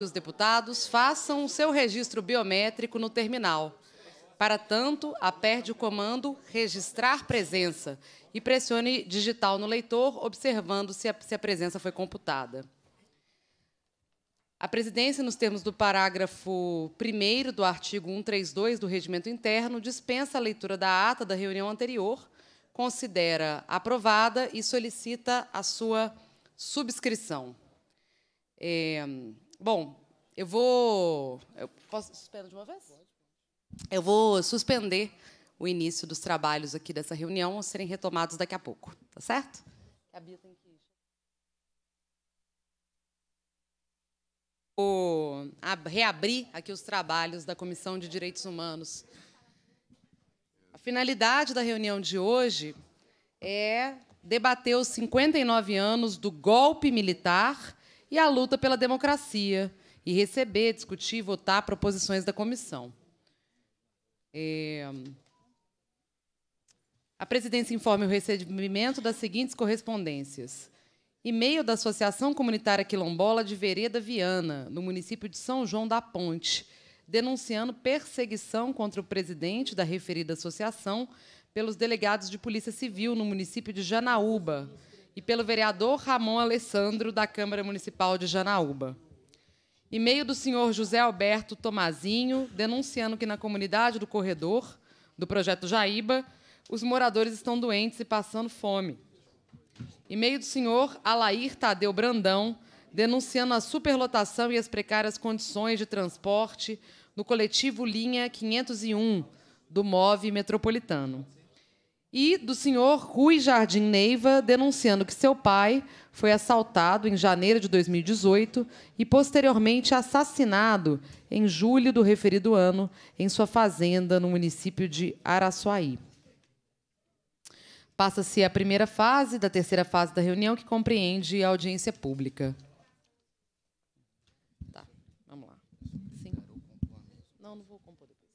os deputados façam o seu registro biométrico no terminal. Para tanto, aperte o comando Registrar Presença e pressione Digital no leitor, observando se a, se a presença foi computada. A presidência, nos termos do parágrafo 1 do artigo 132 do Regimento Interno, dispensa a leitura da ata da reunião anterior, considera aprovada e solicita a sua subscrição. É... Bom, eu vou. Eu posso suspender de uma vez? Eu vou suspender o início dos trabalhos aqui dessa reunião a serem retomados daqui a pouco, tá certo? A Bia tem que Vou reabrir aqui os trabalhos da Comissão de Direitos Humanos. A finalidade da reunião de hoje é debater os 59 anos do golpe militar e a luta pela democracia, e receber, discutir e votar proposições da comissão. É... A presidência informa o recebimento das seguintes correspondências. E-mail da Associação Comunitária Quilombola de Vereda Viana, no município de São João da Ponte, denunciando perseguição contra o presidente da referida associação pelos delegados de Polícia Civil no município de Janaúba, e pelo vereador Ramon Alessandro, da Câmara Municipal de Janaúba. E-mail do senhor José Alberto Tomazinho, denunciando que na comunidade do corredor do projeto Jaíba, os moradores estão doentes e passando fome. E-mail do senhor Alair Tadeu Brandão, denunciando a superlotação e as precárias condições de transporte no coletivo Linha 501 do MOV Metropolitano e do senhor Rui Jardim Neiva, denunciando que seu pai foi assaltado em janeiro de 2018 e posteriormente assassinado em julho do referido ano em sua fazenda no município de Araçuaí. Passa-se a primeira fase da terceira fase da reunião, que compreende a audiência pública. Tá, vamos lá. Sim. Não, não vou compor depois.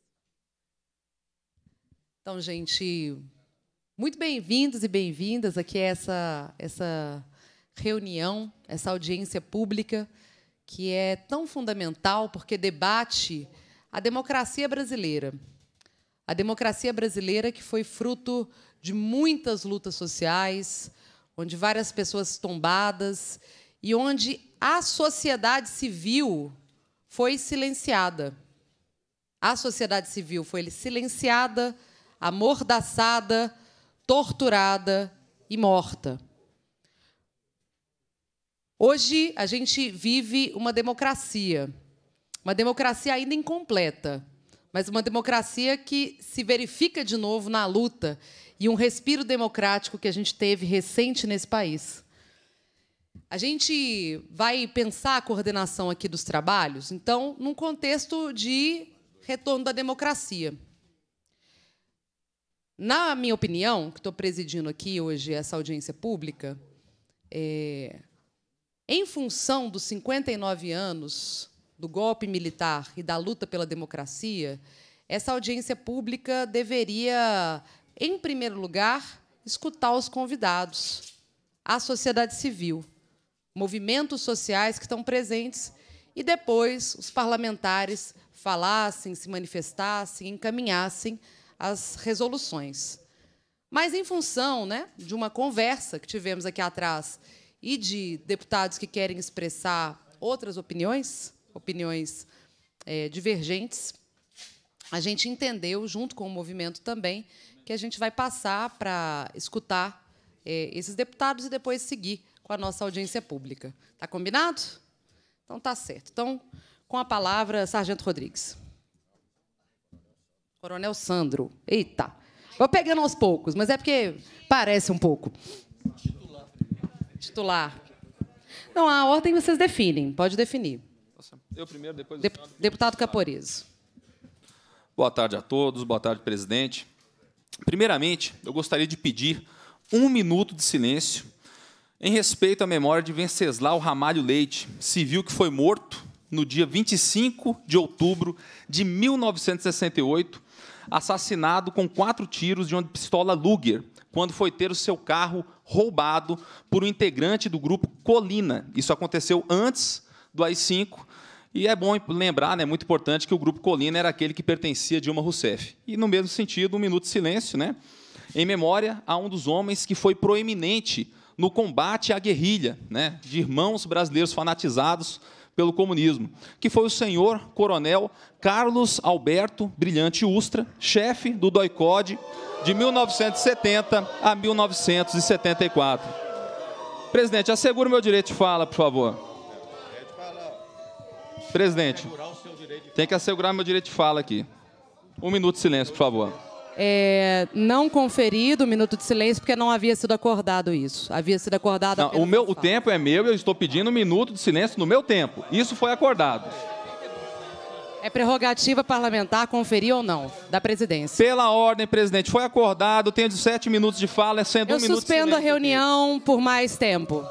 Então, gente, muito bem-vindos e bem-vindas aqui a é essa, essa reunião, essa audiência pública, que é tão fundamental porque debate a democracia brasileira. A democracia brasileira que foi fruto de muitas lutas sociais, onde várias pessoas tombadas e onde a sociedade civil foi silenciada. A sociedade civil foi silenciada, amordaçada, torturada e morta. Hoje a gente vive uma democracia, uma democracia ainda incompleta, mas uma democracia que se verifica de novo na luta e um respiro democrático que a gente teve recente nesse país. A gente vai pensar a coordenação aqui dos trabalhos, então, num contexto de retorno da democracia. Na minha opinião, que estou presidindo aqui hoje essa audiência pública, é, em função dos 59 anos do golpe militar e da luta pela democracia, essa audiência pública deveria, em primeiro lugar, escutar os convidados, a sociedade civil, movimentos sociais que estão presentes, e depois os parlamentares falassem, se manifestassem, encaminhassem as resoluções. Mas em função né, de uma conversa que tivemos aqui atrás e de deputados que querem expressar outras opiniões, opiniões é, divergentes, a gente entendeu, junto com o movimento também, que a gente vai passar para escutar é, esses deputados e depois seguir com a nossa audiência pública. Está combinado? Então, tá certo. Então, com a palavra, Sargento Rodrigues. Coronel Sandro. Eita. Vou pegando aos poucos, mas é porque parece um pouco. Titular. Não, a ordem vocês definem, pode definir. Eu primeiro, depois... Dep deputado Caporeso. Boa tarde a todos, boa tarde, presidente. Primeiramente, eu gostaria de pedir um minuto de silêncio em respeito à memória de Venceslau Ramalho Leite, civil que foi morto no dia 25 de outubro de 1968, assassinado com quatro tiros de uma pistola Luger, quando foi ter o seu carro roubado por um integrante do grupo Colina. Isso aconteceu antes do AI-5, e é bom lembrar, é né, muito importante, que o grupo Colina era aquele que pertencia a Dilma Rousseff. E, no mesmo sentido, um minuto de silêncio, né, em memória a um dos homens que foi proeminente no combate à guerrilha, né, de irmãos brasileiros fanatizados pelo comunismo, que foi o senhor coronel Carlos Alberto Brilhante Ustra, chefe do DOICOD de 1970 a 1974. Presidente, assegura o meu direito de fala, por favor. Presidente, tem que assegurar meu direito de fala aqui. Um minuto de silêncio, por favor é, não conferido o minuto de silêncio, porque não havia sido acordado isso. Havia sido acordado. Não, o, meu, o tempo é meu e eu estou pedindo um minuto de silêncio no meu tempo. Isso foi acordado. É prerrogativa parlamentar conferir ou não, da presidência. Pela ordem, presidente. Foi acordado, tenho de sete minutos de fala, é sendo eu um minuto. Eu suspendo a reunião aqui. por mais tempo.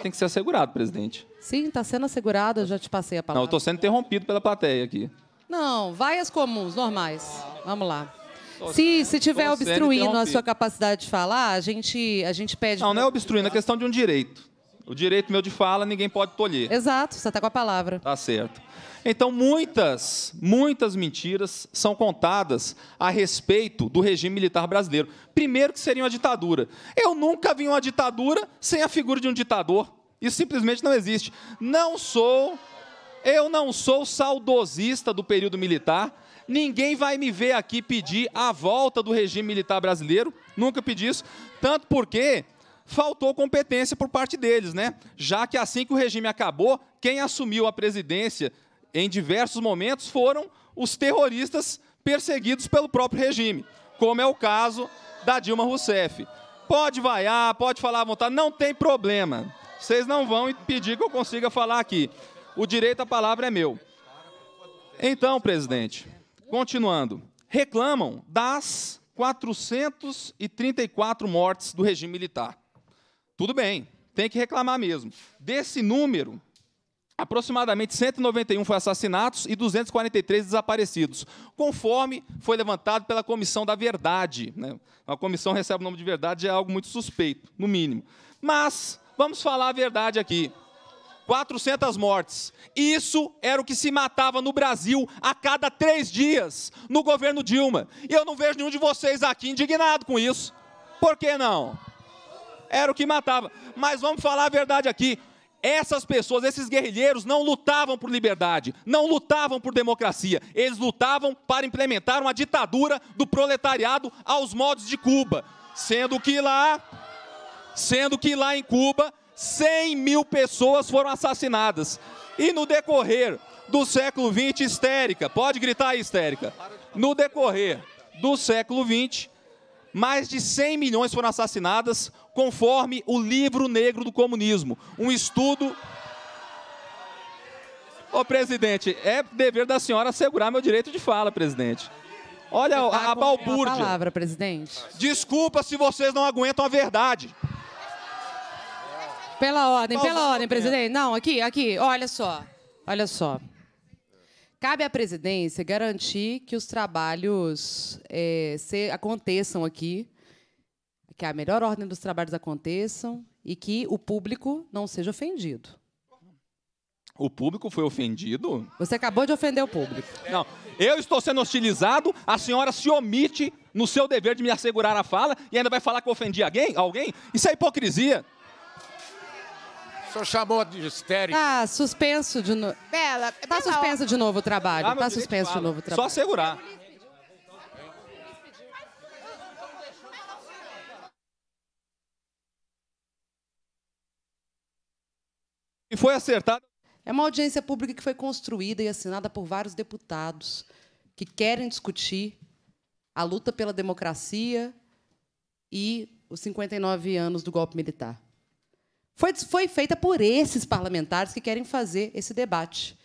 Tem que ser assegurado, presidente. Sim, está sendo assegurado, eu já te passei a palavra. Não, eu estou sendo interrompido pela plateia aqui. Não, vaias comuns, normais. Vamos lá. Se, se tiver obstruindo a sua capacidade de falar, a gente, a gente pede. Não, não é obstruindo, é questão de um direito. O direito meu de fala ninguém pode tolher. Exato, você está com a palavra. Tá certo. Então, muitas, muitas mentiras são contadas a respeito do regime militar brasileiro. Primeiro, que seria uma ditadura. Eu nunca vi uma ditadura sem a figura de um ditador. Isso simplesmente não existe. Não sou eu não sou saudosista do período militar. Ninguém vai me ver aqui pedir a volta do regime militar brasileiro. Nunca pedi isso. Tanto porque faltou competência por parte deles, né? Já que assim que o regime acabou, quem assumiu a presidência em diversos momentos foram os terroristas perseguidos pelo próprio regime, como é o caso da Dilma Rousseff. Pode vaiar, pode falar à vontade, não tem problema. Vocês não vão impedir que eu consiga falar aqui. O direito à palavra é meu. Então, presidente, continuando. Reclamam das 434 mortes do regime militar. Tudo bem, tem que reclamar mesmo. Desse número, aproximadamente 191 foram assassinatos e 243 desaparecidos, conforme foi levantado pela Comissão da Verdade. Né? A comissão recebe o nome de verdade, é algo muito suspeito, no mínimo. Mas vamos falar a verdade aqui. 400 mortes. Isso era o que se matava no Brasil a cada três dias no governo Dilma. E eu não vejo nenhum de vocês aqui indignado com isso. Por que não? Era o que matava. Mas vamos falar a verdade aqui. Essas pessoas, esses guerrilheiros, não lutavam por liberdade, não lutavam por democracia. Eles lutavam para implementar uma ditadura do proletariado aos modos de Cuba. Sendo que lá, sendo que lá em Cuba 100 mil pessoas foram assassinadas. E no decorrer do século XX, histérica, pode gritar aí, histérica. No decorrer do século XX, mais de 100 milhões foram assassinadas, conforme o Livro Negro do Comunismo, um estudo. Ô, presidente, é dever da senhora assegurar meu direito de fala, presidente. Olha tá a, a balbúrdia. palavra, presidente. Desculpa se vocês não aguentam a verdade. Pela ordem, pela ordem, presidente. Não, aqui, aqui, olha só. Olha só. Cabe à presidência garantir que os trabalhos é, se, aconteçam aqui, que a melhor ordem dos trabalhos aconteçam e que o público não seja ofendido. O público foi ofendido? Você acabou de ofender o público. Não, eu estou sendo hostilizado, a senhora se omite no seu dever de me assegurar a fala e ainda vai falar que eu ofendi alguém? alguém? Isso é hipocrisia senhor chamou de histérica. Tá suspenso de novo. Bela, tá Bela, suspenso de novo o trabalho. tá suspenso de novo o Só segurar. E foi acertado. É uma audiência pública que foi construída e assinada por vários deputados que querem discutir a luta pela democracia e os 59 anos do golpe militar foi, foi feita por esses parlamentares que querem fazer esse debate.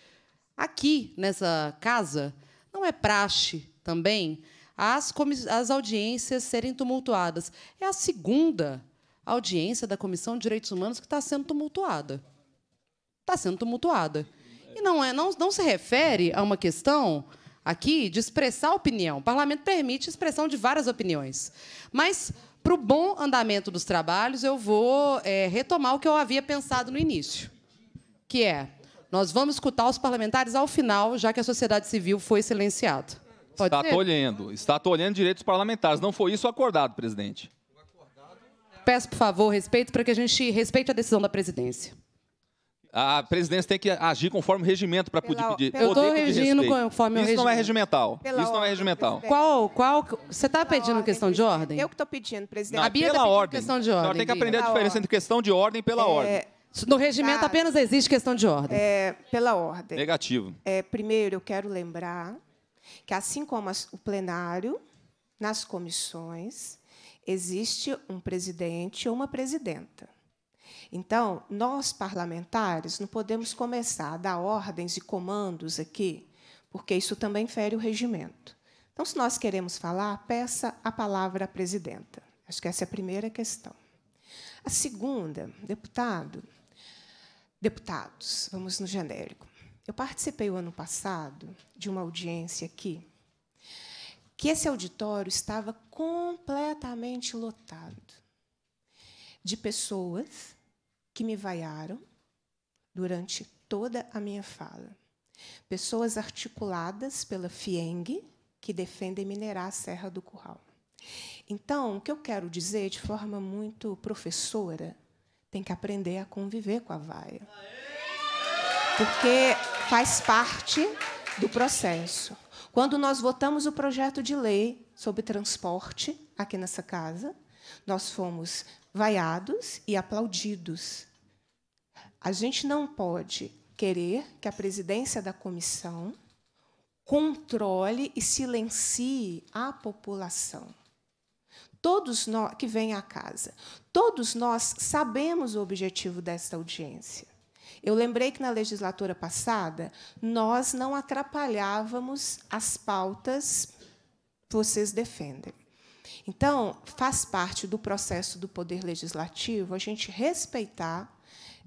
Aqui, nessa casa, não é praxe também as, as audiências serem tumultuadas. É a segunda audiência da Comissão de Direitos Humanos que está sendo tumultuada. Está sendo tumultuada. E não, é, não, não se refere a uma questão aqui de expressar opinião. O parlamento permite expressão de várias opiniões. Mas para o bom andamento dos trabalhos, eu vou é, retomar o que eu havia pensado no início, que é nós vamos escutar os parlamentares ao final, já que a sociedade civil foi silenciada. Pode está tolhendo, está tolhendo direitos parlamentares. Não foi isso acordado, presidente. Peço, por favor, respeito para que a gente respeite a decisão da presidência. A presidência tem que agir conforme o regimento para poder pedir. Eu estou regindo conforme Isso o não é regimental. Pela Isso não é regimental. qual, qual? Você está pedindo ordem, questão de ordem? Eu que estou pedindo, presidente. Não, a Bia está ordem. questão de ordem. tem que aprender pela a diferença ordem. entre questão de ordem e pela é, ordem. No regimento tá. apenas existe questão de ordem. É, pela ordem. Negativo. É, primeiro, eu quero lembrar que, assim como as, o plenário, nas comissões, existe um presidente ou uma presidenta. Então, nós parlamentares não podemos começar a dar ordens e comandos aqui, porque isso também fere o regimento. Então, se nós queremos falar, peça a palavra à presidenta. Acho que essa é a primeira questão. A segunda, deputado, deputados, vamos no genérico. Eu participei o ano passado de uma audiência aqui, que esse auditório estava completamente lotado de pessoas que me vaiaram durante toda a minha fala. Pessoas articuladas pela FIENG, que defendem minerar a Serra do Curral. Então, o que eu quero dizer de forma muito professora, tem que aprender a conviver com a vaia. Porque faz parte do processo. Quando nós votamos o projeto de lei sobre transporte aqui nessa casa, nós fomos vaiados e aplaudidos. A gente não pode querer que a presidência da comissão controle e silencie a população. Todos nós que vem à casa, todos nós sabemos o objetivo desta audiência. Eu lembrei que na legislatura passada nós não atrapalhávamos as pautas que vocês defendem. Então, faz parte do processo do poder legislativo a gente respeitar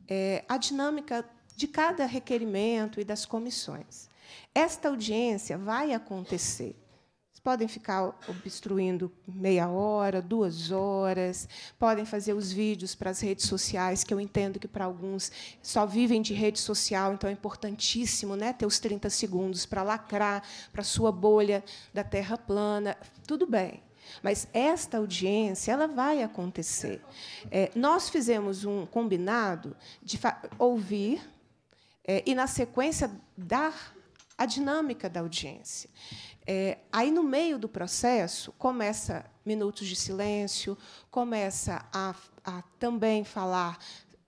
é, a dinâmica de cada requerimento e das comissões. Esta audiência vai acontecer. Vocês podem ficar obstruindo meia hora, duas horas, podem fazer os vídeos para as redes sociais, que eu entendo que para alguns só vivem de rede social, então é importantíssimo né, ter os 30 segundos para lacrar para a sua bolha da terra plana. Tudo bem. Mas esta audiência ela vai acontecer. É, nós fizemos um combinado de ouvir é, e, na sequência, dar a dinâmica da audiência. É, aí, no meio do processo, começa minutos de silêncio, começa a, a também falar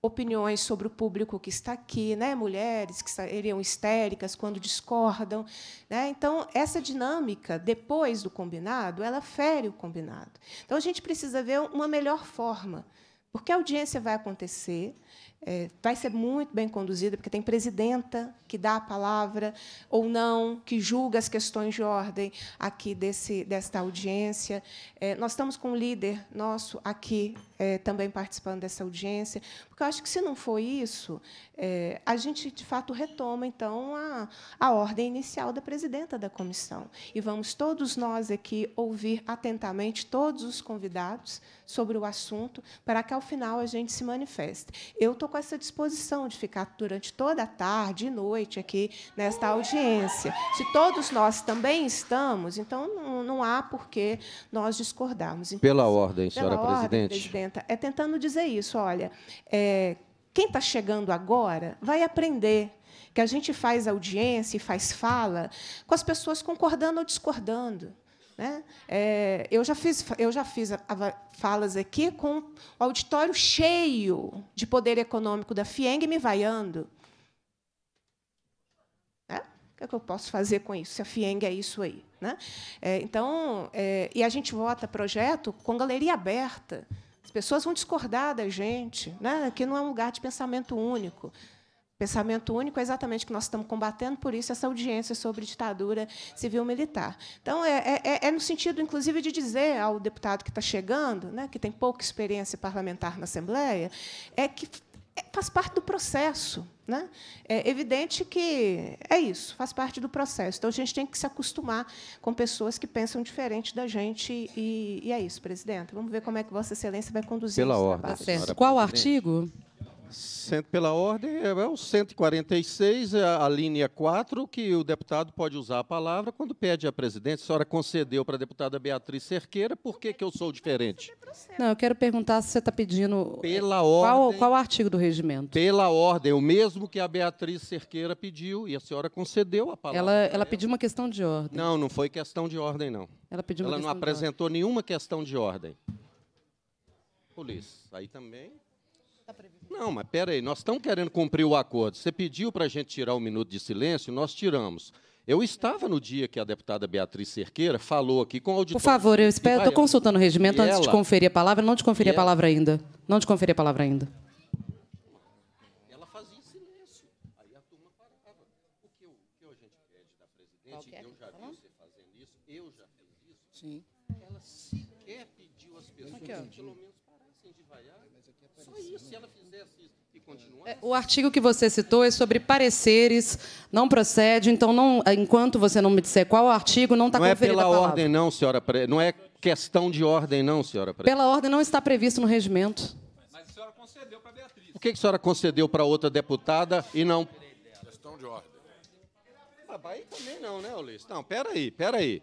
opiniões sobre o público que está aqui, né? mulheres que seriam histéricas quando discordam. Né? Então, essa dinâmica, depois do combinado, ela fere o combinado. Então, a gente precisa ver uma melhor forma, porque a audiência vai acontecer, é, vai ser muito bem conduzida, porque tem presidenta que dá a palavra ou não, que julga as questões de ordem aqui desse, desta audiência. É, nós estamos com um líder nosso aqui é, também participando dessa audiência. Porque eu acho que, se não for isso, é, a gente, de fato, retoma, então, a, a ordem inicial da presidenta da comissão. E vamos todos nós aqui ouvir atentamente todos os convidados sobre o assunto, para que, ao final, a gente se manifeste. Eu estou com essa disposição de ficar durante toda a tarde e noite aqui nesta audiência. Se todos nós também estamos, então não, não há por que nós discordarmos. Então, pela ordem, senhora pela ordem, presidente. presidenta, é tentando dizer isso, olha. É, quem está chegando agora vai aprender que a gente faz audiência e faz fala com as pessoas concordando ou discordando. Né? É, eu já fiz, eu já fiz a, a, falas aqui com o auditório cheio de poder econômico da FIENG me vaiando. Né? O que, é que eu posso fazer com isso, se a FIENG é isso aí? Né? É, então, é, e a gente vota projeto com galeria aberta. As pessoas vão discordar da gente. Né? Aqui não é um lugar de pensamento único. Pensamento único é exatamente o que nós estamos combatendo, por isso essa audiência sobre ditadura civil-militar. Então, é, é, é, é no sentido, inclusive, de dizer ao deputado que está chegando, né, que tem pouca experiência parlamentar na Assembleia, é que é, faz parte do processo. Né? É evidente que é isso, faz parte do processo. Então, a gente tem que se acostumar com pessoas que pensam diferente da gente. E, e é isso, presidente. Vamos ver como é que Vossa Excelência vai conduzir Pela isso. Pela ordem. Tá Qual artigo? pela ordem, é, é o 146, é a, linha 4, que o deputado pode usar a palavra quando pede à presidente. A senhora concedeu para a deputada Beatriz Cerqueira, por que, que eu sou diferente? Não, eu quero perguntar se você está pedindo. Pela ordem. Qual, artigo do regimento? Pela ordem, o mesmo que a Beatriz Cerqueira pediu, e a senhora concedeu a palavra. Ela, ela pediu uma questão de ordem. Não, não foi questão de ordem, não. Ela pediu Ela não apresentou nenhuma questão de ordem. Polícia, aí também. Não, mas espera aí, nós estamos querendo cumprir o acordo. Você pediu para a gente tirar um minuto de silêncio, nós tiramos. Eu estava no dia que a deputada Beatriz Cerqueira falou aqui com o auditório. Por favor, eu espero, estou consultando o regimento antes ela, de conferir a palavra. Não te conferir a ela, palavra ainda. Não te conferir a palavra ainda. Ela fazia silêncio. Aí a turma parava. O que, o que a gente pede da presidente, eu já vi você fazendo isso, eu já fiz isso. Sim. Ela sequer pediu às pessoas, Aqui, pelo É, o artigo que você citou é sobre pareceres, não procede, então, não, eh, enquanto você não me disser qual artigo, não está conferida Não é pela ordem, não, senhora, não é questão de ordem, não, senhora. Pela ordem não está previsto no regimento. Mas a senhora concedeu para a Beatriz. O que a senhora concedeu para outra deputada e não... Questão de ordem. Ah, aí também não, né, Ulisses? Não, peraí, peraí,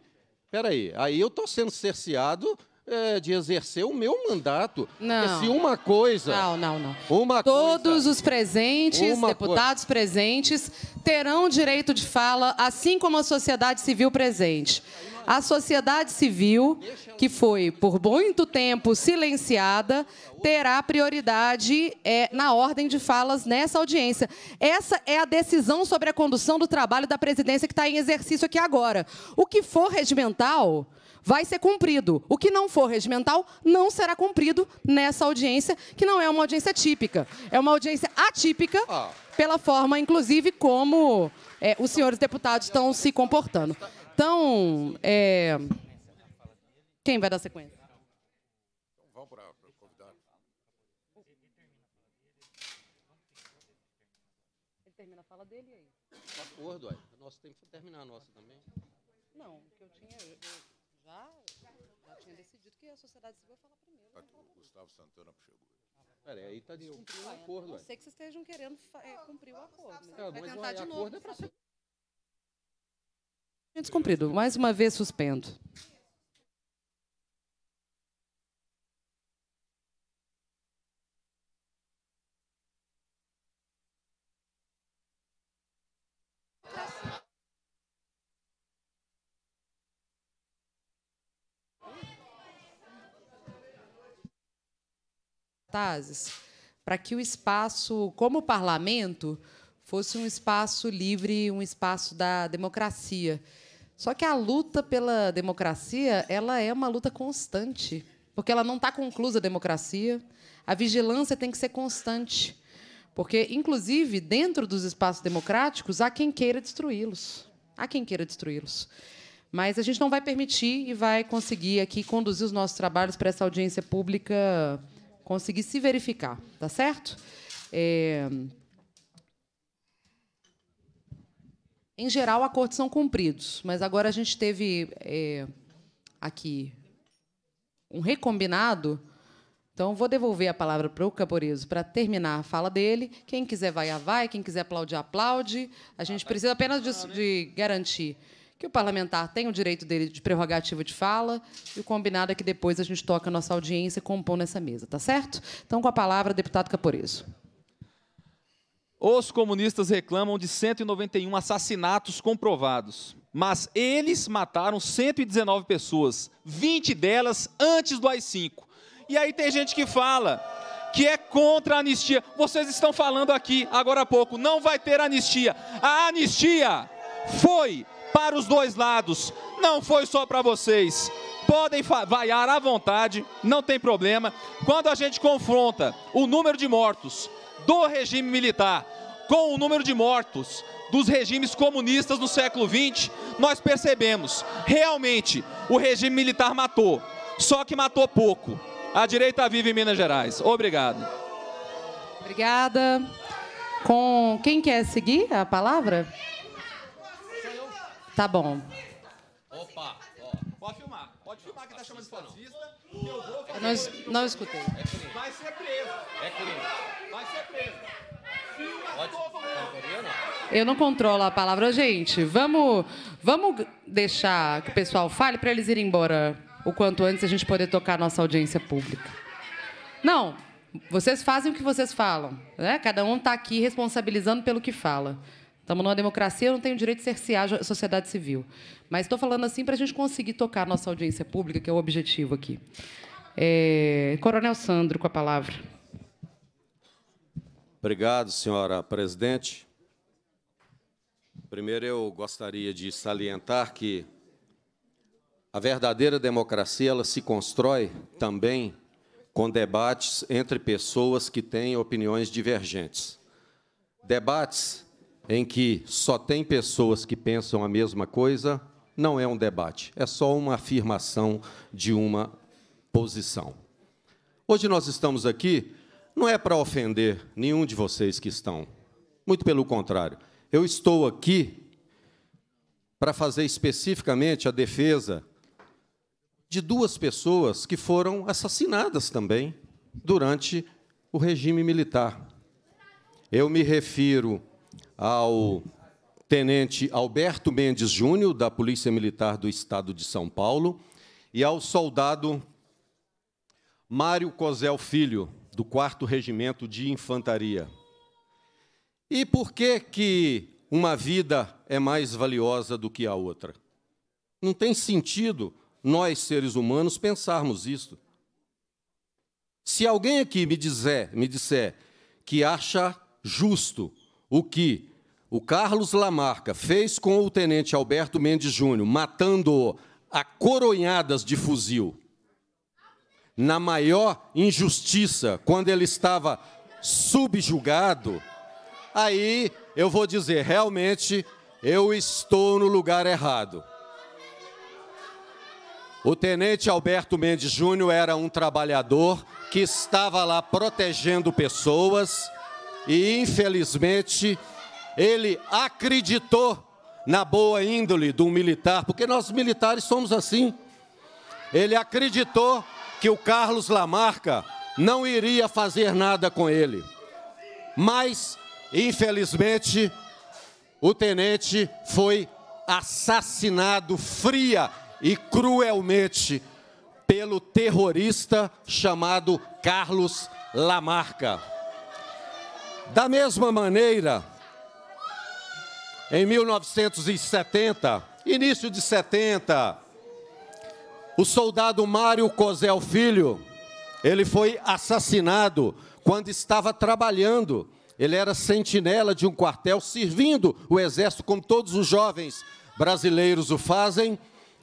peraí. Aí eu estou sendo cerceado é, de exercer o meu mandato. Não. se uma coisa. Não, não, não. Uma Todos coisa, os presentes, deputados co... presentes, terão direito de fala, assim como a sociedade civil presente. A sociedade civil, que foi por muito tempo silenciada, terá prioridade é, na ordem de falas nessa audiência. Essa é a decisão sobre a condução do trabalho da presidência que está em exercício aqui agora. O que for regimental, vai ser cumprido. O que não for regimental não será cumprido nessa audiência, que não é uma audiência típica. É uma audiência atípica, ah. pela forma, inclusive, como é, os senhores deputados estão se comportando. Então, é... quem vai dar sequência? Cara, aí tá descumprindo o acordo. Não sei que vocês estejam querendo é, cumprir o acordo. Né? vai cantar tentar é de novo. Descumprido. Mais uma vez, suspendo. cartazes, para que o espaço, como o parlamento, fosse um espaço livre, um espaço da democracia. Só que a luta pela democracia ela é uma luta constante, porque ela não está conclusa a democracia. A vigilância tem que ser constante, porque, inclusive, dentro dos espaços democráticos, há quem queira destruí-los. Há quem queira destruí-los. Mas a gente não vai permitir e vai conseguir aqui conduzir os nossos trabalhos para essa audiência pública conseguir se verificar, tá certo? É... Em geral, acordos são cumpridos, mas agora a gente teve é, aqui um recombinado. Então, vou devolver a palavra para o Caporeso para terminar a fala dele. Quem quiser vai, vai. Quem quiser aplaudir, aplaude. A gente precisa apenas de garantir que o parlamentar tem o direito dele de prerrogativa de fala e o combinado é que depois a gente toca a nossa audiência compondo essa mesa, tá certo? Então, com a palavra, deputado Caporeso. Os comunistas reclamam de 191 assassinatos comprovados, mas eles mataram 119 pessoas, 20 delas antes do AI-5. E aí tem gente que fala que é contra a anistia. Vocês estão falando aqui agora há pouco, não vai ter anistia. A anistia foi para os dois lados, não foi só para vocês. Podem vaiar à vontade, não tem problema. Quando a gente confronta o número de mortos do regime militar com o número de mortos dos regimes comunistas no século XX, nós percebemos, realmente, o regime militar matou, só que matou pouco. A direita vive em Minas Gerais. Obrigado. Obrigada. Com quem quer seguir a palavra? Tá bom. Opa, ó, pode filmar. Pode filmar que tá chamando de fascista. eu vou fazer. não, es não escutei. É Vai ser preso. É crime. Vai ser preso. Eu não controlo a palavra. Gente, vamos, vamos deixar que o pessoal fale para eles irem embora o quanto antes a gente poder tocar a nossa audiência pública. Não, vocês fazem o que vocês falam. Né? Cada um está aqui responsabilizando pelo que fala. Estamos numa democracia, eu não tenho direito de cercear a sociedade civil. Mas estou falando assim para a gente conseguir tocar a nossa audiência pública, que é o objetivo aqui. É... Coronel Sandro, com a palavra. Obrigado, senhora presidente. Primeiro, eu gostaria de salientar que a verdadeira democracia ela se constrói também com debates entre pessoas que têm opiniões divergentes. Debates em que só tem pessoas que pensam a mesma coisa, não é um debate, é só uma afirmação de uma posição. Hoje nós estamos aqui não é para ofender nenhum de vocês que estão, muito pelo contrário. Eu estou aqui para fazer especificamente a defesa de duas pessoas que foram assassinadas também durante o regime militar. Eu me refiro ao tenente Alberto Mendes Júnior, da Polícia Militar do Estado de São Paulo, e ao soldado Mário Cosel Filho, do 4 Regimento de Infantaria. E por que que uma vida é mais valiosa do que a outra? Não tem sentido nós seres humanos pensarmos isso. Se alguém aqui me me disser que acha justo o que o Carlos Lamarca fez com o tenente Alberto Mendes Júnior, matando-o a coronhadas de fuzil, na maior injustiça, quando ele estava subjugado, aí eu vou dizer, realmente, eu estou no lugar errado. O tenente Alberto Mendes Júnior era um trabalhador que estava lá protegendo pessoas e infelizmente ele acreditou na boa índole do militar, porque nós militares somos assim. Ele acreditou que o Carlos Lamarca não iria fazer nada com ele. Mas, infelizmente, o tenente foi assassinado fria e cruelmente pelo terrorista chamado Carlos Lamarca. Da mesma maneira, em 1970, início de 70, o soldado Mário Cosel Filho, ele foi assassinado quando estava trabalhando. Ele era sentinela de um quartel, servindo o exército, como todos os jovens brasileiros o fazem.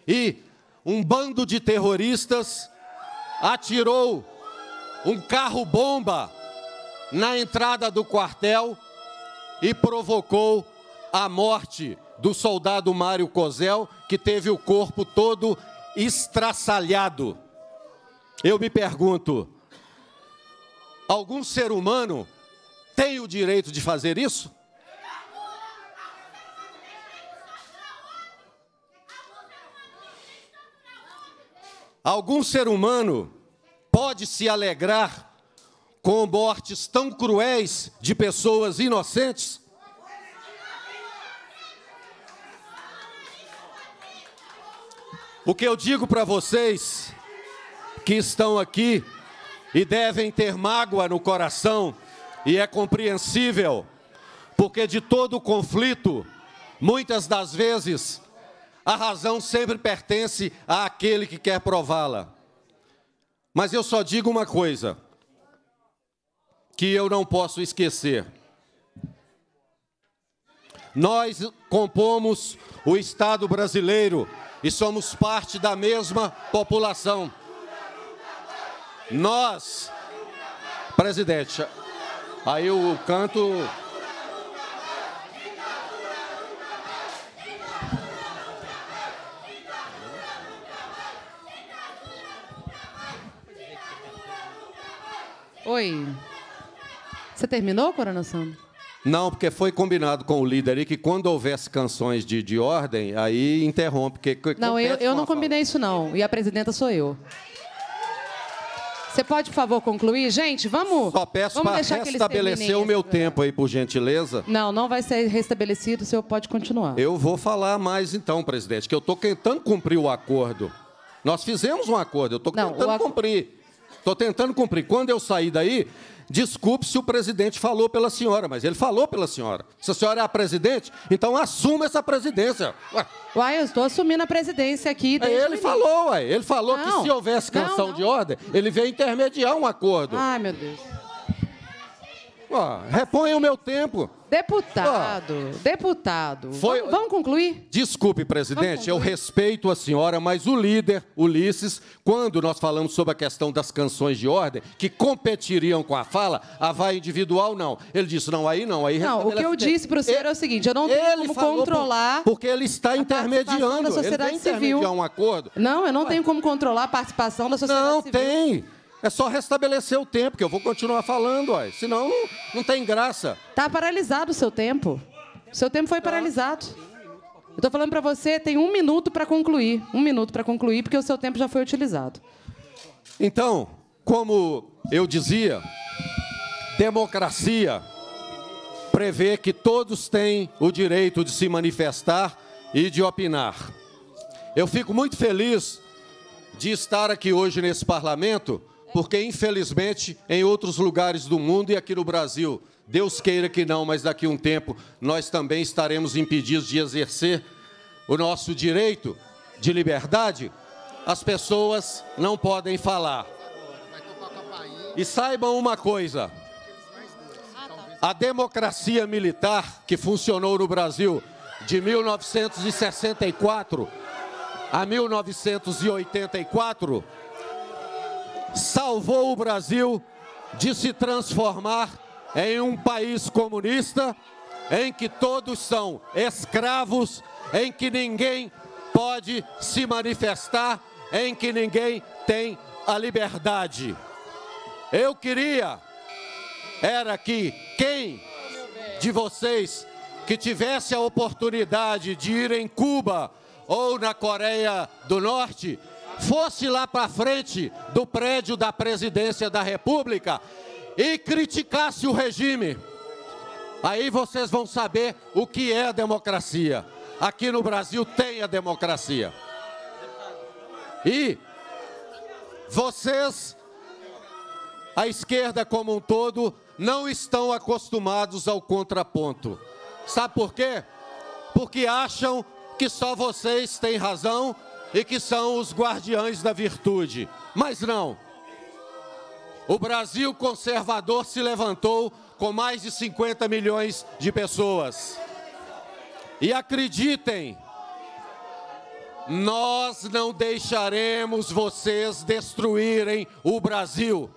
E um bando de terroristas atirou um carro-bomba na entrada do quartel e provocou a morte do soldado Mário Cozel, que teve o corpo todo estraçalhado. Eu me pergunto, algum ser humano tem o direito de fazer isso? Algum ser humano pode se alegrar com mortes tão cruéis de pessoas inocentes? O que eu digo para vocês que estão aqui e devem ter mágoa no coração, e é compreensível, porque de todo conflito, muitas das vezes, a razão sempre pertence àquele que quer prová-la. Mas eu só digo uma coisa: que eu não posso esquecer. Nós compomos o Estado brasileiro e somos parte da mesma população. Nós, presidente, aí o canto. Oi. Você terminou, coronação? Não, porque foi combinado com o líder aí que quando houvesse canções de, de ordem, aí interrompe. Porque não, eu, eu não combinei fala. isso, não. E a presidenta sou eu. Você pode, por favor, concluir? Gente, vamos. Só peço vamos para restabelecer o meu tempo aí, por gentileza. Não, não vai ser restabelecido, o senhor pode continuar. Eu vou falar mais então, presidente, que eu estou tentando cumprir o acordo. Nós fizemos um acordo, eu estou tentando ac... cumprir. Estou tentando cumprir. Quando eu sair daí, Desculpe se o presidente falou pela senhora, mas ele falou pela senhora. Se a senhora é a presidente, então assuma essa presidência. Ué, eu estou assumindo a presidência aqui. É, ele falou, uai. Ele falou não, que se houvesse canção não, não. de ordem, ele veio intermediar um acordo. Ai, meu Deus. Oh, reponha o meu tempo. Deputado, oh. deputado. Foi... Vamos, vamos, concluir? Desculpe, presidente, eu respeito a senhora, mas o líder, Ulisses, quando nós falamos sobre a questão das canções de ordem, que competiriam com a fala, a vai individual não. Ele disse, não, aí não, aí... Não, o que eu é disse para o senhor ele, é o seguinte, eu não tenho como controlar... Por, porque ele está intermediando, da sociedade ele civil. um acordo. Não, eu não Ué. tenho como controlar a participação da sociedade não civil. Não tem. É só restabelecer o tempo, que eu vou continuar falando, ó. senão não, não tem graça. Tá paralisado o seu tempo. O seu tempo foi tá. paralisado. Eu estou falando para você, tem um minuto para concluir. Um minuto para concluir, porque o seu tempo já foi utilizado. Então, como eu dizia, democracia prevê que todos têm o direito de se manifestar e de opinar. Eu fico muito feliz de estar aqui hoje nesse parlamento porque, infelizmente, em outros lugares do mundo e aqui no Brasil, Deus queira que não, mas daqui a um tempo nós também estaremos impedidos de exercer o nosso direito de liberdade. As pessoas não podem falar. E saibam uma coisa: a democracia militar que funcionou no Brasil de 1964 a 1984 salvou o Brasil de se transformar em um país comunista, em que todos são escravos, em que ninguém pode se manifestar, em que ninguém tem a liberdade. Eu queria era que quem de vocês que tivesse a oportunidade de ir em Cuba ou na Coreia do Norte fosse lá para frente do prédio da presidência da República e criticasse o regime. Aí vocês vão saber o que é a democracia. Aqui no Brasil tem a democracia. E vocês, a esquerda como um todo, não estão acostumados ao contraponto. Sabe por quê? Porque acham que só vocês têm razão e que são os guardiães da virtude. Mas não. O Brasil conservador se levantou com mais de 50 milhões de pessoas. E acreditem, nós não deixaremos vocês destruírem o Brasil.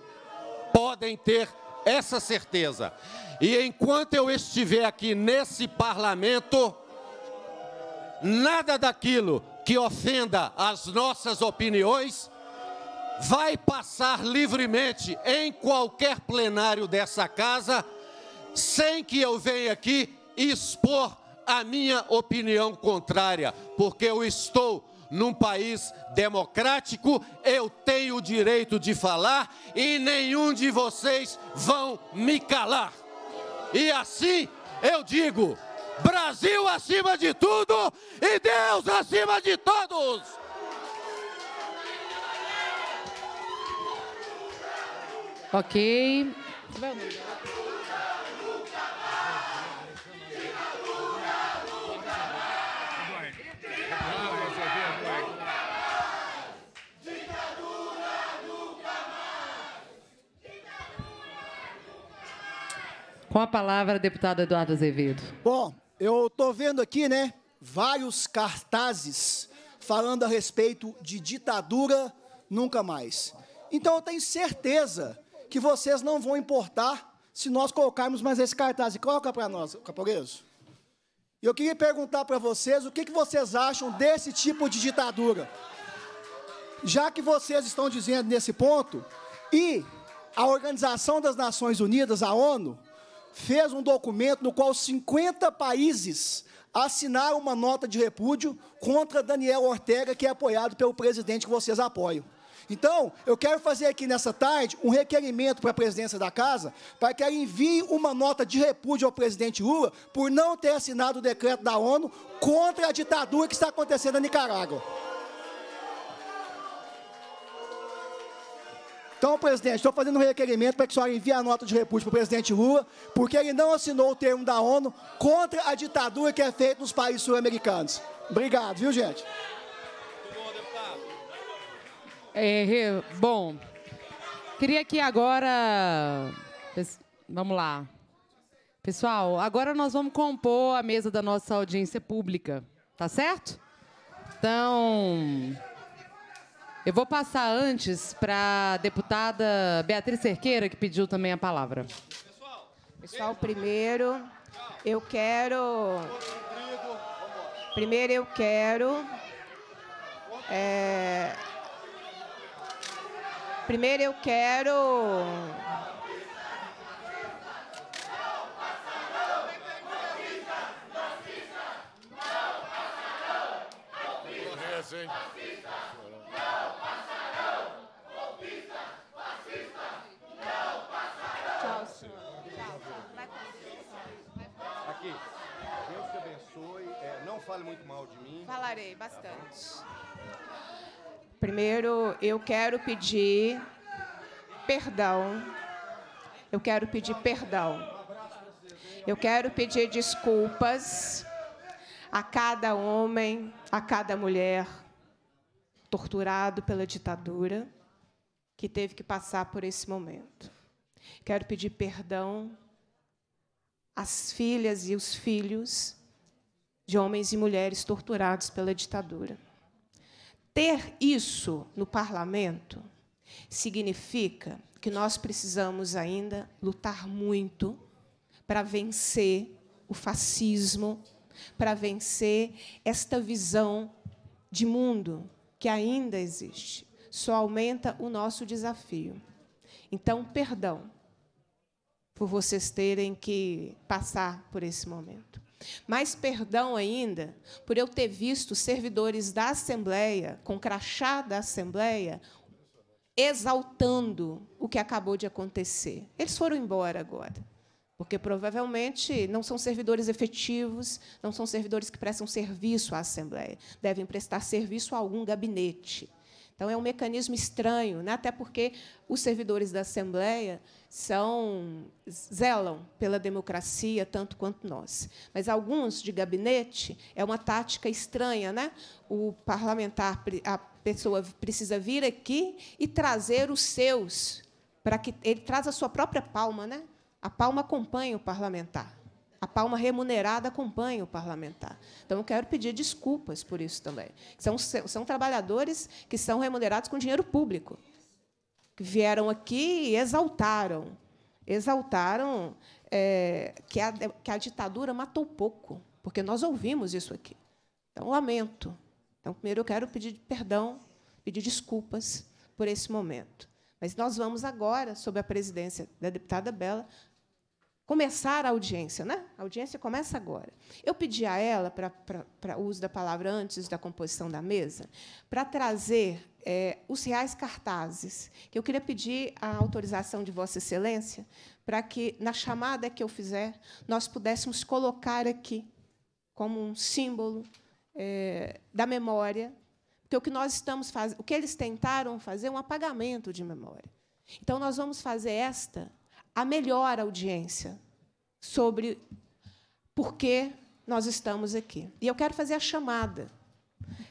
Podem ter essa certeza. E enquanto eu estiver aqui nesse parlamento, nada daquilo que ofenda as nossas opiniões vai passar livremente em qualquer plenário dessa casa, sem que eu venha aqui expor a minha opinião contrária, porque eu estou num país democrático, eu tenho o direito de falar e nenhum de vocês vão me calar. E assim eu digo: Brasil acima de tudo e Deus acima de todos. Ok. Com a palavra, deputado Eduardo Azevedo. Bom, eu estou vendo aqui, né, vários cartazes falando a respeito de ditadura nunca mais. Então eu tenho certeza que vocês não vão importar se nós colocarmos mais esse cartaz. E coloca para nós, Caporeso. E eu queria perguntar para vocês o que, que vocês acham desse tipo de ditadura. Já que vocês estão dizendo nesse ponto, e a Organização das Nações Unidas, a ONU, fez um documento no qual 50 países assinaram uma nota de repúdio contra Daniel Ortega, que é apoiado pelo presidente que vocês apoiam. Então, eu quero fazer aqui nessa tarde um requerimento para a presidência da casa, para que ela envie uma nota de repúdio ao presidente Lula por não ter assinado o decreto da ONU contra a ditadura que está acontecendo na Nicarágua. Então, presidente, estou fazendo um requerimento para que o senhor envie a nota de repúdio para o presidente Lula, porque ele não assinou o termo da ONU contra a ditadura que é feita nos países sul-americanos. Obrigado, viu, gente? É, bom, queria que agora... Vamos lá. Pessoal, agora nós vamos compor a mesa da nossa audiência pública, tá certo? Então... Eu vou passar antes para a deputada Beatriz Cerqueira, que pediu também a palavra. Pessoal, primeiro, eu quero. Primeiro, eu quero. É, primeiro, eu quero. fale muito mal de mim. Falarei bastante. Tá Primeiro, eu quero pedir perdão. Eu quero pedir perdão. Eu quero pedir desculpas a cada homem, a cada mulher torturado pela ditadura que teve que passar por esse momento. Quero pedir perdão às filhas e os filhos de homens e mulheres torturados pela ditadura. Ter isso no parlamento significa que nós precisamos ainda lutar muito para vencer o fascismo, para vencer esta visão de mundo que ainda existe. Só aumenta o nosso desafio. Então, perdão por vocês terem que passar por esse momento. Mais perdão ainda por eu ter visto servidores da Assembleia, com crachá da Assembleia, exaltando o que acabou de acontecer. Eles foram embora agora, porque provavelmente não são servidores efetivos, não são servidores que prestam serviço à Assembleia, devem prestar serviço a algum gabinete. Então, é um mecanismo estranho, né? até porque os servidores da Assembleia são zelam pela democracia tanto quanto nós. Mas alguns de gabinete é uma tática estranha, né? O parlamentar, a pessoa precisa vir aqui e trazer os seus para que ele traz a sua própria palma, né? A palma acompanha o parlamentar a palma remunerada acompanha o parlamentar. Então, eu quero pedir desculpas por isso também. São, são trabalhadores que são remunerados com dinheiro público, que vieram aqui e exaltaram, exaltaram é, que, a, que a ditadura matou pouco, porque nós ouvimos isso aqui. Então, lamento. Então, primeiro, eu quero pedir perdão, pedir desculpas por esse momento. Mas nós vamos agora, sob a presidência da deputada Bela, começar a audiência, né? A audiência começa agora. Eu pedi a ela, para o uso da palavra antes da composição da mesa, para trazer é, os reais cartazes, eu queria pedir a autorização de Vossa Excelência para que, na chamada que eu fizer, nós pudéssemos colocar aqui como um símbolo é, da memória, porque o que nós estamos fazendo, o que eles tentaram fazer é um apagamento de memória. Então, nós vamos fazer esta a melhor audiência sobre por que nós estamos aqui. E eu quero fazer a chamada,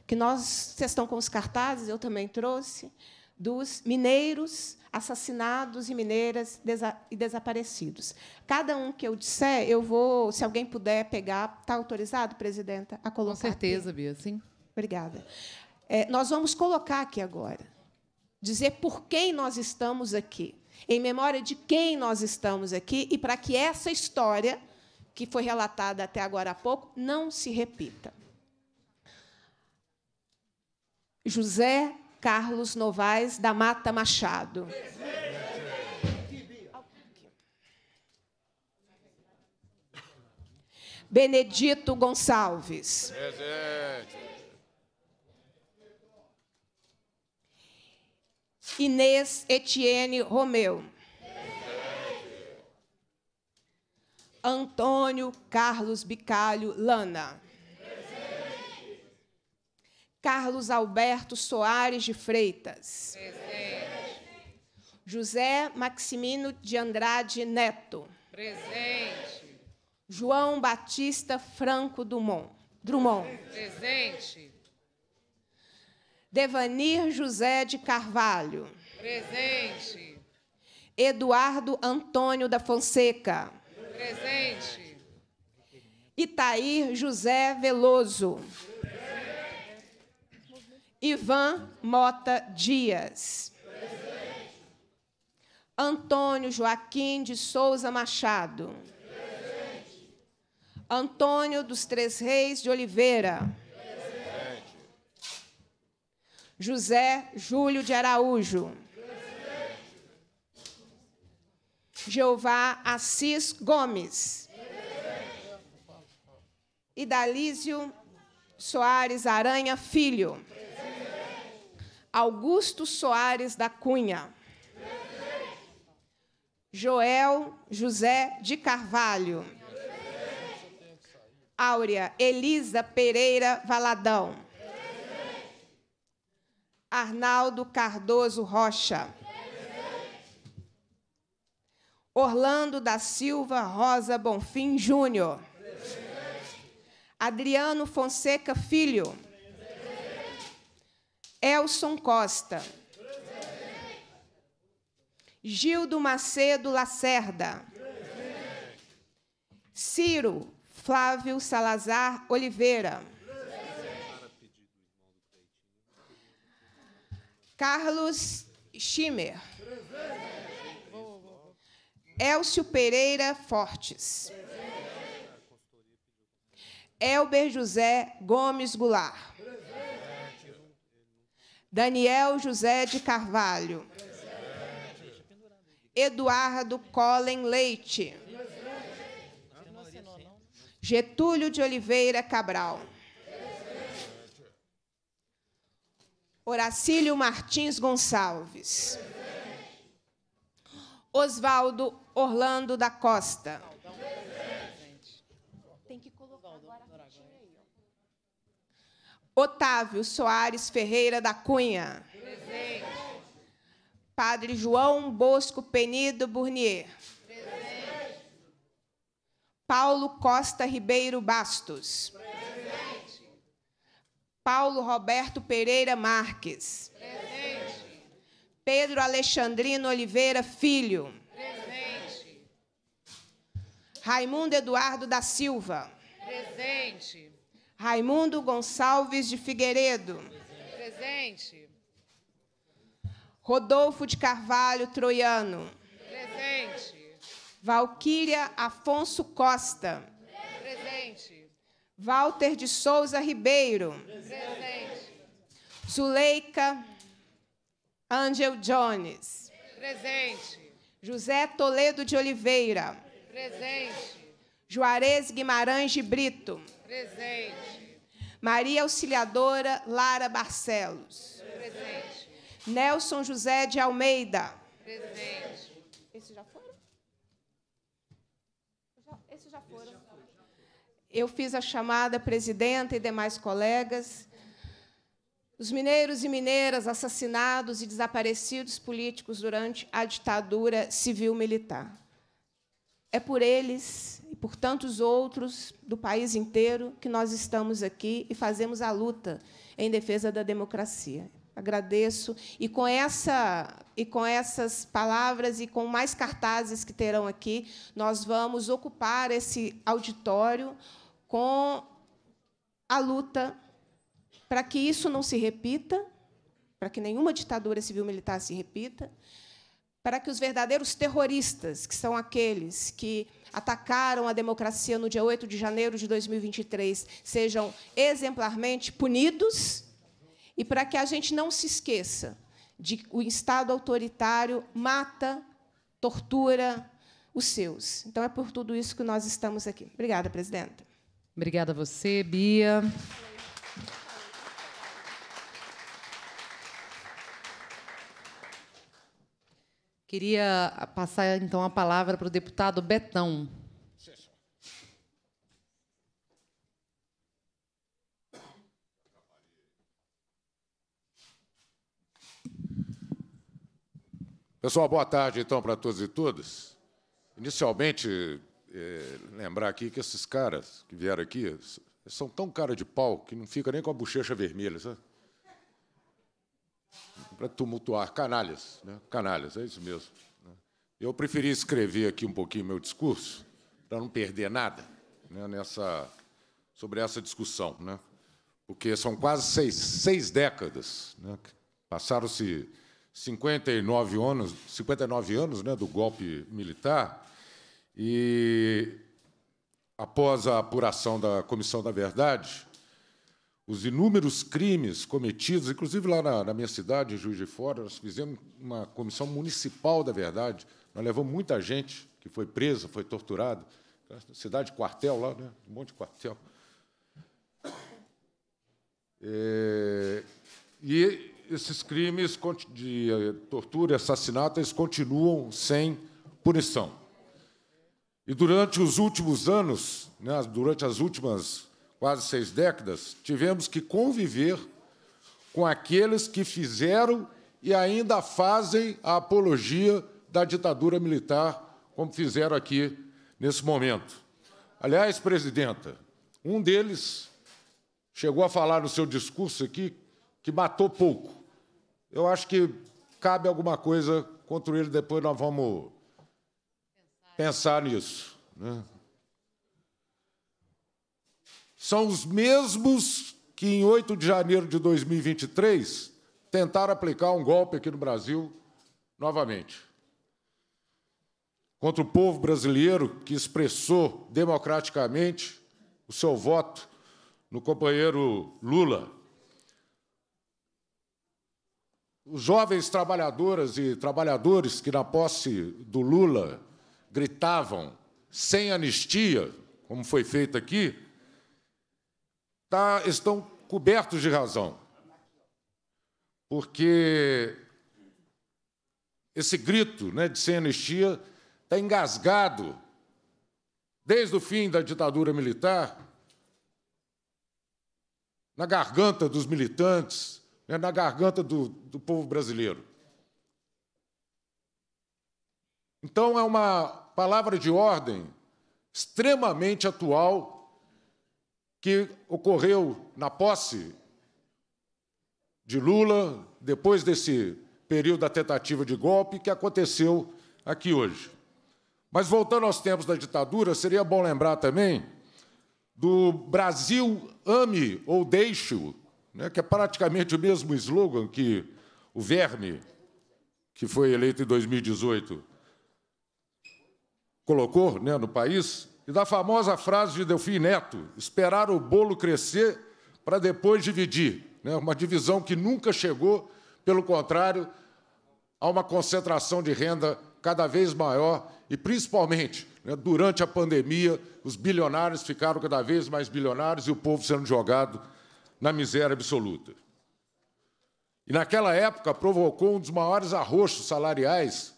que nós, vocês estão com os cartazes, eu também trouxe, dos mineiros assassinados e mineiras desa e desaparecidos. Cada um que eu disser, eu vou, se alguém puder pegar, está autorizado, presidenta, a colocar. Com certeza, aqui. Bia, sim. Obrigada. É, nós vamos colocar aqui agora, dizer por quem nós estamos aqui em memória de quem nós estamos aqui e para que essa história que foi relatada até agora há pouco não se repita. José Carlos Novaes da Mata Machado. Benedito Gonçalves. Presente. Inês Etienne Romeu. Presente. Antônio Carlos Bicalho Lana. Presente. Carlos Alberto Soares de Freitas. Presente. José Maximino de Andrade Neto. Presente. João Batista Franco Dumont. Drummond. Presente. Devanir José de Carvalho. Presente. Eduardo Antônio da Fonseca. Presente. Itair José Veloso. Presente. Ivan Mota Dias. Presente. Antônio Joaquim de Souza Machado. Presente. Antônio dos Três Reis de Oliveira. José Júlio de Araújo. Presente. Jeová Assis Gomes. Presente. Idalísio Soares Aranha Filho. Presente. Augusto Soares da Cunha. Joel José de Carvalho. Áurea Elisa Pereira Valadão. Arnaldo Cardoso Rocha. Orlando da Silva Rosa Bonfim Júnior. Adriano Fonseca Filho. Elson Costa. Gildo Macedo Lacerda. Ciro Flávio Salazar Oliveira. Carlos Schimmer. Presente. Elcio Pereira Fortes. Presente. Elber José Gomes Goulart. Presente. Daniel José de Carvalho. Eduardo Collen Leite. Getúlio de Oliveira Cabral. Horacílio Martins Gonçalves. Presente. Orlando da Costa. Otávio Soares Ferreira da Cunha. Presente. Padre João Bosco Penido Burnier. Paulo Costa Ribeiro Bastos. Paulo Roberto Pereira Marques. Presente. Pedro Alexandrino Oliveira Filho. Presente. Raimundo Eduardo da Silva. Presente. Raimundo Gonçalves de Figueiredo. Presente. Rodolfo de Carvalho Troiano. Presente. Valquíria Afonso Costa. Presente. Walter de Souza Ribeiro. Presente. Zuleika Angel Jones. Presente. José Toledo de Oliveira. Presente. Juarez Guimarães de Brito. Presente. Maria Auxiliadora Lara Barcelos. Presente. Nelson José de Almeida. Presente. Esses já foram? Esses já foram eu fiz a chamada presidenta e demais colegas. Os mineiros e mineiras assassinados e desaparecidos políticos durante a ditadura civil-militar. É por eles e por tantos outros do país inteiro que nós estamos aqui e fazemos a luta em defesa da democracia. Agradeço e com essa e com essas palavras e com mais cartazes que terão aqui, nós vamos ocupar esse auditório com a luta para que isso não se repita, para que nenhuma ditadura civil-militar se repita, para que os verdadeiros terroristas, que são aqueles que atacaram a democracia no dia 8 de janeiro de 2023, sejam exemplarmente punidos e para que a gente não se esqueça de que o Estado autoritário mata, tortura os seus. Então, é por tudo isso que nós estamos aqui. Obrigada, presidenta. Obrigada a você, Bia. Queria passar então a palavra para o deputado Betão. Pessoal, boa tarde então para todos e todas. Inicialmente, é, lembrar aqui que esses caras que vieram aqui são tão cara de pau que não fica nem com a bochecha vermelha, sabe? Para tumultuar, canalhas, né? canalhas, é isso mesmo. Né? Eu preferi escrever aqui um pouquinho meu discurso, para não perder nada né, nessa, sobre essa discussão, né? porque são quase seis, seis décadas, né? passaram-se 59 anos, 59 anos né, do golpe militar, e, após a apuração da Comissão da Verdade, os inúmeros crimes cometidos, inclusive lá na, na, minha cidade, em Juiz de Fora, nós fizemos uma comissão municipal da verdade, nós levamos muita gente que foi presa, foi torturada, cidade quartel lá, né? um monte de quartel. É, e esses crimes de tortura e assassinato eles continuam sem punição. E durante os últimos anos, né, durante as últimas quase seis décadas, tivemos que conviver com aqueles que fizeram e ainda fazem a apologia da ditadura militar, como fizeram aqui nesse momento. Aliás, presidenta, um deles chegou a falar no seu discurso aqui que matou pouco. Eu acho que cabe alguma coisa contra ele, depois nós vamos pensar nisso. Né? São os mesmos que, em 8 de janeiro de 2023, tentaram aplicar um golpe aqui no Brasil novamente contra o povo brasileiro que expressou democraticamente o seu voto no companheiro Lula. Os jovens trabalhadoras e trabalhadores que, na posse do Lula, gritavam sem anistia, como foi feito aqui, tá, estão cobertos de razão. Porque esse grito né, de sem anistia está engasgado desde o fim da ditadura militar na garganta dos militantes, né, na garganta do, do povo brasileiro. Então, é uma palavra de ordem extremamente atual que ocorreu na posse de Lula, depois desse período da tentativa de golpe que aconteceu aqui hoje. Mas voltando aos tempos da ditadura, seria bom lembrar também do Brasil ame ou deixe-o, né, que é praticamente o mesmo slogan que o Verme, que foi eleito em 2018, colocou né, no país, e da famosa frase de Delfim Neto, esperar o bolo crescer para depois dividir. Né, uma divisão que nunca chegou, pelo contrário, a uma concentração de renda cada vez maior e, principalmente, né, durante a pandemia, os bilionários ficaram cada vez mais bilionários e o povo sendo jogado na miséria absoluta. E, naquela época, provocou um dos maiores arrochos salariais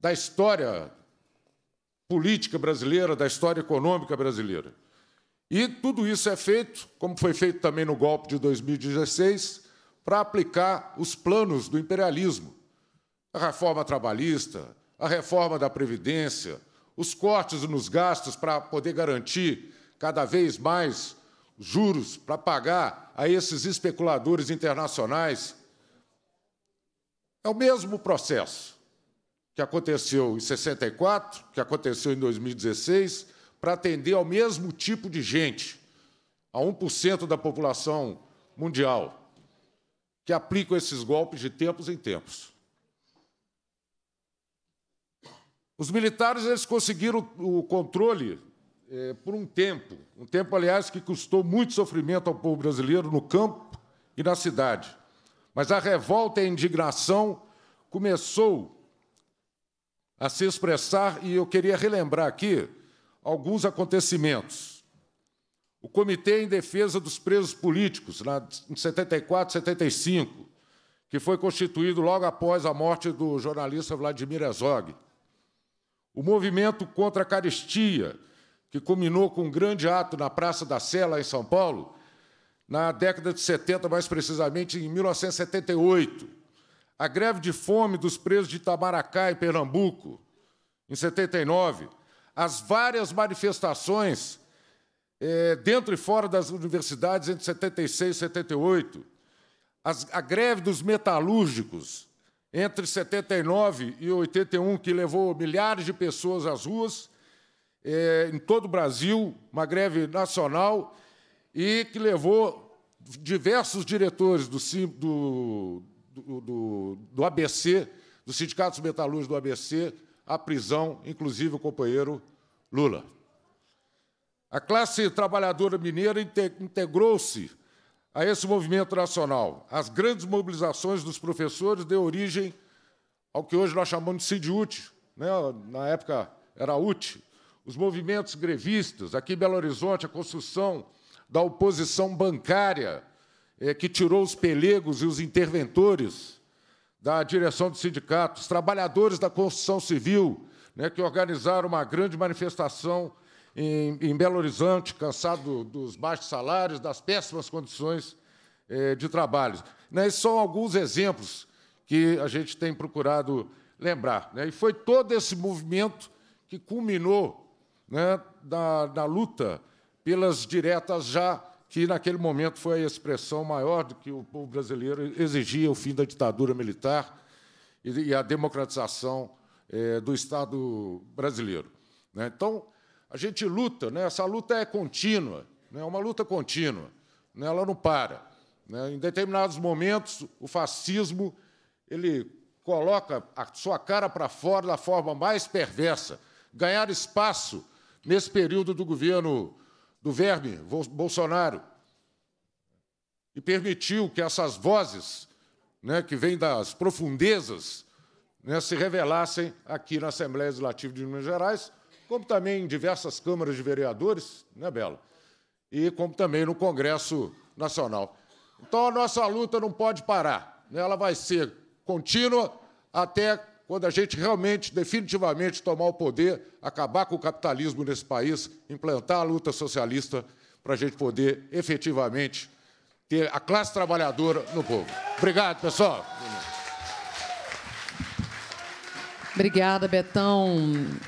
da história política brasileira, da história econômica brasileira. E tudo isso é feito, como foi feito também no golpe de 2016, para aplicar os planos do imperialismo. A reforma trabalhista, a reforma da Previdência, os cortes nos gastos para poder garantir cada vez mais juros para pagar a esses especuladores internacionais. É o mesmo processo que aconteceu em 64, que aconteceu em 2016, para atender ao mesmo tipo de gente, a 1% da população mundial, que aplicam esses golpes de tempos em tempos. Os militares eles conseguiram o controle é, por um tempo, um tempo, aliás, que custou muito sofrimento ao povo brasileiro no campo e na cidade. Mas a revolta e a indignação começou a se expressar e eu queria relembrar aqui alguns acontecimentos. O Comitê em Defesa dos Presos Políticos, na, em 74, 75, que foi constituído logo após a morte do jornalista Vladimir Herzog. O movimento contra a caristia, que culminou com um grande ato na Praça da Sela, em São Paulo, na década de 70, mais precisamente em 1978 a greve de fome dos presos de Itamaracá e Pernambuco, em 79, as várias manifestações é, dentro e fora das universidades entre 76 e 78, as, a greve dos metalúrgicos entre 79 e 81, que levou milhares de pessoas às ruas, é, em todo o Brasil, uma greve nacional, e que levou diversos diretores do, do, do, do, ABC, dos sindicatos metalúrgicos do ABC, à prisão, inclusive o companheiro Lula. A classe trabalhadora mineira integrou-se a esse movimento nacional. As grandes mobilizações dos professores deu origem ao que hoje nós chamamos de CIDUT, né? na época era UT, os movimentos grevistas, aqui em Belo Horizonte, a construção da oposição bancária, é, que tirou os pelegos e os interventores da direção do sindicato, os trabalhadores da construção civil, né, que organizaram uma grande manifestação em, em Belo Horizonte, cansado dos baixos salários, das péssimas condições é, de trabalho. Né, esses são alguns exemplos que a gente tem procurado lembrar. Né? E foi todo esse movimento que culminou né, da, da luta pelas diretas já que naquele momento foi a expressão maior do que o povo brasileiro exigia o fim da ditadura militar e, a democratização eh, do Estado brasileiro. Né? Então, a gente luta, né? essa luta é contínua, né? é uma luta contínua, ela não para. Em determinados momentos, o fascismo ele coloca a sua cara para fora da forma mais perversa. Ganhar espaço nesse período do governo do verme Bolsonaro e permitiu que essas vozes, né, que vêm das profundezas, né, se revelassem aqui na Assembleia Legislativa de Minas Gerais, como também em diversas câmaras de vereadores, né, Bela? E como também no Congresso Nacional. Então, a nossa luta não pode parar. Né? Ela vai ser contínua até quando a gente realmente, definitivamente, tomar o poder, acabar com o capitalismo nesse país, implantar a luta socialista para a gente poder efetivamente ter a classe trabalhadora no povo. Obrigado, pessoal. Obrigada, Betão.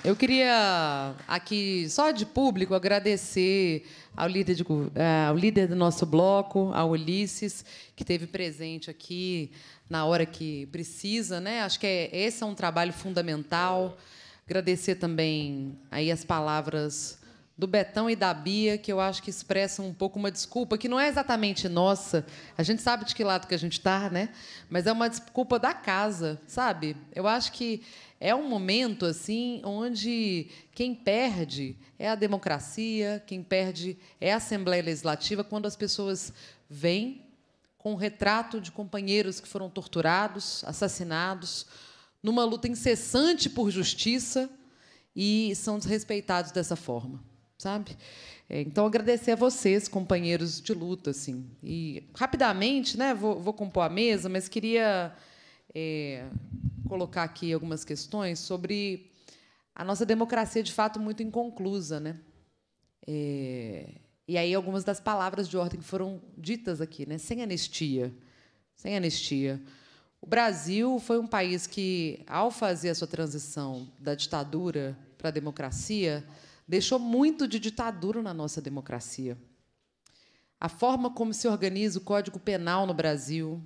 Eu queria aqui, só de público, agradecer ao líder, de, eh, ao líder do nosso bloco, ao Ulisses, que esteve presente aqui na hora que precisa. Né? Acho que é, esse é um trabalho fundamental. Agradecer também aí as palavras do Betão e da Bia, que eu acho que expressam um pouco uma desculpa que não é exatamente nossa. A gente sabe de que lado que a gente está, né? Mas é uma desculpa da casa, sabe? Eu acho que é um momento assim onde quem perde é a democracia, quem perde é a Assembleia Legislativa, quando as pessoas vêm com o retrato de companheiros que foram torturados, assassinados, numa luta incessante por justiça e são desrespeitados dessa forma, sabe? É, então agradecer a vocês, companheiros de luta, assim. E rapidamente, né? Vou, vou compor a mesa, mas queria é, colocar aqui algumas questões sobre a nossa democracia, de fato, muito inconclusa. Né? É, e aí algumas das palavras de ordem que foram ditas aqui, né? sem anistia. Sem anistia. O Brasil foi um país que, ao fazer a sua transição da ditadura para a democracia, deixou muito de ditadura na nossa democracia. A forma como se organiza o Código Penal no Brasil,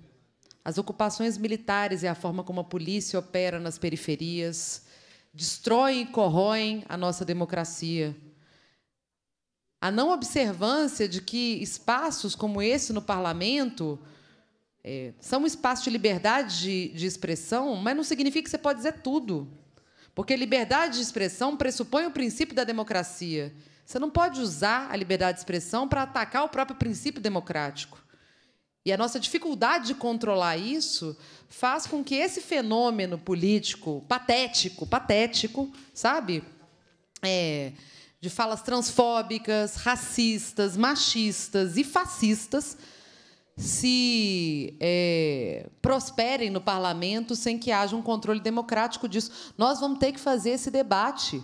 as ocupações militares e a forma como a polícia opera nas periferias destroem e corroem a nossa democracia. A não observância de que espaços como esse no parlamento é, são um espaço de liberdade de, de expressão, mas não significa que você pode dizer tudo. Porque liberdade de expressão pressupõe o princípio da democracia. Você não pode usar a liberdade de expressão para atacar o próprio princípio democrático. E a nossa dificuldade de controlar isso faz com que esse fenômeno político patético, patético, sabe? É, de falas transfóbicas, racistas, machistas e fascistas se é, prosperem no parlamento sem que haja um controle democrático disso. Nós vamos ter que fazer esse debate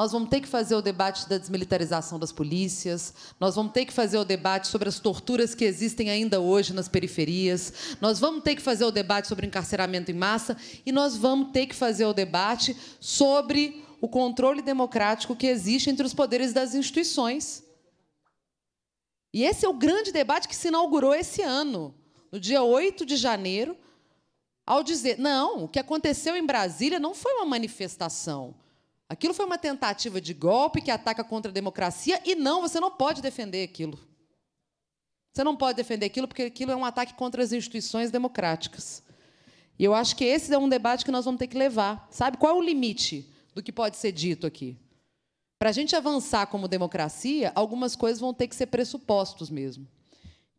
nós vamos ter que fazer o debate da desmilitarização das polícias, nós vamos ter que fazer o debate sobre as torturas que existem ainda hoje nas periferias, nós vamos ter que fazer o debate sobre encarceramento em massa e nós vamos ter que fazer o debate sobre o controle democrático que existe entre os poderes das instituições. E esse é o grande debate que se inaugurou esse ano, no dia 8 de janeiro, ao dizer: não, o que aconteceu em Brasília não foi uma manifestação. Aquilo foi uma tentativa de golpe que ataca contra a democracia e não, você não pode defender aquilo. Você não pode defender aquilo porque aquilo é um ataque contra as instituições democráticas. E eu acho que esse é um debate que nós vamos ter que levar. Sabe qual é o limite do que pode ser dito aqui? Para a gente avançar como democracia, algumas coisas vão ter que ser pressupostos mesmo.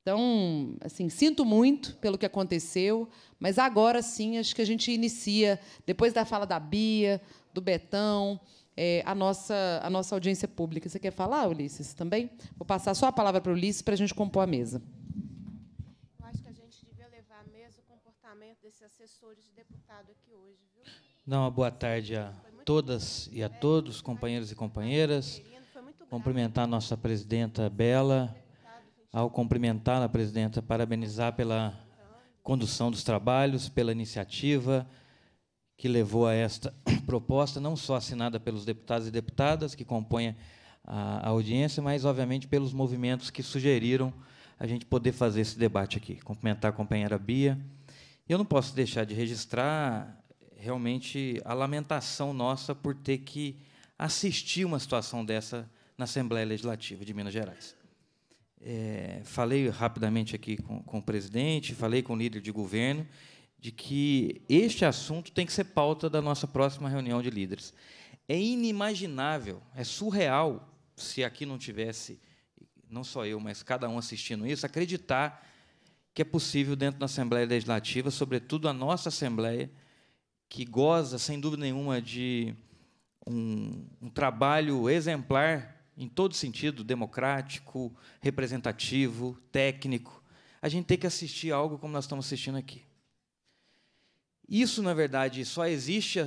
Então, assim, sinto muito pelo que aconteceu, mas agora sim acho que a gente inicia, depois da fala da Bia, do Betão, é, a, nossa, a nossa audiência pública. Você quer falar, Ulisses, também? Vou passar só a palavra para o Ulisses para a gente compor a mesa. Eu acho que a gente devia levar mesmo o comportamento desses assessores de deputado aqui hoje. Viu? Dá uma boa tarde a todas e a é, todos, companheiros e companheiras. Cumprimentar a nossa presidenta Bela. Ao cumprimentar a presidenta, parabenizar pela condução dos trabalhos, pela iniciativa, que levou a esta proposta, não só assinada pelos deputados e deputadas que compõem a, a audiência, mas, obviamente, pelos movimentos que sugeriram a gente poder fazer esse debate aqui. Cumprimentar a companheira Bia. Eu não posso deixar de registrar realmente a lamentação nossa por ter que assistir uma situação dessa na Assembleia Legislativa de Minas Gerais. É, falei rapidamente aqui com, com o presidente, falei com o líder de governo, de que este assunto tem que ser pauta da nossa próxima reunião de líderes. É inimaginável, é surreal, se aqui não tivesse, não só eu, mas cada um assistindo isso, acreditar que é possível dentro da Assembleia Legislativa, sobretudo a nossa Assembleia, que goza, sem dúvida nenhuma, de um, um trabalho exemplar em todo sentido, democrático, representativo, técnico, a gente tem que assistir algo como nós estamos assistindo aqui. Isso, na verdade, só existe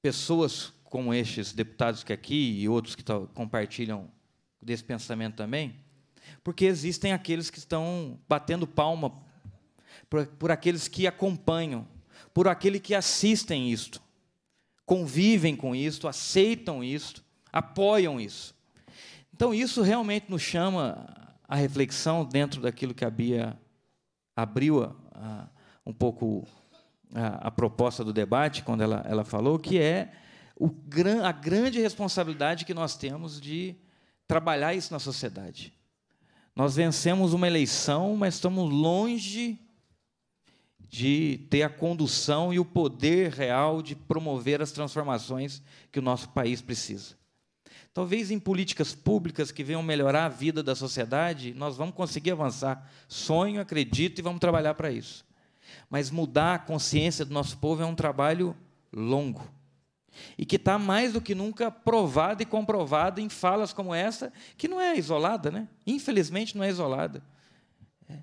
pessoas como estes deputados que aqui e outros que compartilham desse pensamento também, porque existem aqueles que estão batendo palma por, por aqueles que acompanham, por aquele que assistem isto, convivem com isto, aceitam isto, apoiam isso. Então, isso realmente nos chama a reflexão dentro daquilo que a Bia abriu a, a, um pouco a, a proposta do debate, quando ela, ela falou, que é o gran, a grande responsabilidade que nós temos de trabalhar isso na sociedade. Nós vencemos uma eleição, mas estamos longe de ter a condução e o poder real de promover as transformações que o nosso país precisa. Talvez em políticas públicas que venham melhorar a vida da sociedade, nós vamos conseguir avançar. Sonho, acredito e vamos trabalhar para isso. Mas mudar a consciência do nosso povo é um trabalho longo. E que está mais do que nunca provado e comprovado em falas como essa, que não é isolada, né? Infelizmente não é isolada. É.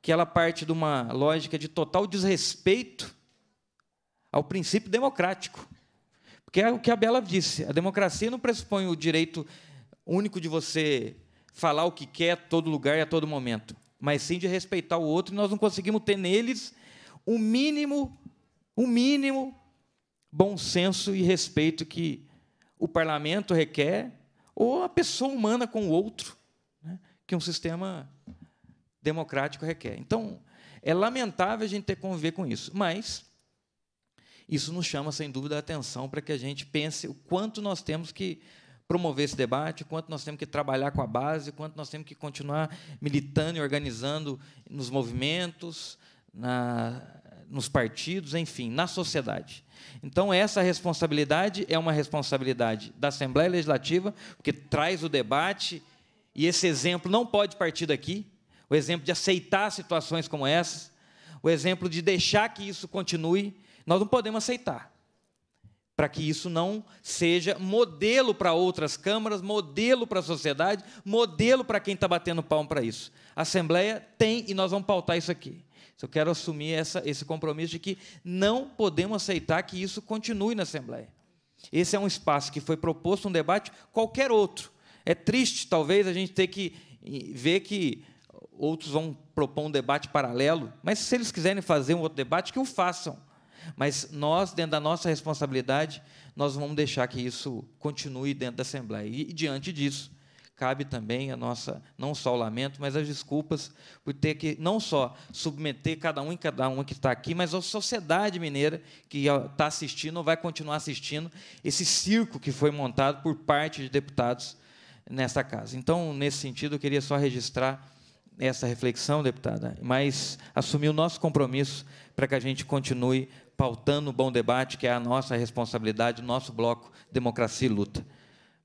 Que ela parte de uma lógica de total desrespeito ao princípio democrático. Porque é o que a Bela disse: a democracia não pressupõe o direito único de você falar o que quer a todo lugar e a todo momento, mas sim de respeitar o outro, e nós não conseguimos ter neles o mínimo, o mínimo bom senso e respeito que o parlamento requer, ou a pessoa humana com o outro, né, que um sistema democrático requer. Então, é lamentável a gente ter que conviver com isso, mas isso nos chama, sem dúvida, a atenção para que a gente pense o quanto nós temos que promover esse debate, o quanto nós temos que trabalhar com a base, o quanto nós temos que continuar militando e organizando nos movimentos, na, nos partidos, enfim, na sociedade. Então, essa responsabilidade é uma responsabilidade da Assembleia Legislativa, porque traz o debate, e esse exemplo não pode partir daqui o exemplo de aceitar situações como essa, o exemplo de deixar que isso continue. Nós não podemos aceitar para que isso não seja modelo para outras câmaras, modelo para a sociedade, modelo para quem está batendo palmo para isso. A Assembleia tem, e nós vamos pautar isso aqui. Eu quero assumir essa, esse compromisso de que não podemos aceitar que isso continue na Assembleia. Esse é um espaço que foi proposto um debate qualquer outro. É triste, talvez, a gente ter que eh, ver que outros vão propor um debate paralelo, mas se eles quiserem fazer um outro debate, que o façam. Mas nós, dentro da nossa responsabilidade, nós vamos deixar que isso continue dentro da Assembleia. E, diante disso, cabe também a nossa, não só o lamento, mas as desculpas por ter que não só submeter cada um e cada um que está aqui, mas a sociedade mineira que está assistindo ou vai continuar assistindo esse circo que foi montado por parte de deputados nesta casa. Então, nesse sentido, eu queria só registrar essa reflexão, deputada, mas assumir o nosso compromisso para que a gente continue pautando o bom debate, que é a nossa responsabilidade, o nosso bloco Democracia e Luta.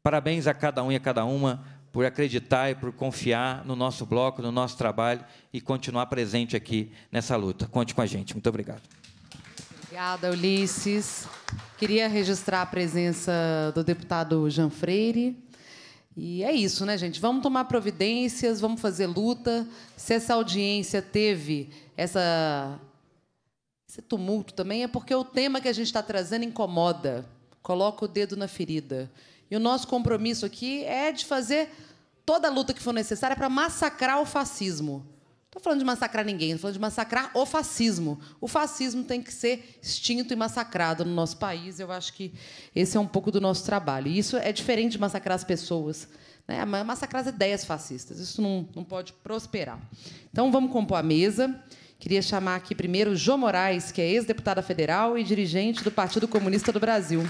Parabéns a cada um e a cada uma por acreditar e por confiar no nosso bloco, no nosso trabalho e continuar presente aqui nessa luta. Conte com a gente. Muito obrigado. Obrigada, Ulisses. Queria registrar a presença do deputado Jean Freire. E é isso, né, gente? Vamos tomar providências, vamos fazer luta. Se essa audiência teve essa, esse tumulto também, é porque o tema que a gente está trazendo incomoda, coloca o dedo na ferida. E o nosso compromisso aqui é de fazer toda a luta que for necessária para massacrar o fascismo. Não estou falando de massacrar ninguém, estou falando de massacrar o fascismo. O fascismo tem que ser extinto e massacrado no nosso país. Eu acho que esse é um pouco do nosso trabalho. E isso é diferente de massacrar as pessoas, né? É massacrar as ideias fascistas. Isso não, não pode prosperar. Então, vamos compor a mesa. Queria chamar aqui primeiro João Moraes, que é ex-deputada federal e dirigente do Partido Comunista do Brasil.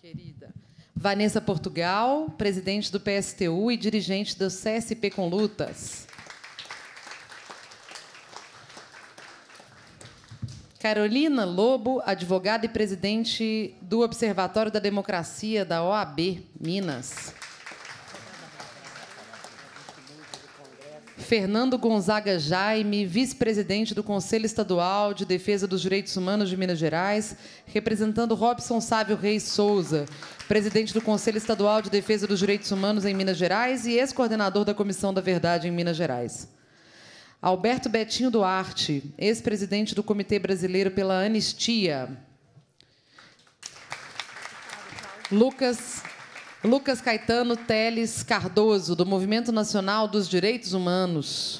querida. Vanessa Portugal, presidente do PSTU e dirigente do CSP com Lutas. Carolina Lobo, advogada e presidente do Observatório da Democracia da OAB Minas. Fernando Gonzaga Jaime, vice-presidente do Conselho Estadual de Defesa dos Direitos Humanos de Minas Gerais, representando Robson Sávio Reis Souza, presidente do Conselho Estadual de Defesa dos Direitos Humanos em Minas Gerais e ex-coordenador da Comissão da Verdade em Minas Gerais. Alberto Betinho Duarte, ex-presidente do Comitê Brasileiro pela Anistia. Lucas Lucas Caetano Teles Cardoso, do Movimento Nacional dos Direitos Humanos.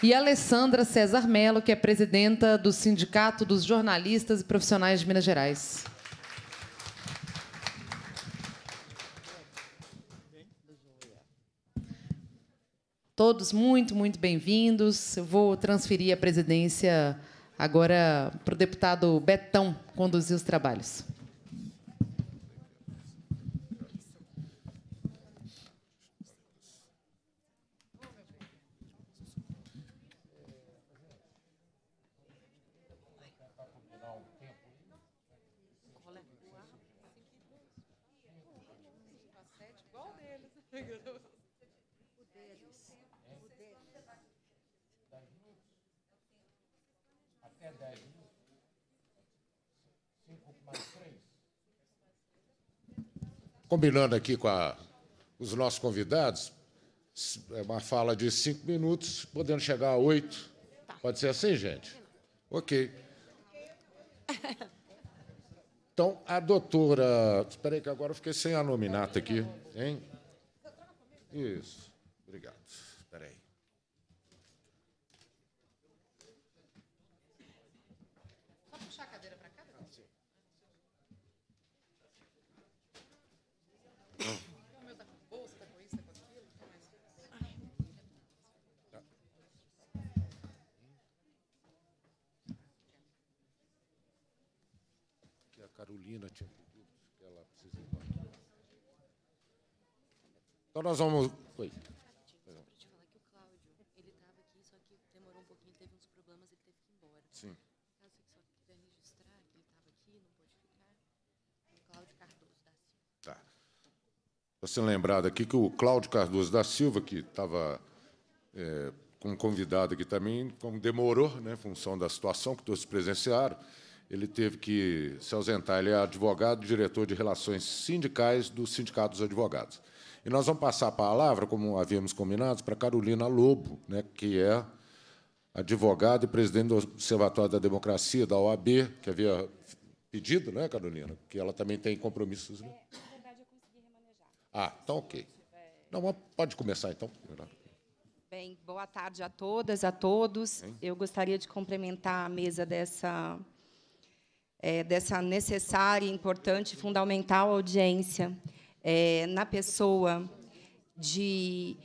E Alessandra César Mello, que é presidenta do Sindicato dos Jornalistas e Profissionais de Minas Gerais. Todos muito, muito bem-vindos. Eu vou transferir a presidência agora para o deputado Betão conduzir os trabalhos. combinando aqui com a, os nossos convidados, é uma fala de cinco minutos, podendo chegar a oito. Tá. Pode ser assim, gente? Ok. Então, a doutora. Espera aí, que agora eu fiquei sem a nominata aqui. Hein? Isso. Obrigado. Carolina tinha pedido que ela precisa encontrar. Então nós vamos. Oi. Sim. Caso tá. você só quiser registrar que ele estava aqui, não pôde ficar, o Cláudio Cardoso da Silva. Tá. Estou sendo lembrado aqui que o Cláudio Cardoso da Silva, que estava é, com um convidado aqui também, como demorou, né, em função da situação que todos presenciaram, ele teve que se ausentar. Ele é advogado, e diretor de relações sindicais do Sindicato dos Advogados. E nós vamos passar a palavra, como havíamos combinado, para Carolina Lobo, né, que é advogada e presidente do Observatório da Democracia, da OAB, que havia pedido, né, Carolina? Que ela também tem compromissos. Né? É, na verdade, eu consegui remanejar. Ah, então ok. Não, pode começar então. Bem, boa tarde a todas, a todos. Eu gostaria de complementar a mesa dessa é, dessa necessária, importante, fundamental audiência é, na pessoa de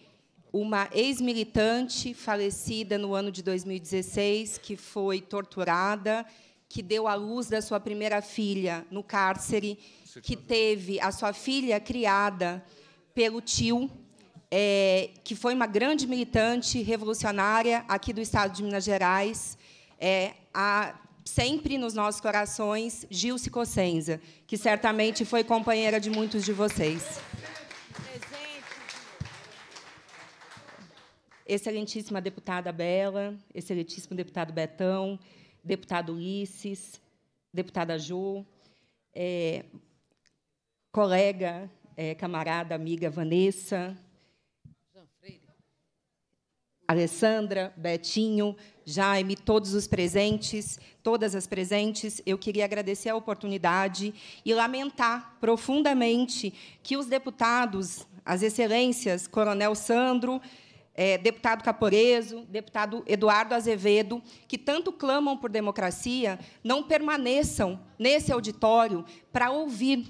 uma ex-militante falecida no ano de 2016, que foi torturada, que deu à luz da sua primeira filha no cárcere, que teve a sua filha criada pelo tio, é, que foi uma grande militante revolucionária aqui do Estado de Minas Gerais. É, a sempre nos nossos corações Gilce Cossenza, que certamente foi companheira de muitos de vocês. Excelentíssima deputada Bela, excelentíssimo deputado Betão, deputado Ulisses, deputada Ju, é, colega, é, camarada, amiga Vanessa, Alessandra, Betinho, Jaime, todos os presentes, todas as presentes. Eu queria agradecer a oportunidade e lamentar profundamente que os deputados, as excelências, Coronel Sandro, é, deputado Caporeso, deputado Eduardo Azevedo, que tanto clamam por democracia, não permaneçam nesse auditório para ouvir,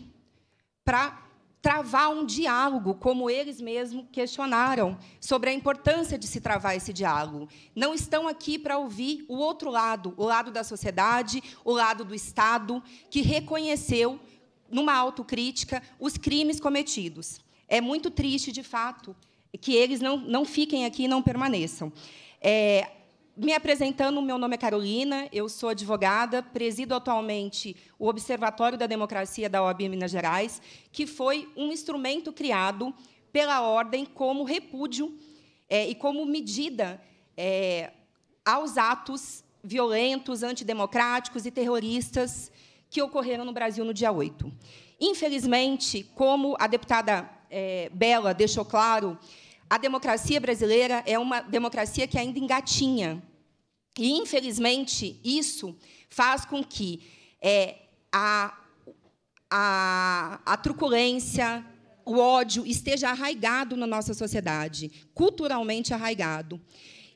para travar um diálogo, como eles mesmos questionaram, sobre a importância de se travar esse diálogo. Não estão aqui para ouvir o outro lado, o lado da sociedade, o lado do Estado, que reconheceu, numa autocrítica, os crimes cometidos. É muito triste, de fato, que eles não, não fiquem aqui e não permaneçam. É, me apresentando, meu nome é Carolina, eu sou advogada, presido atualmente o Observatório da Democracia da OAB Minas Gerais, que foi um instrumento criado pela ordem como repúdio é, e como medida é, aos atos violentos, antidemocráticos e terroristas que ocorreram no Brasil no dia 8. Infelizmente, como a deputada é, Bela deixou claro, a democracia brasileira é uma democracia que ainda engatinha. E, infelizmente, isso faz com que é, a, a, a truculência, o ódio esteja arraigado na nossa sociedade, culturalmente arraigado.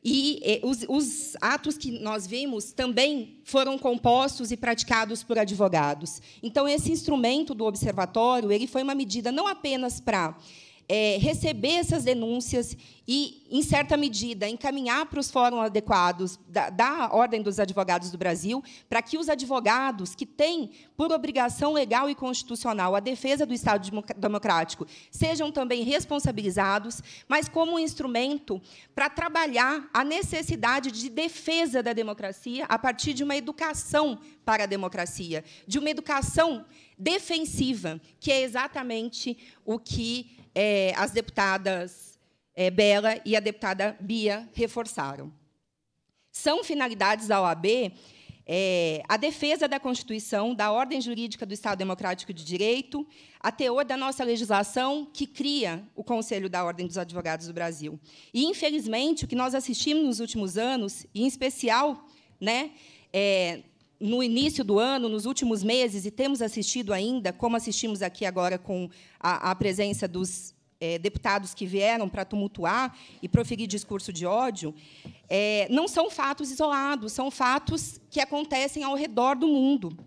E é, os, os, atos que nós vimos também foram compostos e praticados por advogados. Então, esse instrumento do observatório ele foi uma medida não apenas para é, receber essas denúncias e, em certa medida, encaminhar para os fóruns adequados da, da Ordem dos Advogados do Brasil, para que os advogados que têm, por obrigação legal e constitucional, a defesa do Estado democrático, sejam também responsabilizados, mas como um instrumento para trabalhar a necessidade de defesa da democracia a partir de uma educação para a democracia, de uma educação defensiva, que é exatamente o que é, as deputadas é, Bela e a deputada Bia reforçaram. São finalidades da OAB é, a defesa da Constituição, da ordem jurídica do Estado Democrático de Direito, a teor da nossa legislação que cria o Conselho da Ordem dos Advogados do Brasil. E, infelizmente, o que nós assistimos nos últimos anos, e em especial né, é, no início do ano, nos últimos meses, e temos assistido ainda, como assistimos aqui agora com a, a presença dos é, deputados que vieram para tumultuar e proferir discurso de ódio, é, não são fatos isolados, são fatos que acontecem ao redor do mundo.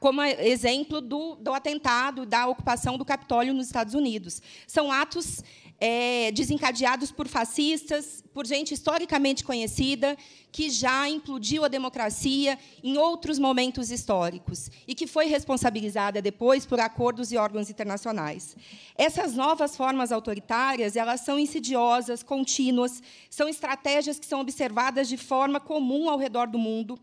Como exemplo do, do atentado, da ocupação do Capitólio nos Estados Unidos. São atos é, desencadeados por fascistas, por gente historicamente conhecida, que já implodiu a democracia em outros momentos históricos e que foi responsabilizada depois por acordos e órgãos internacionais. Essas novas formas autoritárias, elas são insidiosas, contínuas, são estratégias que são observadas de forma comum ao redor do mundo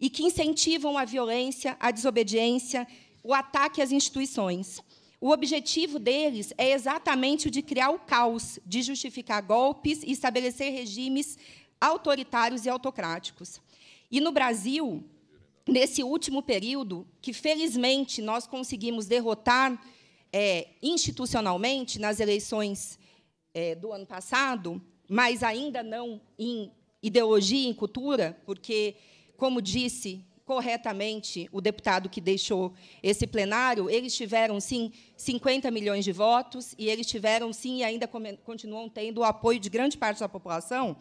e que incentivam a violência, a desobediência, o ataque às instituições. O objetivo deles é exatamente o de criar o caos, de justificar golpes e estabelecer regimes autoritários e autocráticos. E no Brasil, nesse último período, que felizmente nós conseguimos derrotar é, institucionalmente nas eleições é, do ano passado, mas ainda não em ideologia, em cultura, porque, como disse corretamente o deputado que deixou esse plenário, eles tiveram, sim, 50 milhões de votos, e eles tiveram, sim, e ainda continuam tendo o apoio de grande parte da população,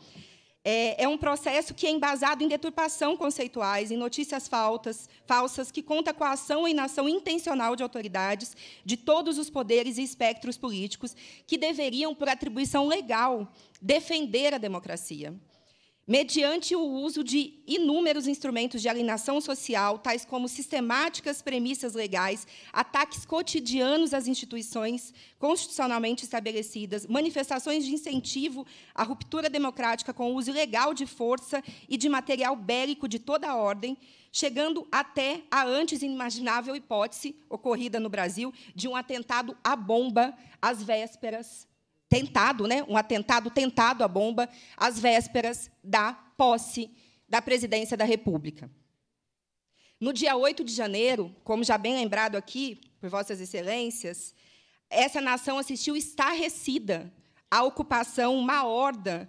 é, é, um processo que é embasado em deturpação conceituais, em notícias faltas, falsas, que conta com a ação ou inação intencional de autoridades de todos os poderes e espectros políticos que deveriam, por atribuição legal, defender a democracia mediante o uso de inúmeros instrumentos de alienação social, tais como sistemáticas premissas legais, ataques cotidianos às instituições constitucionalmente estabelecidas, manifestações de incentivo à ruptura democrática com o uso ilegal de força e de material bélico de toda a ordem, chegando até a antes inimaginável hipótese ocorrida no Brasil de um atentado à bomba às vésperas tentado, né? um atentado tentado à bomba, às vésperas da posse da presidência da República. No dia 8 de janeiro, como já bem lembrado aqui por Vossas Excelências, essa nação assistiu estarrecida à ocupação, uma horda,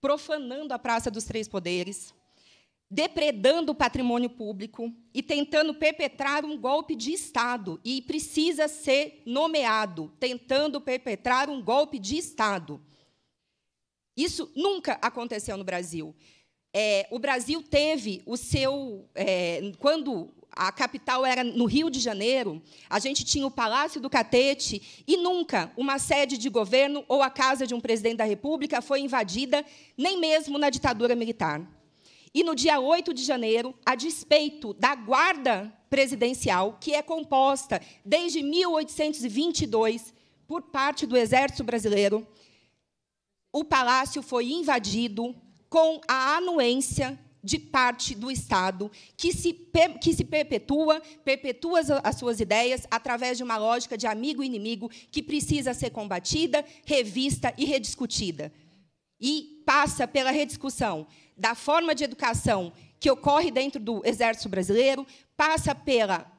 profanando a Praça dos Três Poderes, depredando o patrimônio público e tentando perpetrar um golpe de Estado e precisa ser nomeado, tentando perpetrar um golpe de Estado. Isso nunca aconteceu no Brasil. É, o Brasil teve o seu. É, quando a capital era no Rio de Janeiro, a gente tinha o Palácio do Catete e nunca uma sede de governo ou a casa de um presidente da República foi invadida, nem mesmo na ditadura militar. E no dia 8 de janeiro, a despeito da guarda presidencial, que é composta desde 1822 por parte do Exército Brasileiro, o palácio foi invadido com a anuência de parte do Estado, que se, que se perpetua, perpetua as, as suas ideias através de uma lógica de amigo e inimigo que precisa ser combatida, revista e rediscutida e passa pela rediscussão da forma de educação que ocorre dentro do Exército Brasileiro, passa pela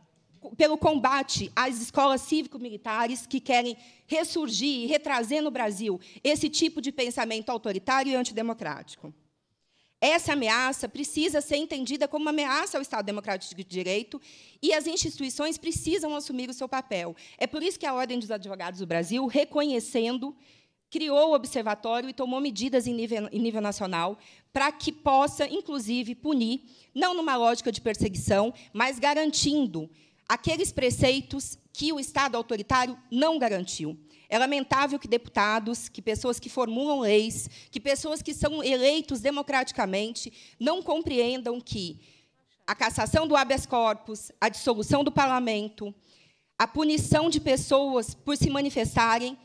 pelo combate às escolas cívico-militares que querem ressurgir e retrazer no Brasil esse tipo de pensamento autoritário e antidemocrático. Essa ameaça precisa ser entendida como uma ameaça ao Estado Democrático de Direito e as instituições precisam assumir o seu papel. É por isso que a Ordem dos Advogados do Brasil, reconhecendo criou o observatório e tomou medidas em nível, em nível nacional para que possa, inclusive, punir, não numa lógica de perseguição, mas garantindo aqueles preceitos que o Estado autoritário não garantiu. É lamentável que deputados, que pessoas que formulam leis, que pessoas que são eleitos democraticamente não compreendam que a cassação do habeas corpus, a dissolução do parlamento, a punição de pessoas por se manifestarem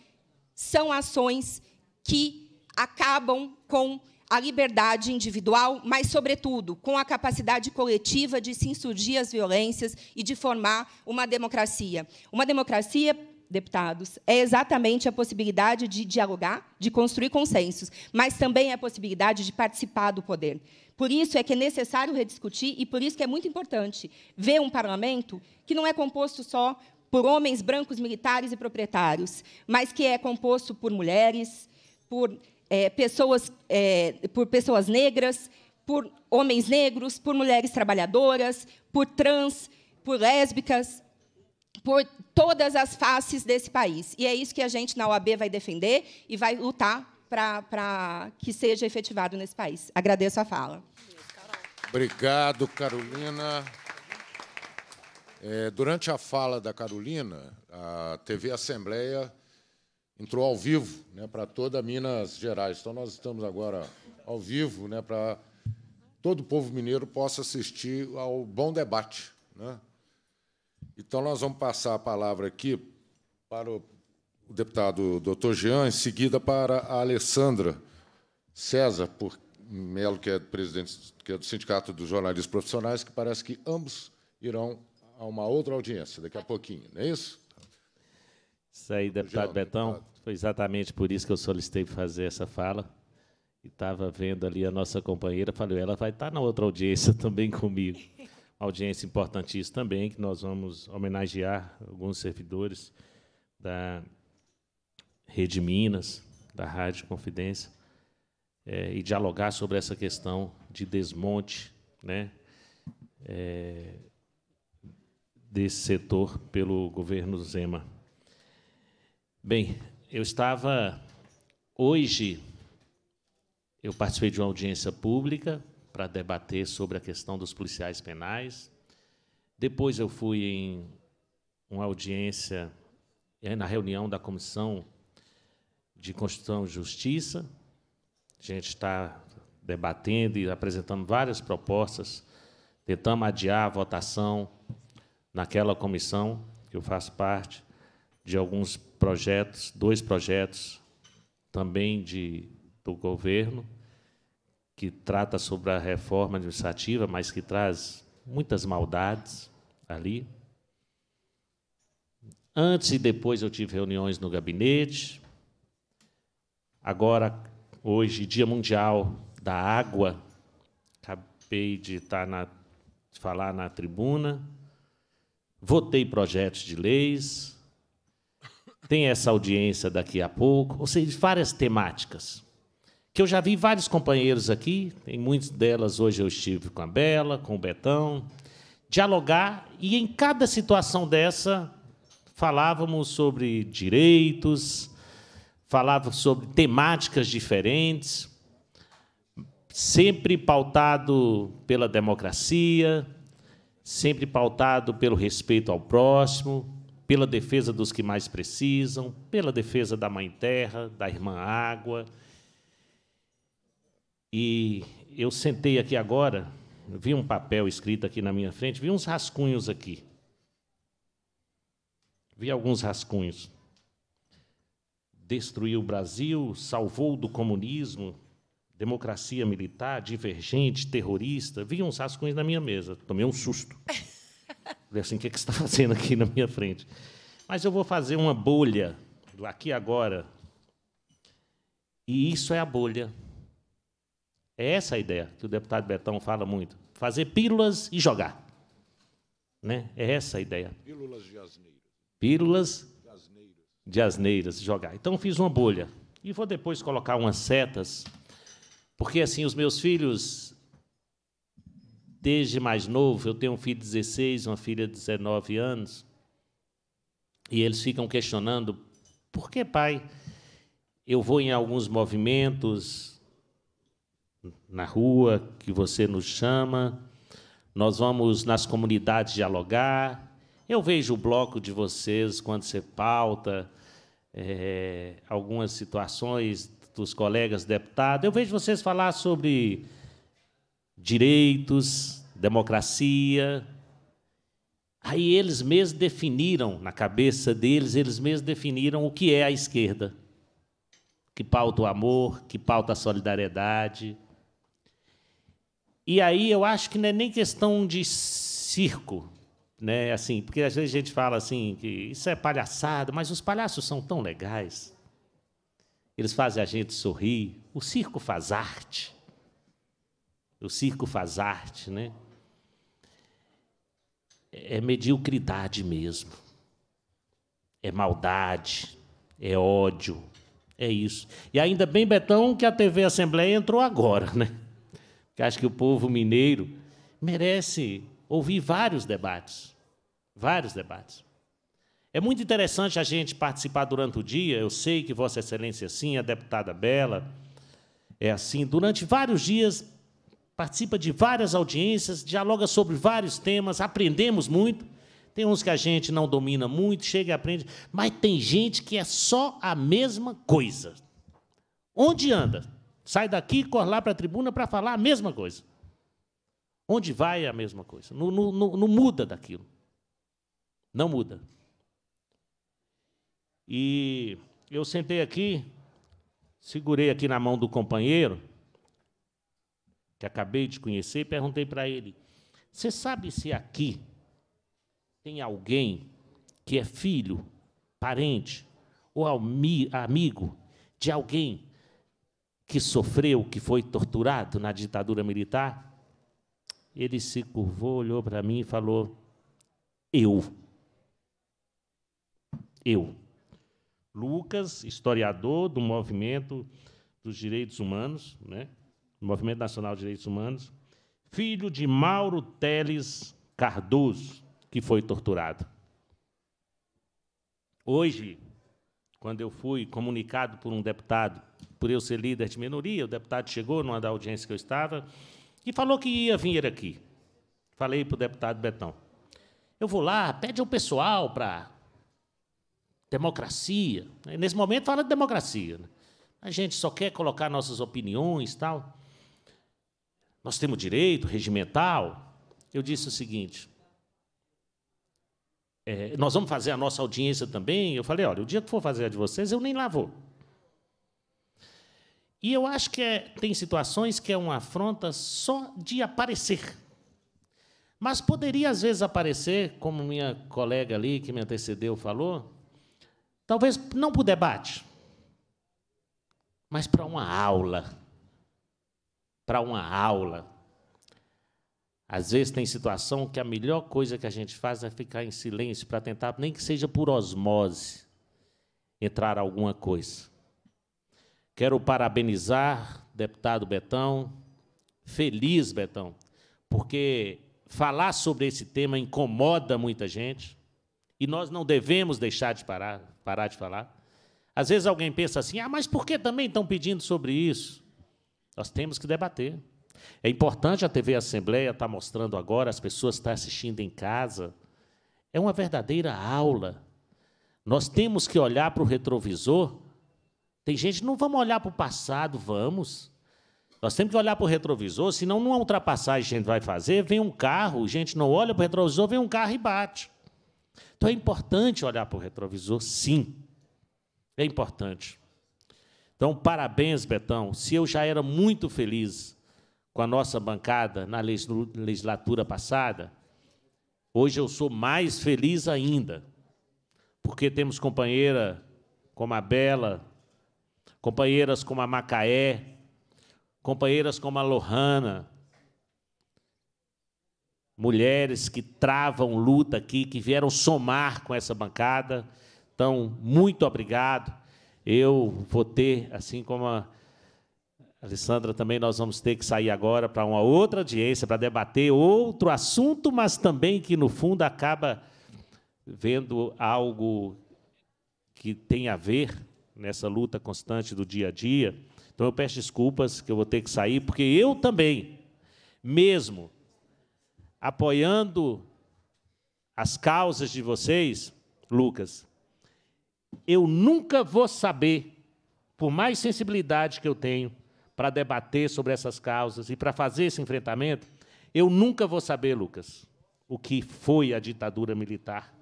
são ações que acabam com a liberdade individual, mas, sobretudo, com a capacidade coletiva de se insurgir às violências e de formar uma democracia. Uma democracia, deputados, é exatamente a possibilidade de dialogar, de construir consensos, mas também é a possibilidade de participar do poder. Por isso é que é necessário rediscutir e por isso que é muito importante ver um parlamento que não é composto só por homens brancos militares e proprietários, mas que é composto por mulheres, por, é, pessoas, é, por pessoas negras, por homens negros, por mulheres trabalhadoras, por trans, por lésbicas, por todas as faces desse país. E é isso que a gente, na OAB, vai defender e vai lutar para que seja efetivado nesse país. Agradeço a fala. Obrigado, Carolina. É, durante a fala da Carolina, a TV Assembleia entrou ao vivo né, para toda Minas Gerais. Então, nós estamos agora ao vivo né, para todo o povo mineiro possa assistir ao bom debate. Né? Então, nós vamos passar a palavra aqui para o deputado doutor Jean, em seguida para a Alessandra César por Melo, que é presidente que é do Sindicato dos Jornalistas Profissionais, que parece que ambos irão a uma outra audiência daqui a pouquinho, não é isso? Isso aí, deputado Jean, Betão. Deputado. Foi exatamente por isso que eu solicitei fazer essa fala. E estava vendo ali a nossa companheira, falei, ela vai estar tá na outra audiência também comigo. Uma audiência importantíssima também, que nós vamos homenagear alguns servidores da Rede Minas, da Rádio Confidência, é, e dialogar sobre essa questão de desmonte, né? É, desse setor pelo governo Zema. Bem, eu estava hoje eu participei de uma audiência pública para debater sobre a questão dos policiais penais. Depois eu fui em uma audiência eh, na reunião da comissão de Constituição e Justiça. A gente está debatendo e apresentando várias propostas. Tentamos adiar a votação naquela comissão que eu faço parte de alguns projetos, dois projetos também de, do governo, que trata sobre a reforma administrativa, mas que traz muitas maldades ali. Antes e depois eu tive reuniões no gabinete. Agora, hoje, Dia Mundial da Água, acabei de estar tá na, de falar na tribuna votei projetos de leis, tem essa audiência daqui a pouco, ou seja, várias temáticas. Que eu já vi vários companheiros aqui, em muitas delas hoje eu estive com a Bela, com o Betão, dialogar e em cada situação dessa falávamos sobre direitos, falava sobre temáticas diferentes, sempre pautado pela democracia, sempre pautado pelo respeito ao próximo, pela defesa dos que mais precisam, pela defesa da mãe terra, da irmã água. E eu sentei aqui agora, vi um papel escrito aqui na minha frente, vi uns rascunhos aqui. Vi alguns rascunhos. Destruiu o Brasil, salvou do comunismo, democracia militar, divergente, terrorista, vi uns rascunhos na minha mesa. Tomei um susto. Falei assim, o que, é que você está fazendo aqui na minha frente? Mas eu vou fazer uma bolha do aqui e agora. E isso é a bolha. É essa a ideia que o deputado Betão fala muito. Fazer pílulas e jogar. Né? É essa a ideia. Pílulas de asneiras. Pílulas de asneiras. de asneiras, jogar. Então, fiz uma bolha. E vou depois colocar umas setas porque assim, os meus filhos, desde mais novo, eu tenho um filho de 16, uma filha de 19 anos, e eles ficam questionando: por que, pai, eu vou em alguns movimentos na rua que você nos chama, nós vamos nas comunidades dialogar, eu vejo o bloco de vocês quando você pauta é, algumas situações dos colegas deputados. Eu vejo vocês falar sobre direitos, democracia. Aí eles mesmos definiram, na cabeça deles, eles mesmos definiram o que é a esquerda. Que pauta o amor, que pauta a solidariedade. E aí eu acho que não é nem questão de circo, né? Assim, porque às vezes a gente fala assim que isso é palhaçada, mas os palhaços são tão legais eles fazem a gente sorrir. O circo faz arte. O circo faz arte, né? É, é mediocridade mesmo. É maldade, é ódio, é isso. E ainda bem, Betão, que a TV Assembleia entrou agora, né? Porque acho que o povo mineiro merece ouvir vários debates. Vários debates. É muito interessante a gente participar durante o dia. Eu sei que Vossa Excelência é assim, a deputada Bela é assim. Durante vários dias, participa de várias audiências, dialoga sobre vários temas, aprendemos muito. Tem uns que a gente não domina muito, chega e aprende, mas tem gente que é só a mesma coisa. Onde anda? Sai daqui, corre lá para a tribuna para falar a mesma coisa. Onde vai é a mesma coisa. Não, não, não, não muda daquilo. Não muda. E eu sentei aqui, segurei aqui na mão do companheiro, que acabei de conhecer, e perguntei para ele: Você sabe se aqui tem alguém que é filho, parente ou amigo de alguém que sofreu, que foi torturado na ditadura militar? Ele se curvou, olhou para mim e falou: Eu. Eu. Lucas, historiador do movimento dos direitos humanos, né? Movimento Nacional de Direitos Humanos, filho de Mauro Teles Cardoso, que foi torturado. Hoje, quando eu fui comunicado por um deputado, por eu ser líder de minoria, o deputado chegou numa da audiência que eu estava e falou que ia vir aqui. Falei para o deputado Betão. Eu vou lá, pede ao pessoal para democracia. Né? Nesse momento fala de democracia. Né? A gente só quer colocar nossas opiniões tal. Nós temos direito regimental. Eu disse o seguinte: é, nós vamos fazer a nossa audiência também. Eu falei, olha, o dia que for fazer a de vocês, eu nem lá vou. E eu acho que é, tem situações que é uma afronta só de aparecer. Mas poderia, às vezes, aparecer, como minha colega ali que me antecedeu falou, Talvez não para o debate, mas para uma aula. Para uma aula. Às vezes tem situação que a melhor coisa que a gente faz é ficar em silêncio para tentar, nem que seja por osmose, entrar alguma coisa. Quero parabenizar deputado Betão, feliz Betão, porque falar sobre esse tema incomoda muita gente e nós não devemos deixar de parar parar de falar. Às vezes alguém pensa assim: ah, mas por que também estão pedindo sobre isso? Nós temos que debater. É importante a TV Assembleia estar tá mostrando agora, as pessoas estão tá assistindo em casa. É uma verdadeira aula. Nós temos que olhar para o retrovisor. Tem gente, não vamos olhar para o passado, vamos. Nós temos que olhar para o retrovisor, senão numa ultrapassagem que a gente vai fazer, vem um carro, a gente não olha para o retrovisor, vem um carro e bate. Então é importante olhar para o retrovisor, sim. É importante. Então, parabéns, Betão. Se eu já era muito feliz com a nossa bancada na legislatura passada, hoje eu sou mais feliz ainda, porque temos companheira como a Bela, companheiras como a Macaé, companheiras como a Lohana, mulheres que travam luta aqui, que vieram somar com essa bancada. Então, muito obrigado. Eu vou ter, assim como a Alessandra também, nós vamos ter que sair agora para uma outra audiência, para debater outro assunto, mas também que, no fundo, acaba vendo algo que tem a ver nessa luta constante do dia a dia. Então, eu peço desculpas que eu vou ter que sair, porque eu também, mesmo apoiando as causas de vocês, Lucas, eu nunca vou saber, por mais sensibilidade que eu tenho para debater sobre essas causas e para fazer esse enfrentamento, eu nunca vou saber, Lucas, o que foi a ditadura militar.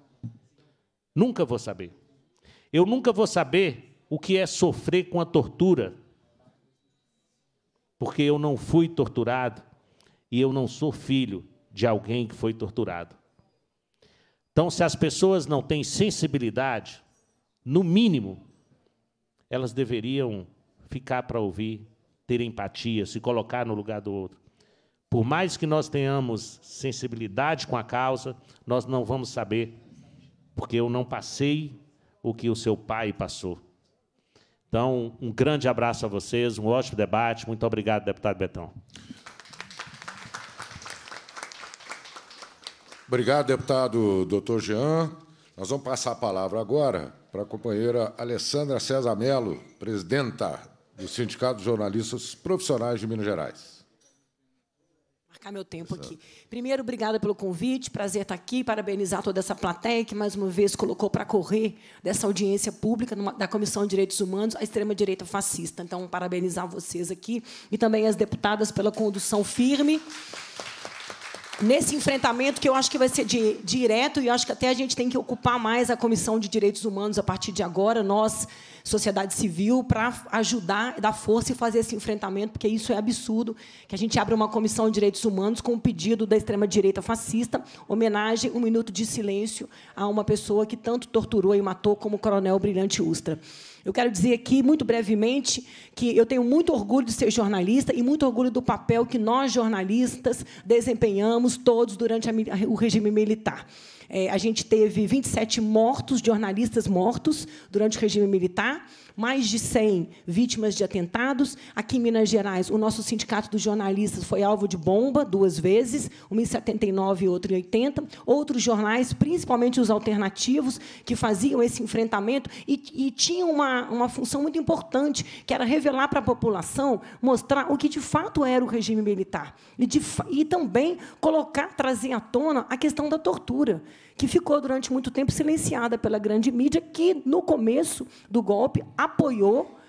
Nunca vou saber. Eu nunca vou saber o que é sofrer com a tortura, porque eu não fui torturado e eu não sou filho de alguém que foi torturado. Então, se as pessoas não têm sensibilidade, no mínimo, elas deveriam ficar para ouvir, ter empatia, se colocar no lugar do outro. Por mais que nós tenhamos sensibilidade com a causa, nós não vamos saber, porque eu não passei o que o seu pai passou. Então, um grande abraço a vocês, um ótimo debate. Muito obrigado, deputado Betão. Obrigado, deputado doutor Jean. Nós vamos passar a palavra agora para a companheira Alessandra César Mello, presidenta do Sindicato de Jornalistas Profissionais de Minas Gerais. marcar meu tempo aqui. Primeiro, obrigada pelo convite, prazer estar aqui, parabenizar toda essa plateia que, mais uma vez, colocou para correr dessa audiência pública da Comissão de Direitos Humanos a extrema-direita fascista. Então, parabenizar vocês aqui e também as deputadas pela condução firme nesse enfrentamento que eu acho que vai ser de, direto e acho que até a gente tem que ocupar mais a Comissão de Direitos Humanos a partir de agora, nós, sociedade civil, para ajudar, dar força e fazer esse enfrentamento, porque isso é absurdo, que a gente abra uma Comissão de Direitos Humanos com um pedido da extrema-direita fascista, homenagem, um minuto de silêncio a uma pessoa que tanto torturou e matou como o coronel Brilhante Ustra. Eu quero dizer aqui, muito brevemente, que eu tenho muito orgulho de ser jornalista e muito orgulho do papel que nós, jornalistas, desempenhamos todos durante a, o regime militar. É, a gente teve 27 mortos, jornalistas mortos, durante o regime militar, mais de 100 vítimas de atentados. Aqui em Minas Gerais, o nosso sindicato dos jornalistas foi alvo de bomba duas vezes, uma em 79 e outra em 80. Outros jornais, principalmente os alternativos, que faziam esse enfrentamento e, e tinham uma, uma função muito importante, que era revelar para a população, mostrar o que de fato era o regime militar. E, de, e também colocar, trazer à tona a questão da tortura que ficou durante muito tempo silenciada pela grande mídia, que no começo do golpe apoiou,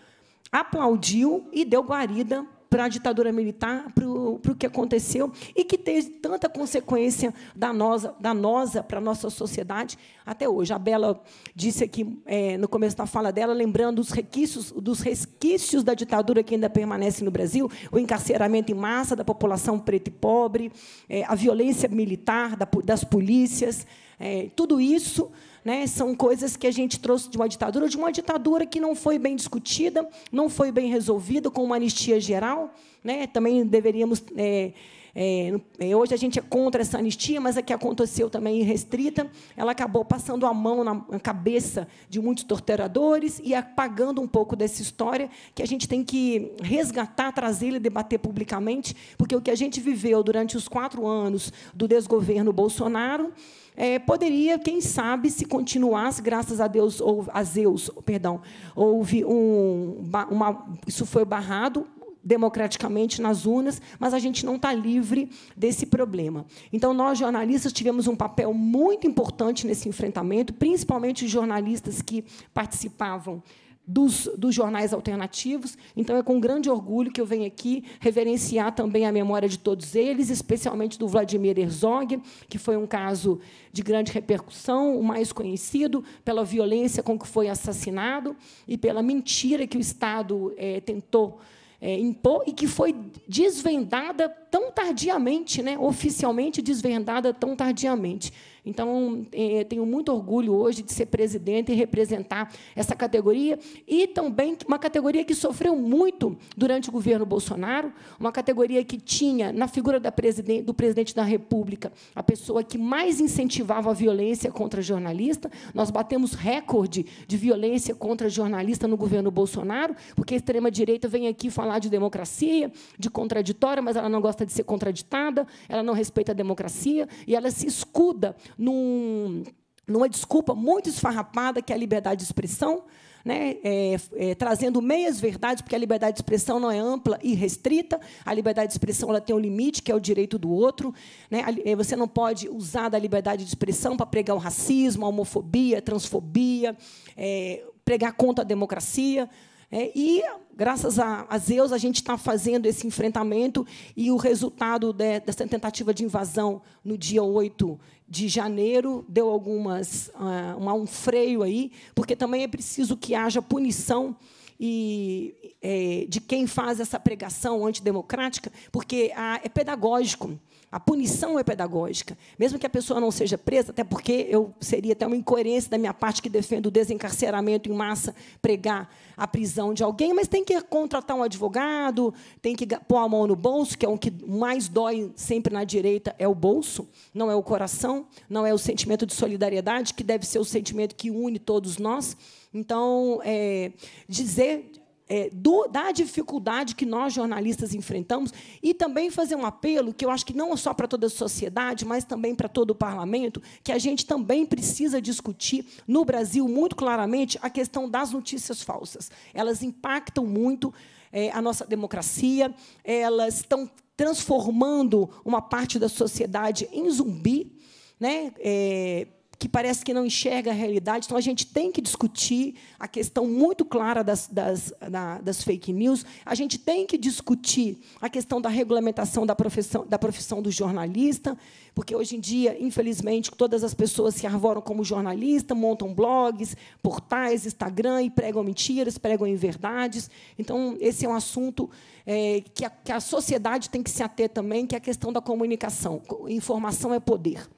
aplaudiu e deu guarida para a ditadura militar, para o que aconteceu, e que teve tanta consequência danosa, danosa para a nossa sociedade até hoje. A Bela disse aqui, é, no começo da fala dela, lembrando os requisitos, dos resquícios da ditadura que ainda permanece no Brasil, o encarceramento em massa da população preta e pobre, é, a violência militar da, das polícias, é, tudo isso né? São coisas que a gente trouxe de uma ditadura, de uma ditadura que não foi bem discutida, não foi bem resolvida, com uma anistia geral. Né? Também deveríamos. É, é, é hoje a gente é contra essa anistia, mas a que aconteceu também restrita, ela acabou passando a mão na cabeça de muitos torturadores e apagando um pouco dessa história que a gente tem que resgatar, trazer e debater publicamente, porque o que a gente viveu durante os quatro anos do desgoverno Bolsonaro é, poderia, quem sabe, se continuasse, graças a Deus, ou a Zeus, perdão, houve um, uma, isso foi barrado, democraticamente nas urnas, mas a gente não está livre desse problema. Então, nós, jornalistas, tivemos um papel muito importante nesse enfrentamento, principalmente os jornalistas que participavam dos, dos, jornais alternativos. Então, é com grande orgulho que eu venho aqui reverenciar também a memória de todos eles, especialmente do Vladimir Herzog, que foi um caso de grande repercussão, o mais conhecido pela violência com que foi assassinado e pela mentira que o Estado é, tentou é, impor e que foi desvendada tão tardiamente, né, oficialmente desvendada tão tardiamente. Então, é, é, tenho muito orgulho hoje de ser presidente e representar essa categoria e também uma categoria que sofreu muito durante o governo Bolsonaro, uma categoria que tinha na figura presidente, do presidente da República a pessoa que mais incentivava a violência contra jornalista. Nós batemos recorde de violência contra jornalista no governo Bolsonaro, porque a extrema direita vem aqui falar de democracia, de contraditória, mas ela não gosta de ser contraditada, ela não respeita a democracia e ela se escuda num, numa desculpa muito esfarrapada, que é a liberdade de expressão, né, é, é, trazendo meias verdades, porque a liberdade de expressão não é ampla e restrita, a liberdade de expressão ela tem um limite, que é o direito do outro. Né, é, você não pode usar da liberdade de expressão para pregar o racismo, a homofobia, a transfobia, é, pregar contra a democracia. É, e, graças a, a, Zeus, a gente está fazendo esse enfrentamento e o resultado de, dessa tentativa de invasão no dia 8 de janeiro deu algumas uh, uma, um freio aí, porque também é preciso que haja punição e, é, de quem faz essa pregação antidemocrática, porque a, ah, é pedagógico. A punição é pedagógica. Mesmo que a pessoa não seja presa, até porque eu seria até uma incoerência da minha parte que defendo o desencarceramento em massa, pregar a prisão de alguém, mas tem que contratar um advogado, tem que pôr a mão no bolso, que é o que mais dói sempre na direita, é o bolso, não é o coração, não é o sentimento de solidariedade, que deve ser o sentimento que une todos nós. Então, é, dizer é, do, da dificuldade que nós jornalistas enfrentamos e também fazer um apelo que eu acho que não só para toda a sociedade, mas também para todo o parlamento, que a gente também precisa discutir no Brasil muito claramente a questão das notícias falsas. Elas impactam muito é, a nossa democracia, elas estão transformando uma parte da sociedade em zumbi, né? É, que parece que não enxerga a realidade. Então, a gente tem que discutir a questão muito clara das, das, da, das fake news, a gente tem que discutir a questão da regulamentação da profissão, da profissão do jornalista, porque hoje em dia, infelizmente, todas as pessoas se arvoram como jornalista, montam blogs, portais, Instagram e pregam mentiras, pregam inverdades. Então, esse é um assunto é, que, a, que a sociedade tem que se ater também, que é a questão da comunicação. Informação é poder.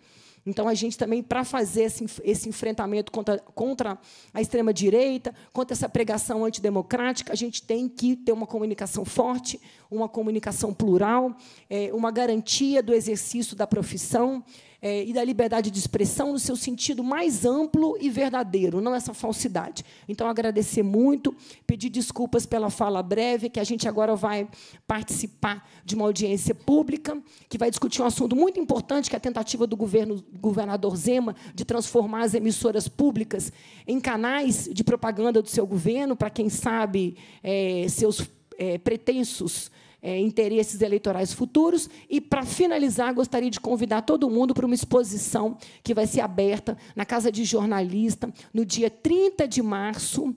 Então, a gente também, para fazer esse, esse, enfrentamento contra, contra a extrema-direita, contra essa pregação antidemocrática, a gente tem que ter uma comunicação forte, uma comunicação plural, é, uma garantia do exercício da profissão é, e da liberdade de expressão no seu sentido mais amplo e verdadeiro, não essa falsidade. Então, agradecer muito, pedir desculpas pela fala breve, que a gente agora vai participar de uma audiência pública, que vai discutir um assunto muito importante, que é a tentativa do governo, governador Zema de transformar as emissoras públicas em canais de propaganda do seu governo, para quem sabe é, seus é, pretensos é, interesses eleitorais futuros. E, para finalizar, gostaria de convidar todo mundo para uma exposição que vai ser aberta na Casa de Jornalista no dia 30 de março.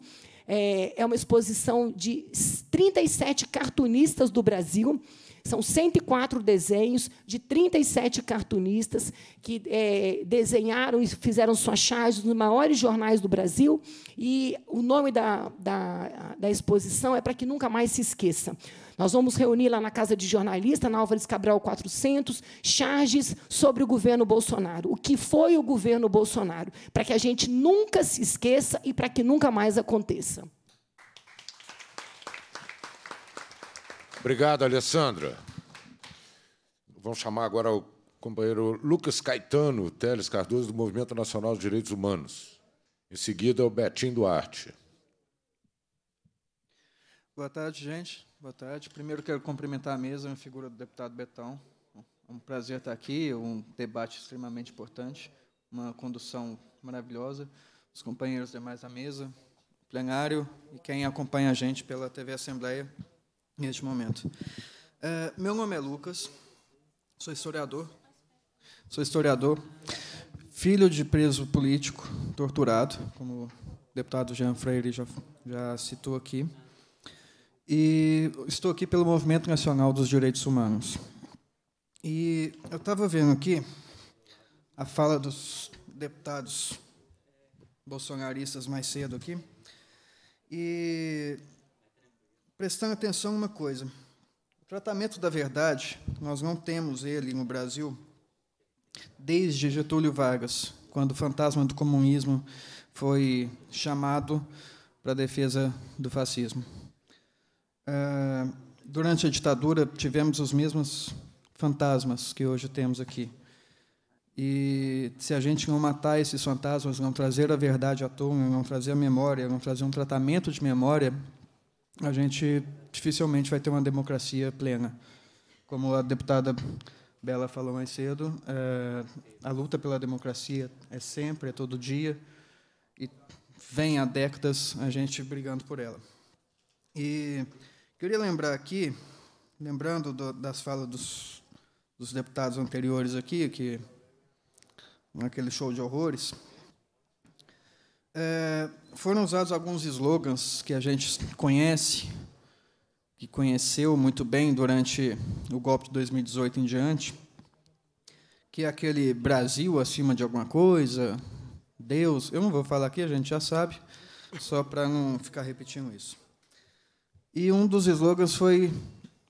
É, é uma exposição de 37 cartunistas do Brasil são 104 desenhos de 37 cartunistas que é, desenharam e fizeram suas charges nos maiores jornais do Brasil. E o nome da, da, da exposição é para que nunca mais se esqueça. Nós vamos reunir lá na Casa de Jornalista, na Álvares Cabral 400, charges sobre o governo Bolsonaro. O que foi o governo Bolsonaro? Para que a gente nunca se esqueça e para que nunca mais aconteça. Obrigado, Alessandra. Vamos chamar agora o companheiro Lucas Caetano Teles Cardoso, do Movimento Nacional de Direitos Humanos. Em seguida, o Betinho Duarte. Boa tarde, gente. Boa tarde. Primeiro, quero cumprimentar a mesa, a figura do deputado Betão. É um prazer estar aqui, é um debate extremamente importante, uma condução maravilhosa. Os companheiros demais da mesa, plenário e quem acompanha a gente pela TV Assembleia neste momento. Uh, meu nome é Lucas, sou historiador, sou historiador, filho de preso político torturado, como o deputado Jean Freire já, já citou aqui, e estou aqui pelo Movimento Nacional dos Direitos Humanos. E eu estava vendo aqui a fala dos deputados bolsonaristas mais cedo aqui, e prestando atenção uma coisa. O tratamento da verdade, nós não temos ele no Brasil desde Getúlio Vargas, quando o fantasma do comunismo foi chamado para a defesa do fascismo. Ah, durante a ditadura, tivemos os mesmos fantasmas que hoje temos aqui. E se a gente não matar esses fantasmas, não trazer a verdade à tona, não trazer a memória, não trazer um tratamento de memória, a gente dificilmente vai ter uma democracia plena. Como a deputada Bela falou mais cedo, é, a luta pela democracia é sempre, é todo dia, e vem há décadas a gente brigando por ela. E queria lembrar aqui, lembrando do, das falas dos, dos deputados anteriores aqui, que naquele show de horrores, é, foram usados alguns slogans que a gente conhece, que conheceu muito bem durante o golpe de 2018 em diante, que é aquele Brasil acima de alguma coisa, Deus. Eu não vou falar aqui, a gente já sabe, só para não ficar repetindo isso. E um dos slogans foi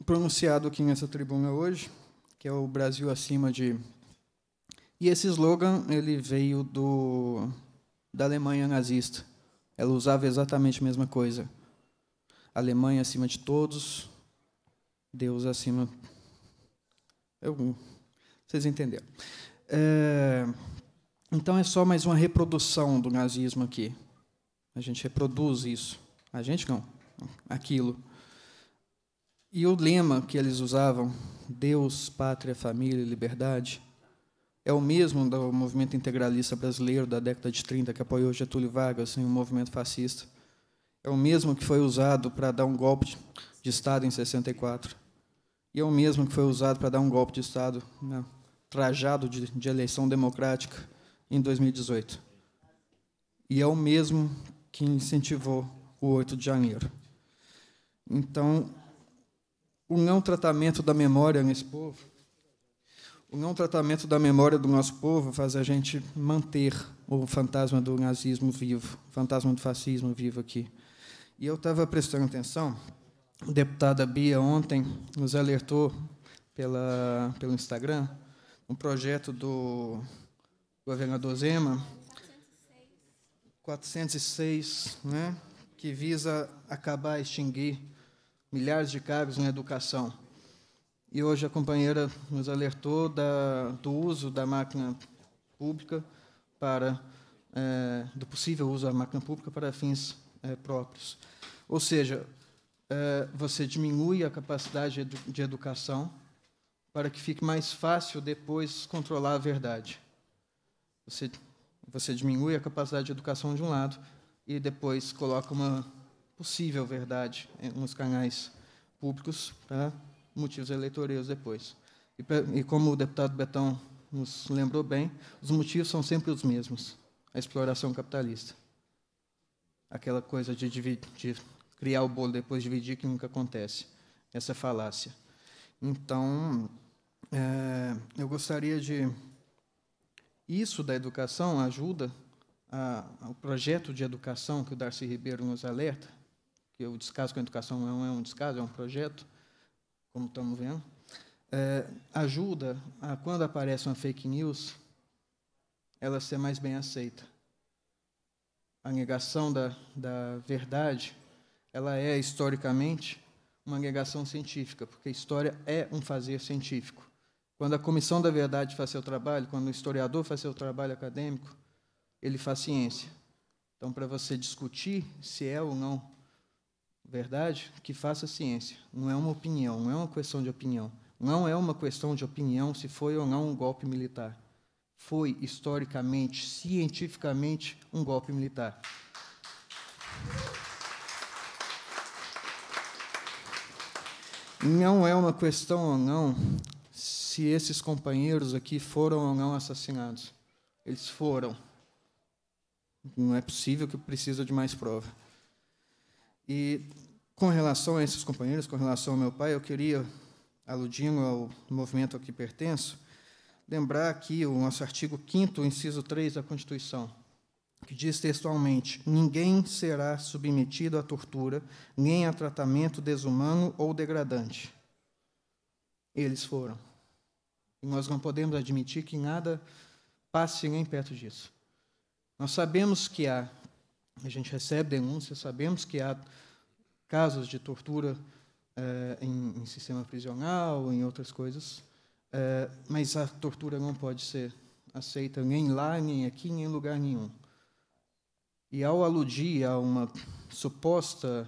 pronunciado aqui nessa tribuna hoje, que é o Brasil acima de. E esse slogan ele veio do da Alemanha nazista. Ela usava exatamente a mesma coisa. Alemanha acima de todos, Deus acima. Eu... Vocês entenderam. É... Então é só mais uma reprodução do nazismo aqui. A gente reproduz isso. A gente não. Aquilo. E o lema que eles usavam, Deus, pátria, família e liberdade, é o mesmo do movimento integralista brasileiro da década de 30, que apoiou Getúlio Vargas em um movimento fascista. É o mesmo que foi usado para dar um golpe de Estado em 64. E é o mesmo que foi usado para dar um golpe de Estado né, trajado de, de eleição democrática em 2018. E é o mesmo que incentivou o 8 de janeiro. Então, o não tratamento da memória nesse povo o não tratamento da memória do nosso povo faz a gente manter o fantasma do nazismo vivo, o fantasma do fascismo vivo aqui. E eu estava prestando atenção, a deputada Bia ontem nos alertou pela, pelo Instagram um projeto do governador Zema, 406, né, que visa acabar, extinguir milhares de cargos na educação e hoje a companheira nos alertou da, do uso da máquina pública para é, do possível uso da máquina pública para fins é, próprios. Ou seja, é, você diminui a capacidade de, educação para que fique mais fácil depois controlar a verdade. Você, você diminui a capacidade de educação de um lado e depois coloca uma possível verdade nos canais públicos para tá? motivos eleitoreiros depois. E, e como o deputado Betão nos lembrou bem, os motivos são sempre os mesmos: a exploração capitalista. Aquela coisa de, dividir, de criar o bolo depois dividir que nunca acontece. Essa é falácia. Então, é, eu gostaria de. Isso da educação ajuda a, ao projeto de educação que o Darcy Ribeiro nos alerta, que o descaso com a educação não é um descaso, é um projeto, como estamos vendo, é, ajuda a, quando aparece uma fake news, ela ser mais bem aceita. A negação da, da verdade, ela é historicamente uma negação científica, porque a história é um fazer científico. Quando a comissão da verdade faz seu trabalho, quando o historiador faz seu trabalho acadêmico, ele faz ciência. Então, para você discutir se é ou não verdade, que faça ciência. Não é uma opinião, não é uma questão de opinião. Não é uma questão de opinião se foi ou não um golpe militar. Foi, historicamente, cientificamente, um golpe militar. Não é uma questão ou não se esses companheiros aqui foram ou não assassinados. Eles foram. Não é possível que precisa de mais prova. E com relação a esses companheiros, com relação ao meu pai, eu queria, aludindo ao movimento a que pertenço, lembrar aqui o nosso artigo 5 inciso 3 da Constituição, que diz textualmente: ninguém será submetido à tortura, nem a tratamento desumano ou degradante. Eles foram. E nós não podemos admitir que nada passe nem perto disso. Nós sabemos que há, a gente recebe denúncias, sabemos que há casos de tortura eh, em, em, sistema prisional, em outras coisas, eh, mas a tortura não pode ser aceita nem lá, nem aqui, nem em lugar nenhum. E ao aludir a uma suposta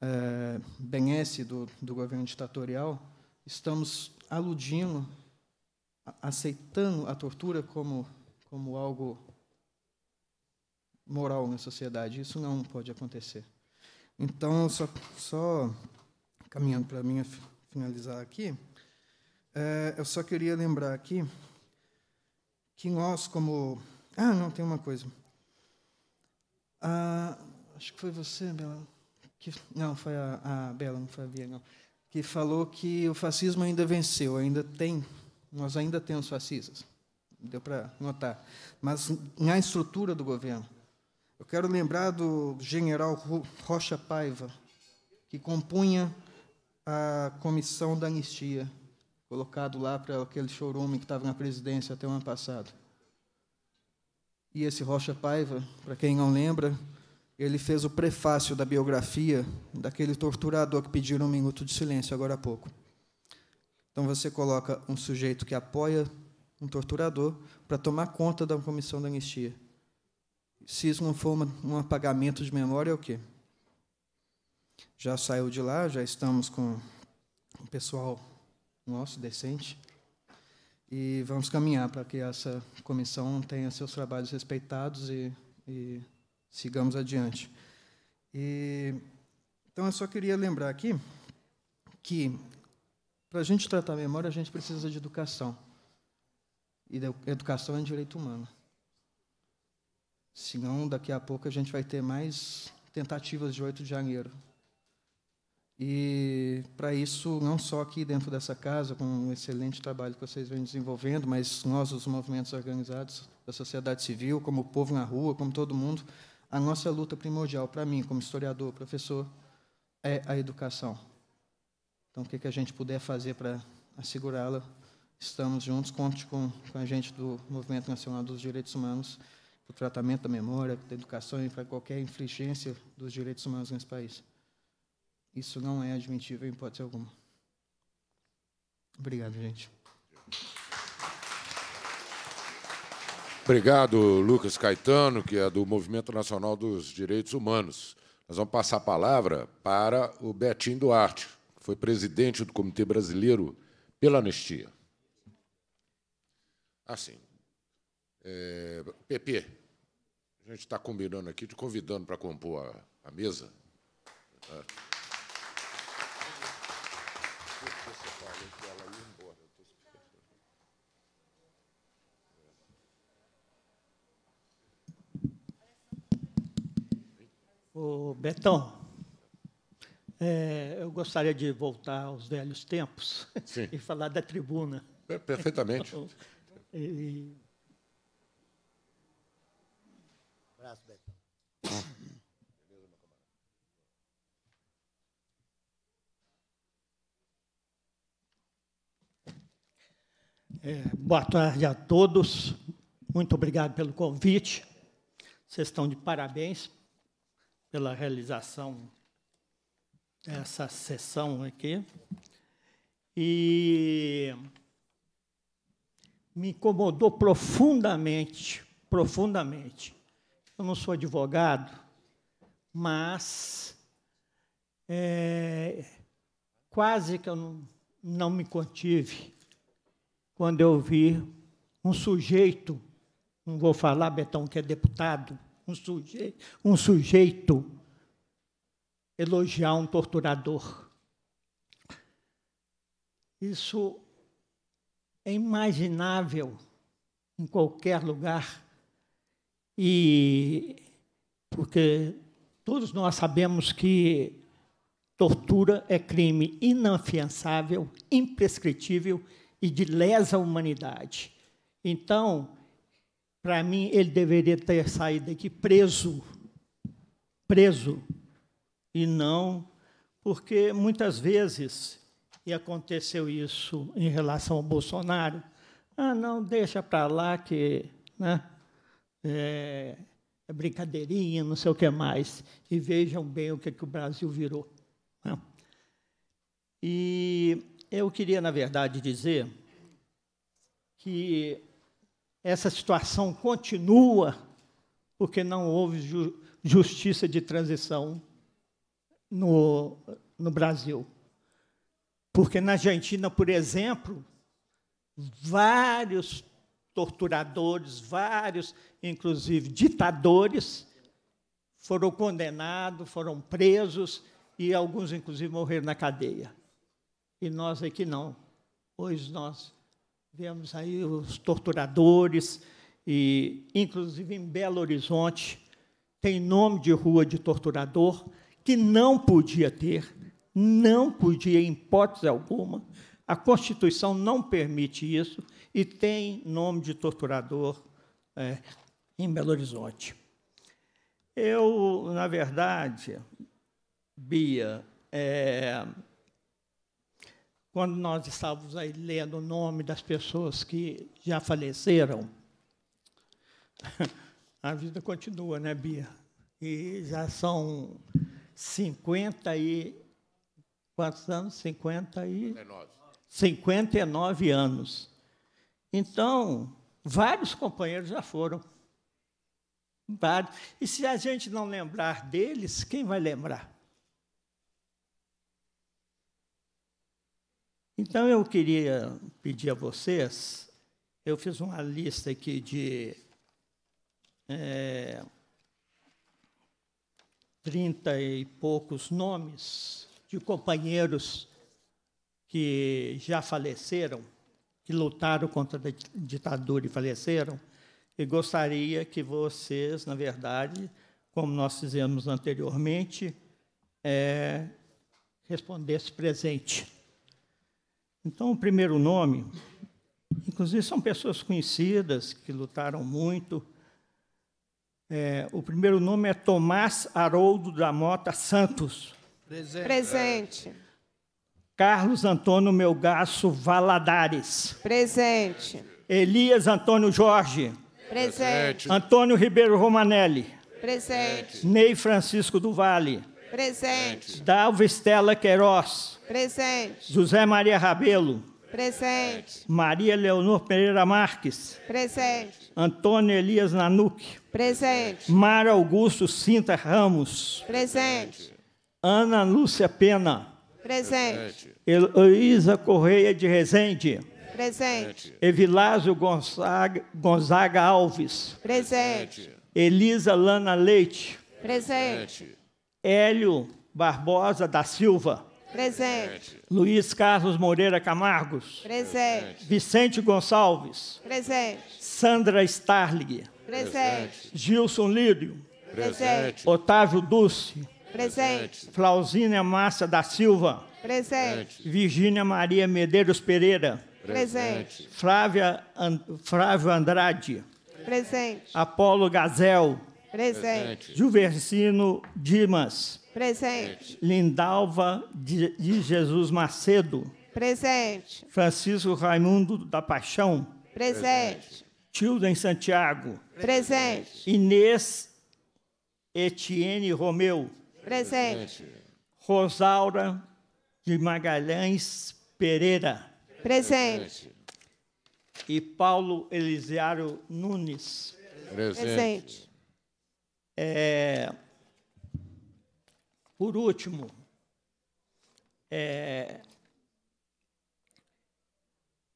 eh, benesse do, do governo ditatorial, estamos aludindo, aceitando a tortura como, como algo moral na sociedade. Isso não pode acontecer. Então, só, só caminhando para mim finalizar aqui, é, eu só queria lembrar aqui que nós, como. Ah, não, tem uma coisa. Ah, acho que foi você, Bela. Que, não, foi a, a Bela, não foi a Bia, não. Que falou que o fascismo ainda venceu, ainda tem. Nós ainda temos fascistas. Deu para notar. Mas na estrutura do governo eu quero lembrar do general Rocha Paiva, que compunha a comissão da anistia, colocado lá para aquele chorume que estava na presidência até o ano passado. E esse Rocha Paiva, para quem não lembra, ele fez o prefácio da biografia daquele torturador que pediram um minuto de silêncio agora há pouco. Então você coloca um sujeito que apoia um torturador para tomar conta da comissão da anistia. Se isso não for um apagamento de memória, é o quê? Já saiu de lá, já estamos com o pessoal nosso, decente, e vamos caminhar para que essa comissão tenha seus trabalhos respeitados e, e sigamos adiante. E, então, eu só queria lembrar aqui que, para a gente tratar a memória, a gente precisa de educação. E educação é um direito humano. Senão, daqui a pouco a gente vai ter mais tentativas de 8 de janeiro. E para isso, não só aqui dentro dessa casa, com um excelente trabalho que vocês vêm desenvolvendo, mas nós, os movimentos organizados da sociedade civil, como o povo na rua, como todo mundo, a nossa luta primordial, para mim, como historiador, professor, é a educação. Então, o que, que a gente puder fazer para assegurá-la, estamos juntos, conte com, com a gente do Movimento Nacional dos Direitos Humanos do tratamento da memória, da educação e para qualquer infligência dos direitos humanos nesse país. Isso não é admitível em hipótese alguma. Obrigado, gente. Obrigado, Lucas Caetano, que é do Movimento Nacional dos Direitos Humanos. Nós vamos passar a palavra para o Betinho Duarte, que foi presidente do Comitê Brasileiro pela Anistia. Assim. É, Pepe, a gente está combinando aqui, te convidando para compor a, a mesa. Tá? O Betão, é, eu gostaria de voltar aos velhos tempos Sim. e falar da tribuna. perfeitamente. e, É, boa tarde a todos. Muito obrigado pelo convite. Vocês estão de parabéns pela realização dessa sessão aqui. E me incomodou profundamente, profundamente. Eu não sou advogado, mas é, quase que eu não, não me contive quando eu vi um sujeito, não vou falar, Betão, que é deputado, um sujeito, um sujeito elogiar um torturador. Isso é imaginável em qualquer lugar e porque todos nós sabemos que tortura é crime inafiançável, imprescritível e de lesa humanidade. Então, para mim, ele deveria ter saído daqui preso, preso, e não, porque muitas vezes, e aconteceu isso em relação ao Bolsonaro, ah, não, deixa para lá que né, é, é, brincadeirinha, não sei o que mais, e vejam bem o que, é que o Brasil virou. Né? E eu queria, na verdade, dizer que essa situação continua porque não houve ju justiça de transição no, no Brasil. Porque na Argentina, por exemplo, vários torturadores, vários, inclusive ditadores, foram condenados, foram presos e alguns, inclusive, morreram na cadeia. E nós aqui é não. Hoje nós vemos aí os torturadores, e inclusive em Belo Horizonte tem nome de rua de torturador que não podia ter, não podia, em hipótese alguma. A Constituição não permite isso e tem nome de torturador é, em Belo Horizonte. Eu, na verdade, Bia, é, quando nós estávamos aí lendo o nome das pessoas que já faleceram, a vida continua, né, Bia? E já são 50 e. Quantos anos? 50 e. 59. 59 anos. Então, vários companheiros já foram. Vários. E se a gente não lembrar deles, quem vai lembrar? Então eu queria pedir a vocês, eu fiz uma lista aqui de é, 30 e poucos nomes de companheiros que já faleceram, que lutaram contra a ditadura e faleceram, e gostaria que vocês, na verdade, como nós fizemos anteriormente, é, respondessem presente. Então, o primeiro nome, inclusive são pessoas conhecidas que lutaram muito. É, o primeiro nome é Tomás Haroldo da Mota Santos. Presente. Presente. Carlos Antônio Melgaço Valadares. Presente. Elias Antônio Jorge. Presente. Antônio Ribeiro Romanelli. Presente. Ney Francisco do Vale. Presente. Dalves Stella Queiroz. Presente. José Maria Rabelo. Presente. Maria Leonor Pereira Marques. Presente. Antônio Elias Nanuc. Presente. Mara Augusto Cinta Ramos. Presente. Ana Lúcia Pena. Presente. Heloísa Correia de Rezende. Presente. Evilásio Gonzaga, Gonzaga Alves. Presente. Elisa Lana Leite. Presente. Hélio Barbosa da Silva. Presente. Luiz Carlos Moreira Camargos. Presente. Vicente Gonçalves. Presente. Sandra Starling. Presente. Gilson Lírio. Presente. Otávio Dulce. Presente. Flausínia Massa da Silva. Presente. Virgínia Maria Medeiros Pereira. Presente. Flávia And... Flávio Andrade. Presente. Apolo Gazel. Presente. Juversino Dimas. Presente. Lindalva de, de Jesus Macedo. Presente. Francisco Raimundo da Paixão. Presente. Tilda Santiago. Presente. Inês Etienne Romeu. Presente. Rosaura de Magalhães Pereira. Presente. E Paulo Elisiário Nunes. Presente. Presente. É, por último, é,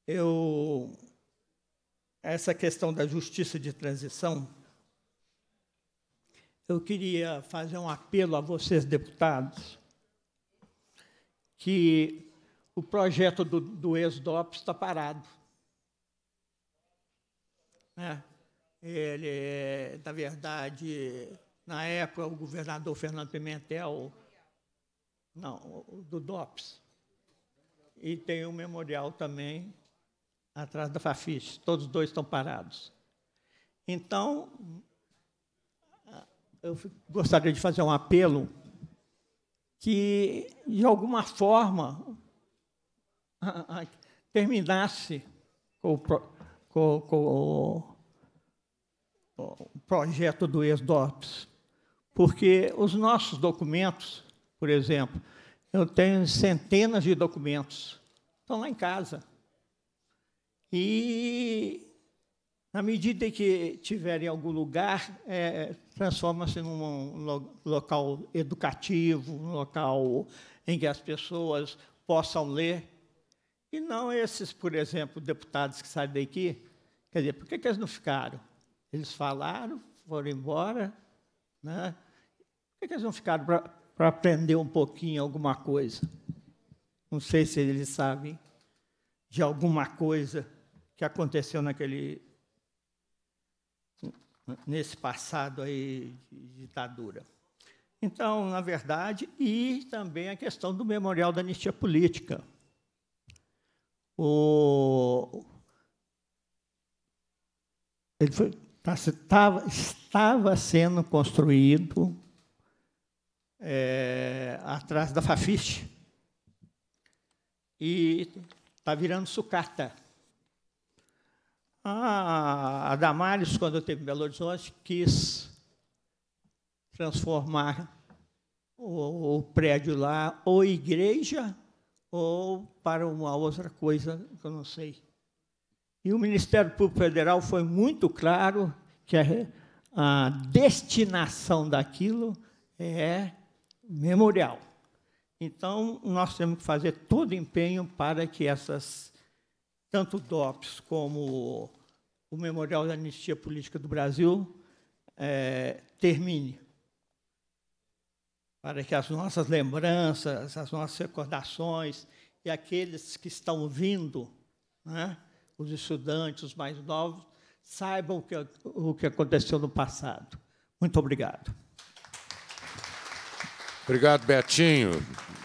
eu essa questão da justiça de transição, eu queria fazer um apelo a vocês, deputados, que o projeto do, do ex-DOPS está parado. Né? Ele, na verdade, na época, o governador Fernando Pimentel, não, do DOPS, e tem um memorial também atrás da Fafis. Todos dois estão parados. Então, eu gostaria de fazer um apelo que, de alguma forma, terminasse com, com, com o projeto do ESDOPS, porque os nossos documentos, por exemplo, eu tenho centenas de documentos, estão lá em casa. E, na medida que tiverem em algum lugar, é, transforma-se num lo local educativo, um local em que as pessoas possam ler. E não esses, por exemplo, deputados que saem daqui. Quer dizer, por que, que eles não ficaram? Eles falaram, foram embora. Né? Por que, que eles não ficaram para aprender um pouquinho alguma coisa? Não sei se eles sabem de alguma coisa que aconteceu naquele nesse passado aí de ditadura. Então, na verdade, e também a questão do memorial da anistia política. O ele foi Tá, estava, estava sendo construído é, atrás da Fafiche e está virando sucata. A, Damares, quando eu teve em Belo Horizonte, quis transformar o, o prédio lá ou igreja ou para uma outra coisa que eu não sei. E o Ministério Público Federal foi muito claro que a, a destinação daquilo é memorial. Então, nós temos que fazer todo empenho para que essas, tanto o DOPS como o Memorial da Anistia Política do Brasil, é, termine. Para que as nossas lembranças, as nossas recordações e aqueles que estão vindo, né, os estudantes, os mais novos, saibam o que, o que aconteceu no passado. Muito obrigado. Obrigado, Betinho.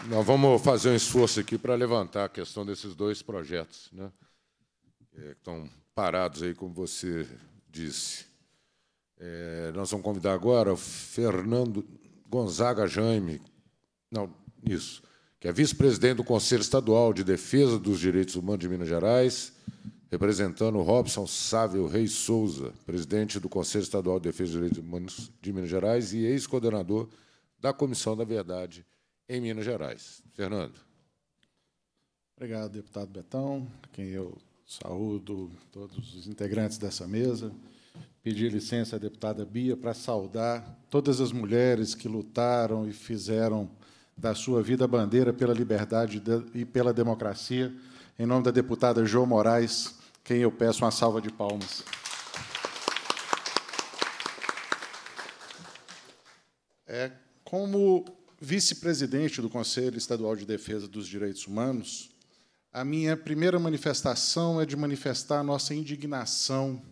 Nós vamos fazer um esforço aqui para levantar a questão desses dois projetos, né? É, estão parados aí, como você disse. É, nós vamos convidar agora o Fernando Gonzaga Jaime, não, isso, que é vice-presidente do Conselho Estadual de Defesa dos Direitos Humanos de Minas Gerais, Representando Robson Sávio Reis Souza, presidente do Conselho Estadual de Defesa dos Direitos de Minas Gerais e ex-coordenador da Comissão da Verdade em Minas Gerais. Fernando. Obrigado, deputado Betão, quem eu saúdo todos os integrantes dessa mesa. Pedir licença à deputada Bia para saudar todas as mulheres que lutaram e fizeram da sua vida bandeira pela liberdade e pela democracia. Em nome da deputada João Moraes, quem eu peço uma salva de palmas. É, como vice-presidente do Conselho Estadual de Defesa dos Direitos Humanos, a minha primeira manifestação é de manifestar nossa indignação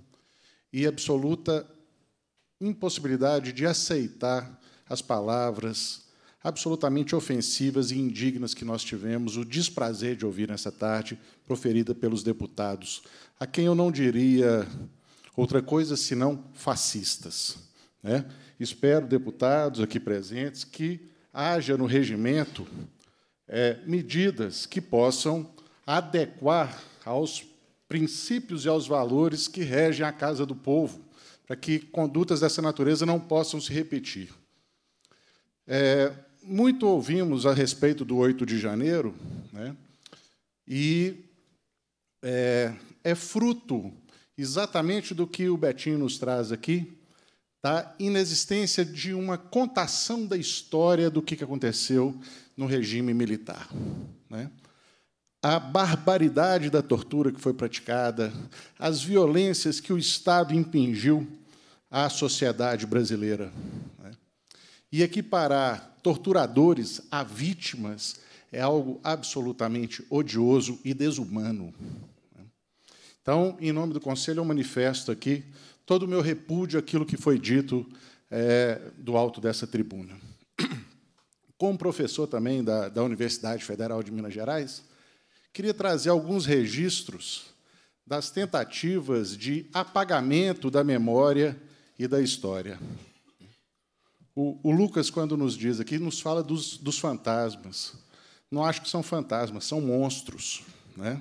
e absoluta impossibilidade de aceitar as palavras, absolutamente ofensivas e indignas que nós tivemos o desprazer de ouvir nessa tarde, proferida pelos deputados, a quem eu não diria outra coisa senão fascistas. Né? Espero, deputados aqui presentes, que haja no regimento é, medidas que possam adequar aos princípios e aos valores que regem a casa do povo, para que condutas dessa natureza não possam se repetir. É, muito ouvimos a respeito do 8 de janeiro, né? e é, é fruto exatamente do que o Betinho nos traz aqui, da inexistência de uma contação da história do que aconteceu no regime militar. Né? A barbaridade da tortura que foi praticada, as violências que o Estado impingiu à sociedade brasileira. Né? E equiparar torturadores a vítimas é algo absolutamente odioso e desumano. Então, em nome do Conselho, eu manifesto aqui todo o meu repúdio àquilo que foi dito é, do alto dessa tribuna. Como professor também da, da Universidade Federal de Minas Gerais, queria trazer alguns registros das tentativas de apagamento da memória e da história. O, o Lucas, quando nos diz aqui, nos fala dos, dos fantasmas. Não acho que são fantasmas, são monstros. Né?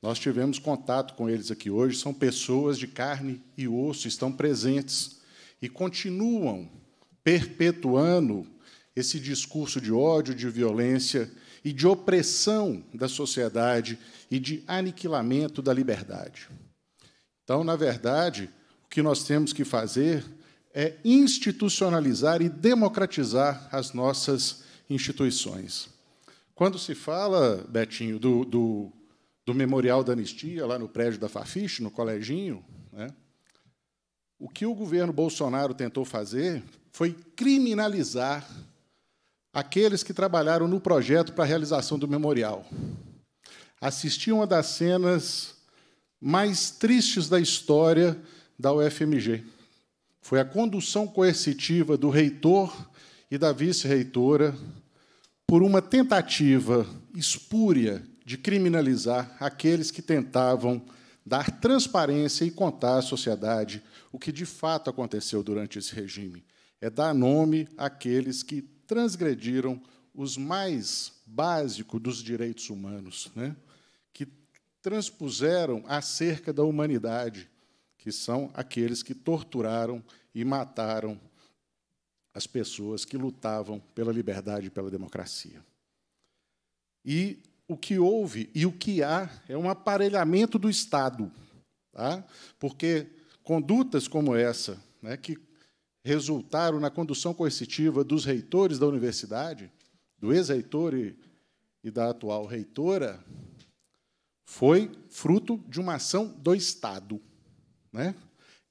Nós tivemos contato com eles aqui hoje, são pessoas de carne e osso, estão presentes e continuam perpetuando esse discurso de ódio, de violência e de opressão da sociedade e de aniquilamento da liberdade. Então, na verdade, o que nós temos que fazer é institucionalizar e democratizar as nossas instituições. Quando se fala, Betinho, do, do, do Memorial da Anistia, lá no prédio da Fafiche, no Coleginho, né, o que o governo Bolsonaro tentou fazer foi criminalizar aqueles que trabalharam no projeto para a realização do memorial. Assisti uma das cenas mais tristes da história da UFMG. Foi a condução coercitiva do reitor e da vice-reitora por uma tentativa espúria de criminalizar aqueles que tentavam dar transparência e contar à sociedade o que de fato aconteceu durante esse regime. É dar nome àqueles que transgrediram os mais básicos dos direitos humanos, né? que transpuseram acerca da humanidade que são aqueles que torturaram e mataram as pessoas que lutavam pela liberdade e pela democracia. E o que houve e o que há é um aparelhamento do Estado, tá? porque condutas como essa, né, que resultaram na condução coercitiva dos reitores da universidade, do ex-reitor e, e da atual reitora, foi fruto de uma ação do Estado né?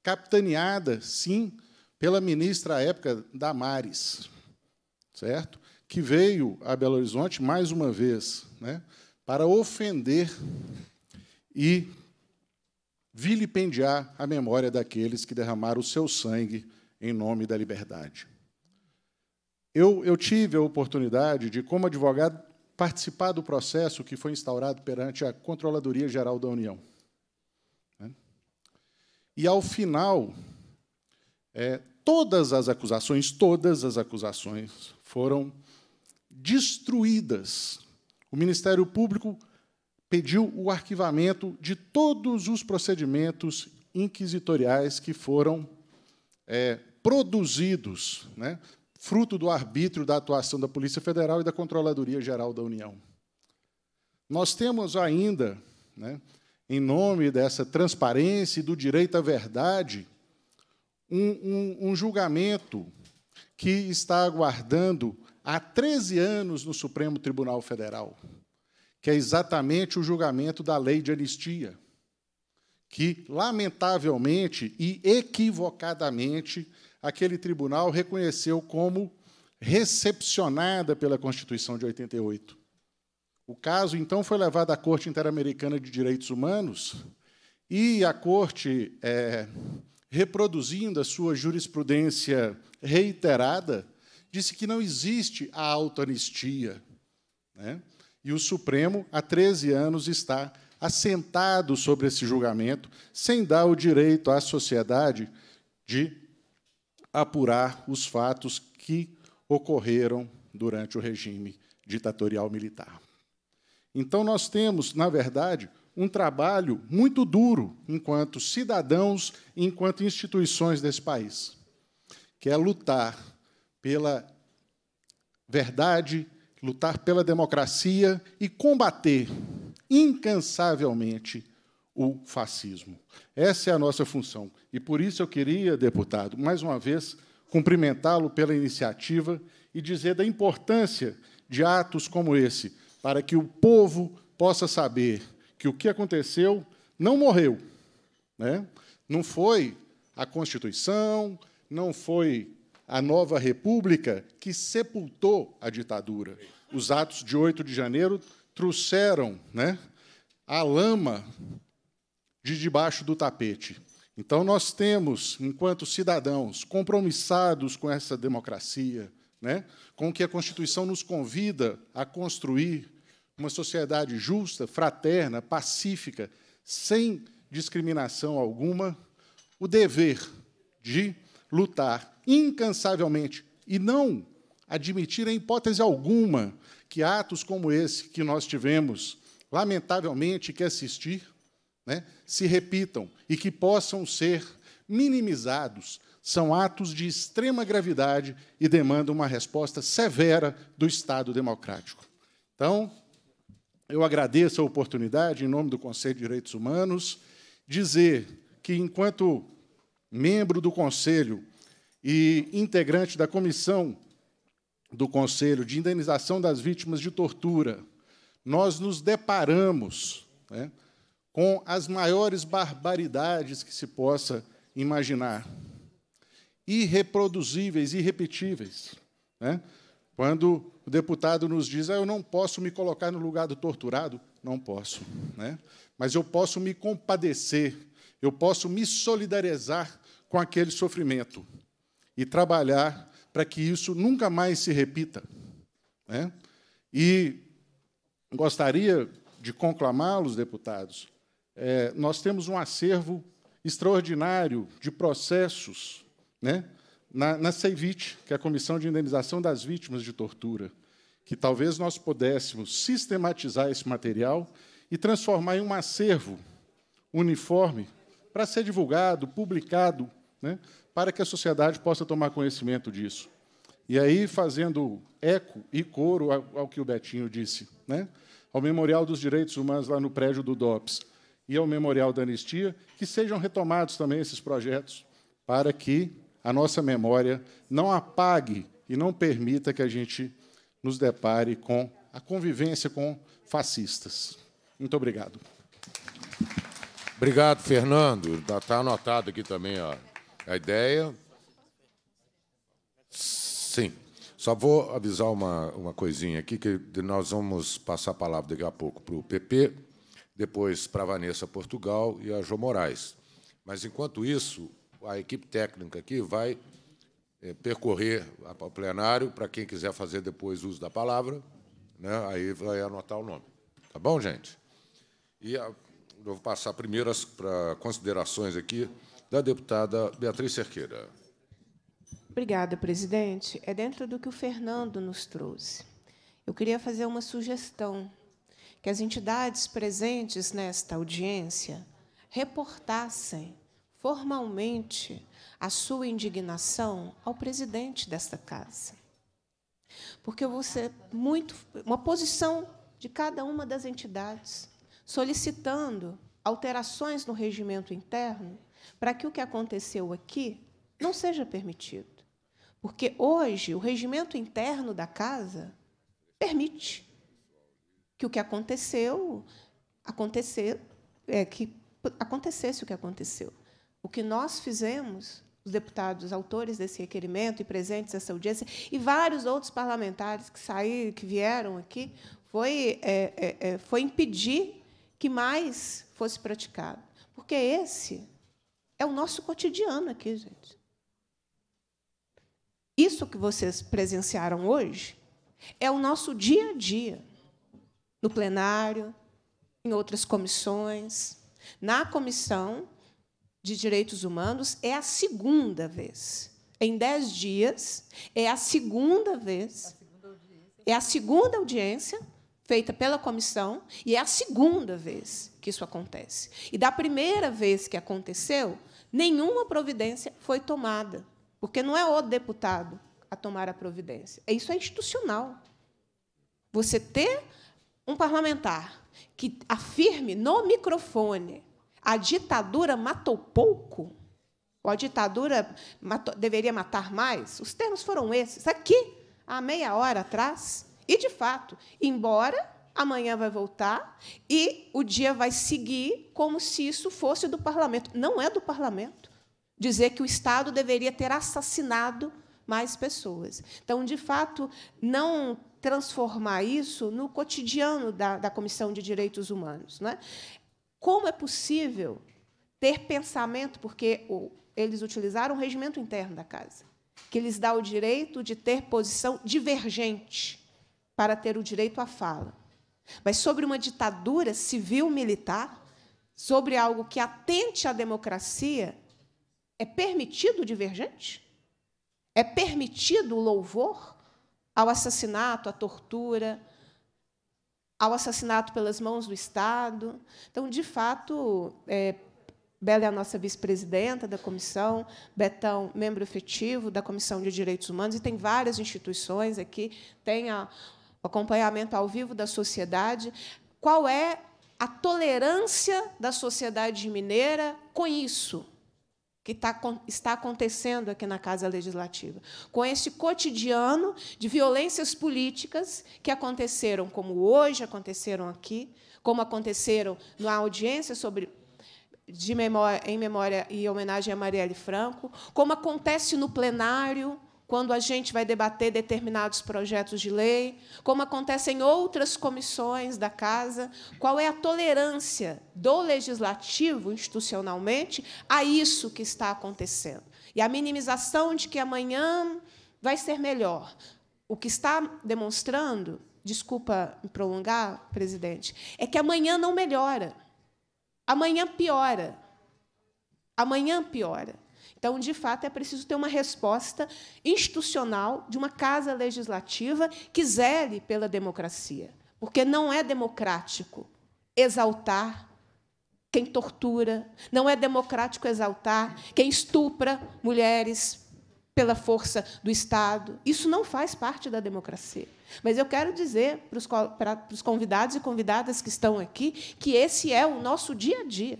capitaneada, sim, pela ministra à época, Damares, certo? que veio a Belo Horizonte mais uma vez né? para ofender e vilipendiar a memória daqueles que derramaram o seu sangue em nome da liberdade. Eu, eu, tive a oportunidade de, como advogado, participar do processo que foi instaurado perante a Controladoria Geral da União. E ao final, é, todas as acusações, todas as acusações foram destruídas. O Ministério Público pediu o arquivamento de todos os procedimentos inquisitoriais que foram é, produzidos, né, fruto do arbítrio da atuação da Polícia Federal e da Controladoria Geral da União. Nós temos ainda né, em nome dessa transparência e do direito à verdade, um, um, um julgamento que está aguardando há 13 anos no Supremo Tribunal Federal, que é exatamente o julgamento da lei de anistia, que, lamentavelmente e equivocadamente, aquele tribunal reconheceu como recepcionada pela Constituição de 88. O caso, então, foi levado à Corte Interamericana de Direitos Humanos e a Corte, é, reproduzindo a sua jurisprudência reiterada, disse que não existe a autoanistia. Né? E o Supremo, há 13 anos, está assentado sobre esse julgamento, sem dar o direito à sociedade de apurar os fatos que ocorreram durante o regime ditatorial militar. Então, nós temos, na verdade, um trabalho muito duro enquanto cidadãos e enquanto instituições desse país, que é lutar pela verdade, lutar pela democracia e combater incansavelmente o fascismo. Essa é a nossa função. E por isso eu queria, deputado, mais uma vez, cumprimentá-lo pela iniciativa e dizer da importância de atos como esse, para que o povo possa saber que o que aconteceu não morreu. Né? Não foi a Constituição, não foi a nova República que sepultou a ditadura. Os atos de 8 de janeiro trouxeram né, a lama de debaixo do tapete. Então, nós temos, enquanto cidadãos compromissados com essa democracia, né, com que a Constituição nos convida a construir uma sociedade justa, fraterna, pacífica, sem discriminação alguma, o dever de lutar incansavelmente e não admitir em hipótese alguma que atos como esse que nós tivemos, lamentavelmente, que assistir, né, se repitam e que possam ser minimizados, são atos de extrema gravidade e demandam uma resposta severa do Estado democrático. Então, eu agradeço a oportunidade, em nome do Conselho de Direitos Humanos, dizer que, enquanto membro do Conselho e integrante da Comissão do Conselho de Indenização das Vítimas de Tortura, nós nos deparamos né, com as maiores barbaridades que se possa imaginar irreproduzíveis, irrepetíveis. Né? Quando o deputado nos diz, ah, eu não posso me colocar no lugar do torturado, não posso. Né? Mas eu posso me compadecer, eu posso me solidarizar com aquele sofrimento e trabalhar para que isso nunca mais se repita. Né? E gostaria de conclamá-los, deputados, é, nós temos um acervo extraordinário de processos né? na, na que é a Comissão de Indenização das Vítimas de Tortura, que talvez nós pudéssemos sistematizar esse material e transformar em um acervo uniforme para ser divulgado, publicado, né? para que a sociedade possa tomar conhecimento disso. E aí, fazendo eco e coro ao, ao que o Betinho disse, né? ao Memorial dos Direitos Humanos lá no prédio do DOPS e ao Memorial da Anistia, que sejam retomados também esses projetos para que a nossa memória, não apague e não permita que a gente nos depare com a convivência com fascistas. Muito obrigado. Obrigado, Fernando. Está tá anotado aqui também ó, a ideia. Sim. Só vou avisar uma, uma coisinha aqui, que nós vamos passar a palavra daqui a pouco para o PP, depois para a Vanessa Portugal e a João Moraes. Mas, enquanto isso, a equipe técnica aqui vai é, percorrer o plenário para quem quiser fazer depois uso da palavra, né? aí vai anotar o nome. Tá bom, gente? E ah, eu vou passar primeiro para considerações aqui da deputada Beatriz Cerqueira. Obrigada, presidente. É dentro do que o Fernando nos trouxe. Eu queria fazer uma sugestão que as entidades presentes nesta audiência reportassem formalmente a sua indignação ao presidente desta casa. Porque eu vou ser é muito. uma posição de cada uma das entidades, solicitando alterações no regimento interno para que o que aconteceu aqui não seja permitido. Porque hoje o regimento interno da casa permite que o que aconteceu acontecer é que acontecesse o que aconteceu. O que nós fizemos, os deputados autores desse requerimento e presentes essa audiência, e vários outros parlamentares que saíram, que vieram aqui, foi, é, é, é, foi impedir que mais fosse praticado. Porque esse é o nosso cotidiano aqui, gente. Isso que vocês presenciaram hoje é o nosso dia a dia, no plenário, em outras comissões, na comissão de Direitos Humanos é a segunda vez. Em dez dias, é a segunda vez. É a segunda audiência feita pela comissão e é a segunda vez que isso acontece. E da primeira vez que aconteceu, nenhuma providência foi tomada, porque não é o deputado a tomar a providência. É isso é institucional. Você ter um parlamentar que afirme no microfone a ditadura matou pouco? Ou a ditadura matou, deveria matar mais? Os termos foram esses, aqui, há meia hora atrás. E, de fato, embora amanhã vai voltar e o dia vai seguir como se isso fosse do parlamento. Não é do parlamento dizer que o Estado deveria ter assassinado mais pessoas. Então, de fato, não transformar isso no cotidiano da, da Comissão de Direitos Humanos. Né? Como é possível ter pensamento, porque eles utilizaram o regimento interno da casa, que lhes dá o direito de ter posição divergente para ter o direito à fala. Mas sobre uma ditadura civil-militar, sobre algo que atente à democracia, é permitido divergente? É permitido louvor ao assassinato, à tortura, ao assassinato pelas mãos do Estado. Então, de fato, é, Bela é a nossa vice-presidenta da comissão, Betão, membro efetivo da Comissão de Direitos Humanos, e tem várias instituições aqui, tem a, o acompanhamento ao vivo da sociedade. Qual é a tolerância da sociedade mineira com isso? que tá está acontecendo aqui na Casa Legislativa, com esse cotidiano de violências políticas que aconteceram, como hoje aconteceram aqui, como aconteceram na audiência sobre de memória, em memória e homenagem a Marielle Franco, como acontece no plenário, quando a gente vai debater determinados projetos de lei, como acontece em outras comissões da Casa, qual é a tolerância do legislativo, institucionalmente, a isso que está acontecendo. E a minimização de que amanhã vai ser melhor. O que está demonstrando, desculpa me prolongar, presidente, é que amanhã não melhora. Amanhã piora. Amanhã piora. Então, de fato, é preciso ter uma resposta institucional de uma casa legislativa que zele pela democracia, porque não é democrático exaltar quem tortura, não é democrático exaltar quem estupra mulheres pela força do Estado. Isso não faz parte da democracia. Mas eu quero dizer para os, convidados e convidadas que estão aqui que esse é o nosso dia a dia.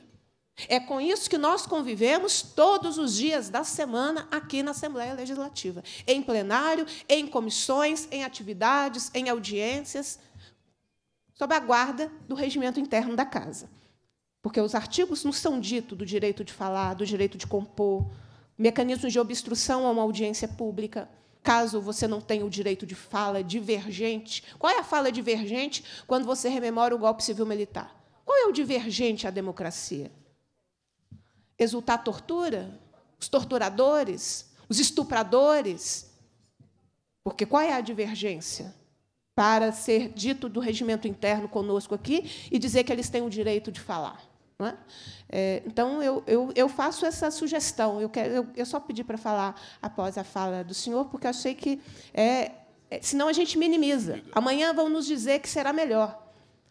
É com isso que nós convivemos todos os dias da semana aqui na Assembleia Legislativa, em plenário, em comissões, em atividades, em audiências, sob a guarda do regimento interno da casa. Porque os artigos não são dito do direito de falar, do direito de compor, mecanismos de obstrução a uma audiência pública, caso você não tenha o direito de fala divergente. Qual é a fala divergente quando você rememora o golpe civil-militar? Qual é o divergente à democracia? exultar a tortura? Os torturadores? Os estupradores? Porque qual é a divergência? Para ser dito do regimento interno conosco aqui e dizer que eles têm o direito de falar. É? É, então, eu, eu, eu, faço essa sugestão. Eu, quero, eu só pedi para falar após a fala do senhor, porque eu sei que. É, é, senão a gente minimiza. Amanhã vão nos dizer que será melhor.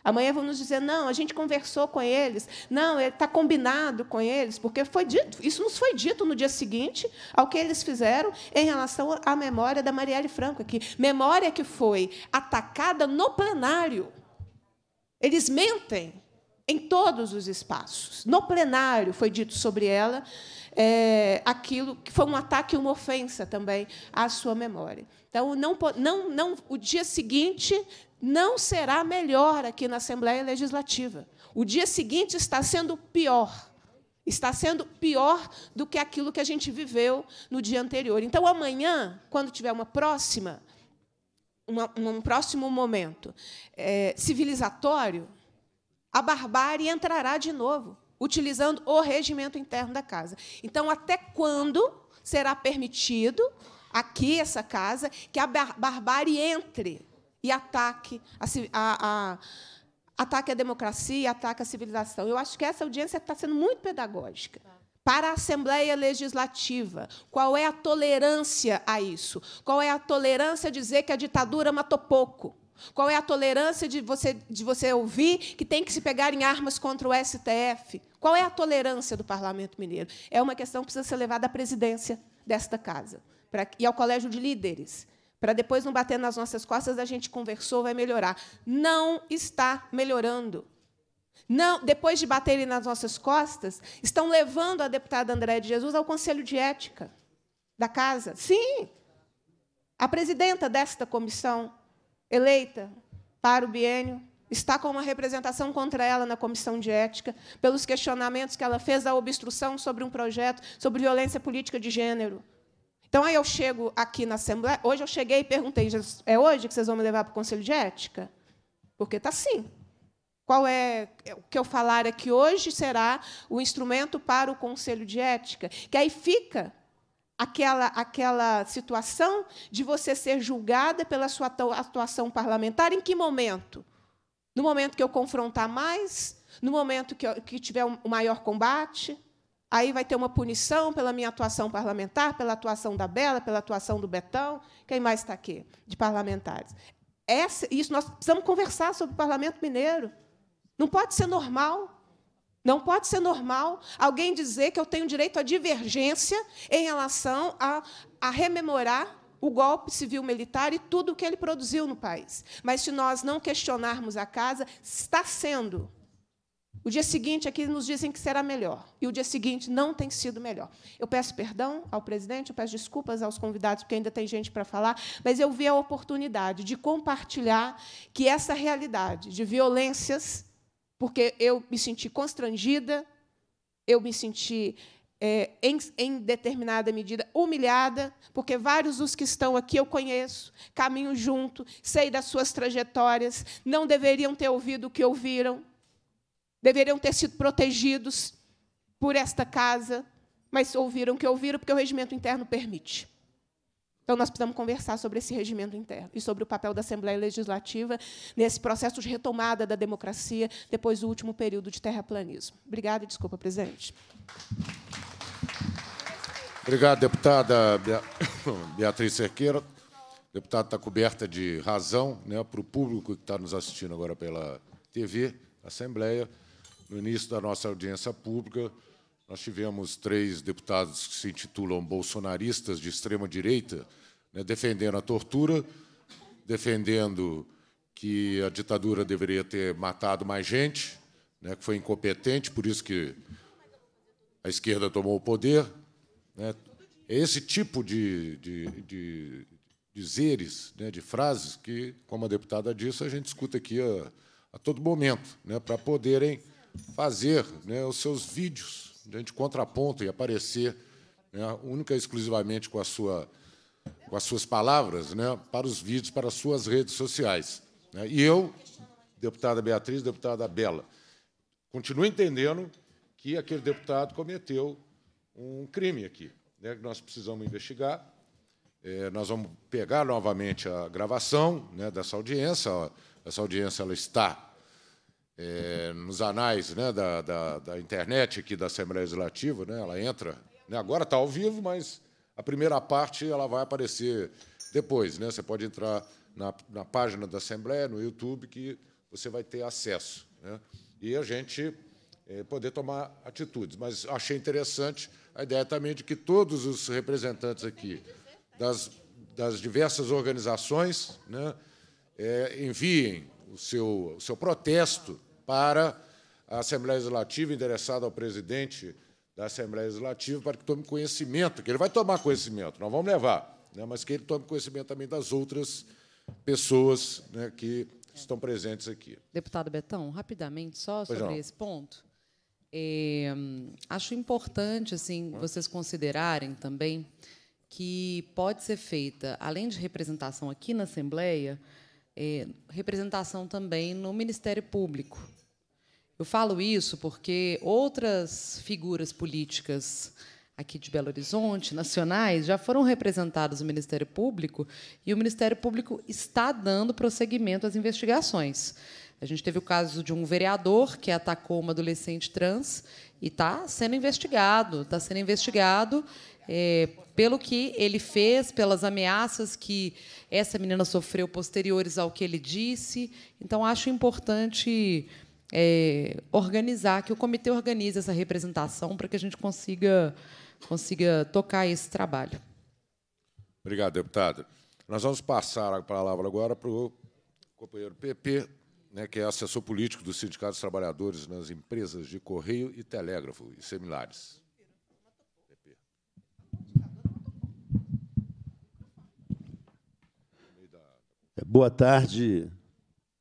Amanhã vão nos dizer, não, a gente conversou com eles, não, está é, combinado com eles, porque foi dito, isso nos foi dito no dia seguinte ao que eles fizeram em relação à memória da Marielle Franco aqui. Memória que foi atacada no plenário. Eles mentem em todos os espaços. No plenário foi dito sobre ela é, aquilo que foi um ataque e uma ofensa também à sua memória. Então, não, não, não, o dia seguinte não será melhor aqui na Assembleia Legislativa. O dia seguinte está sendo pior. Está sendo pior do que aquilo que a gente viveu no dia anterior. Então, amanhã, quando tiver uma próxima, uma, um próximo momento é, civilizatório, a barbárie entrará de novo, utilizando o regimento interno da casa. Então, até quando será permitido aqui essa casa que a bar barbárie entre e ataque a, a, a, ataque à democracia, ataque à civilização. Eu acho que essa audiência está sendo muito pedagógica. Para a Assembleia Legislativa, qual é a tolerância a isso? Qual é a tolerância a dizer que a ditadura matou pouco? Qual é a tolerância de você, de você ouvir que tem que se pegar em armas contra o STF? Qual é a tolerância do Parlamento Mineiro? É uma questão que precisa ser levada à presidência desta casa para, e ao Colégio de Líderes, para depois não bater nas nossas costas, a gente conversou, vai melhorar. Não está melhorando. Não, depois de baterem nas nossas costas, estão levando a deputada Andréa de Jesus ao Conselho de Ética da casa. Sim. A presidenta desta comissão, eleita para o biênio, está com uma representação contra ela na comissão de ética, pelos questionamentos que ela fez da obstrução sobre um projeto sobre violência política de gênero. Então, aí eu chego aqui na Assembleia. Hoje eu cheguei e perguntei: é hoje que vocês vão me levar para o Conselho de Ética? Porque está assim. Qual é, é o que eu falar é que hoje será o instrumento para o Conselho de Ética? Que aí fica aquela, aquela situação de você ser julgada pela sua atuação parlamentar. Em que momento? No momento que eu confrontar mais? No momento que, eu, que tiver o maior combate? Aí vai ter uma punição pela minha atuação parlamentar, pela atuação da Bela, pela atuação do Betão. Quem mais está aqui de parlamentares? Essa, isso nós precisamos conversar sobre o Parlamento Mineiro. Não pode ser normal. Não pode ser normal alguém dizer que eu tenho direito à divergência em relação a, a rememorar o golpe civil-militar e tudo o que ele produziu no país. Mas se nós não questionarmos a casa, está sendo o dia seguinte aqui nos dizem que será melhor, e o dia seguinte não tem sido melhor. Eu peço perdão ao presidente, eu peço desculpas aos convidados, porque ainda tem gente para falar, mas eu vi a oportunidade de compartilhar que essa realidade de violências, porque eu me senti constrangida, eu me senti, é, em, em determinada medida, humilhada, porque vários dos que estão aqui eu conheço, caminho junto, sei das suas trajetórias, não deveriam ter ouvido o que ouviram deveriam ter sido protegidos por esta casa, mas ouviram que ouviram porque o regimento interno permite. Então, nós precisamos conversar sobre esse regimento interno e sobre o papel da Assembleia Legislativa nesse processo de retomada da democracia depois do último período de terraplanismo. Obrigada e desculpa, presidente. Obrigado, deputada Beatriz Cerqueira. Deputada está coberta de razão né, para o público que está nos assistindo agora pela TV, Assembleia no início da nossa audiência pública, nós tivemos três deputados que se intitulam bolsonaristas de extrema-direita, né, defendendo a tortura, defendendo que a ditadura deveria ter matado mais gente, né, que foi incompetente, por isso que a esquerda tomou o poder. Né. É esse tipo de, de, de dizeres, né, de frases, que, como a deputada disse, a gente escuta aqui a, a todo momento, né, para poderem fazer né, os seus vídeos né, de contraponto e aparecer né, única e exclusivamente com, a sua, com as suas palavras né, para os vídeos, para as suas redes sociais. Né. E eu, deputada Beatriz, deputada Bela, continuo entendendo que aquele deputado cometeu um crime aqui, né, que nós precisamos investigar. É, nós vamos pegar novamente a gravação né, dessa audiência. Essa audiência ela está é, nos anais né, da, da, da, internet aqui da Assembleia Legislativa, né, ela entra. Né, agora está ao vivo, mas a primeira parte ela vai aparecer depois. Né, você pode entrar na, na página da Assembleia, no YouTube, que você vai ter acesso. Né, e a gente é, poder tomar atitudes. Mas achei interessante a ideia também de que todos os representantes aqui das, das diversas organizações né, é, enviem o seu, o seu protesto para a Assembleia Legislativa, endereçado ao presidente da Assembleia Legislativa, para que tome conhecimento, que ele vai tomar conhecimento, nós vamos levar, né, mas que ele tome conhecimento também das outras pessoas né, que estão presentes aqui. Deputado Betão, rapidamente, só pois sobre não. esse ponto. É, acho importante assim vocês considerarem também que pode ser feita, além de representação aqui na Assembleia, é, representação também no Ministério Público. Eu falo isso porque outras figuras políticas aqui de Belo Horizonte, nacionais, já foram representados no Ministério Público e o Ministério Público está dando prosseguimento às investigações. A gente teve o caso de um vereador que é atacou uma adolescente trans e está sendo investigado, está sendo investigado é, pelo que ele fez, pelas ameaças que essa menina sofreu posteriores ao que ele disse. Então, acho importante é, organizar, que o comitê organize essa representação para que a gente consiga, consiga tocar esse trabalho. Obrigado, deputado. Nós vamos passar a palavra agora para o companheiro PP, né, que é assessor político do Sindicato dos Trabalhadores nas empresas de Correio e Telégrafo e Semilares. boa tarde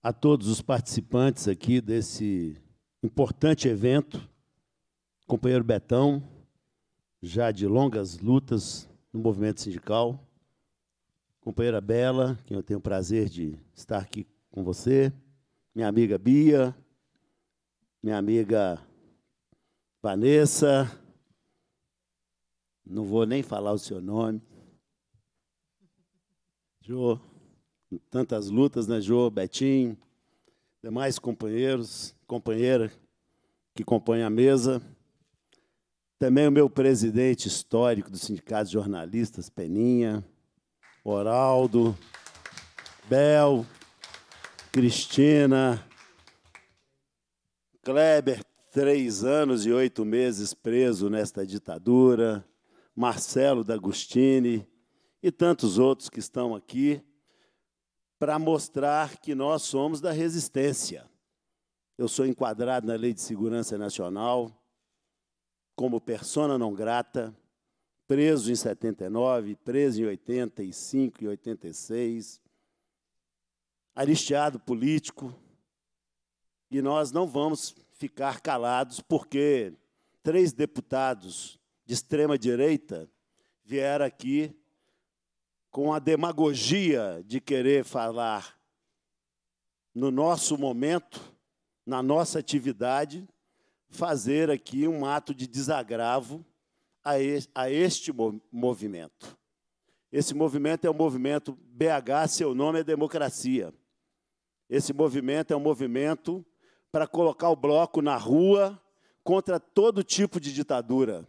a todos os participantes aqui desse importante evento. Companheiro Betão, já de longas lutas no movimento sindical. Companheira Bela, que eu tenho o prazer de estar aqui com você. Minha amiga Bia, minha amiga Vanessa. Não vou nem falar o seu nome. João tantas lutas, né, Jô, Betim, demais companheiros, companheira que acompanha a mesa. Também o meu presidente histórico do Sindicato de Jornalistas, Peninha, Oraldo, Bel, Cristina, Kleber, três anos e oito meses preso nesta ditadura, Marcelo D'Agostini e tantos outros que estão aqui para mostrar que nós somos da resistência. Eu sou enquadrado na Lei de Segurança Nacional como persona não grata, preso em 79, preso em 85 e 86, aristeado político, e nós não vamos ficar calados porque três deputados de extrema direita vieram aqui com a demagogia de querer falar no nosso momento, na nossa atividade, fazer aqui um ato de desagravo a este movimento. Esse movimento é o movimento BH, seu nome é democracia. Esse movimento é um movimento para colocar o bloco na rua contra todo tipo de ditadura,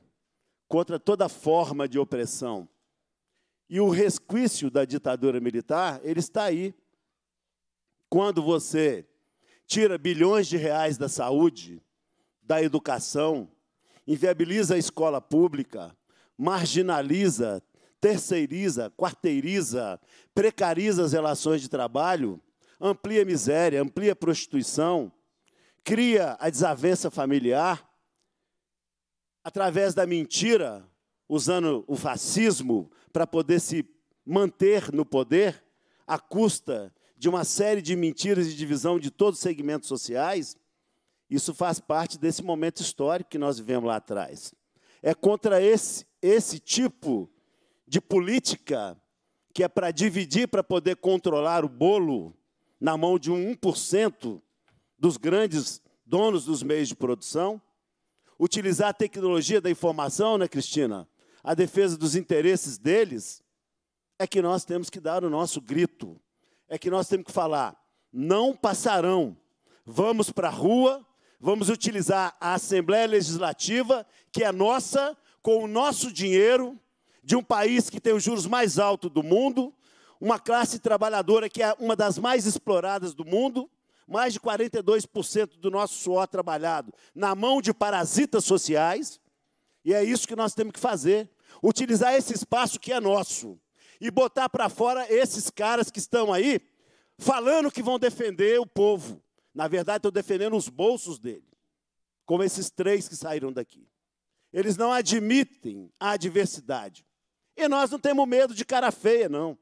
contra toda forma de opressão. E o resquício da ditadura militar, ele está aí. Quando você tira bilhões de reais da saúde, da educação, inviabiliza a escola pública, marginaliza, terceiriza, quarteiriza, precariza as relações de trabalho, amplia a miséria, amplia a prostituição, cria a desavença familiar, através da mentira, usando o fascismo para poder se manter no poder, à custa de uma série de mentiras e divisão de todos os segmentos sociais, isso faz parte desse momento histórico que nós vivemos lá atrás. É contra esse, esse tipo de política que é para dividir, para poder controlar o bolo na mão de um 1% dos grandes donos dos meios de produção, utilizar a tecnologia da informação, né, Cristina, a defesa dos interesses deles, é que nós temos que dar o nosso grito, é que nós temos que falar: não passarão, vamos para a rua, vamos utilizar a Assembleia Legislativa, que é nossa, com o nosso dinheiro, de um país que tem os juros mais altos do mundo, uma classe trabalhadora que é uma das mais exploradas do mundo, mais de 42% do nosso suor trabalhado na mão de parasitas sociais, e é isso que nós temos que fazer: utilizar esse espaço que é nosso e botar para fora esses caras que estão aí falando que vão defender o povo. Na verdade, estão defendendo os bolsos dele, como esses três que saíram daqui. Eles não admitem a adversidade. E nós não temos medo de cara feia, não.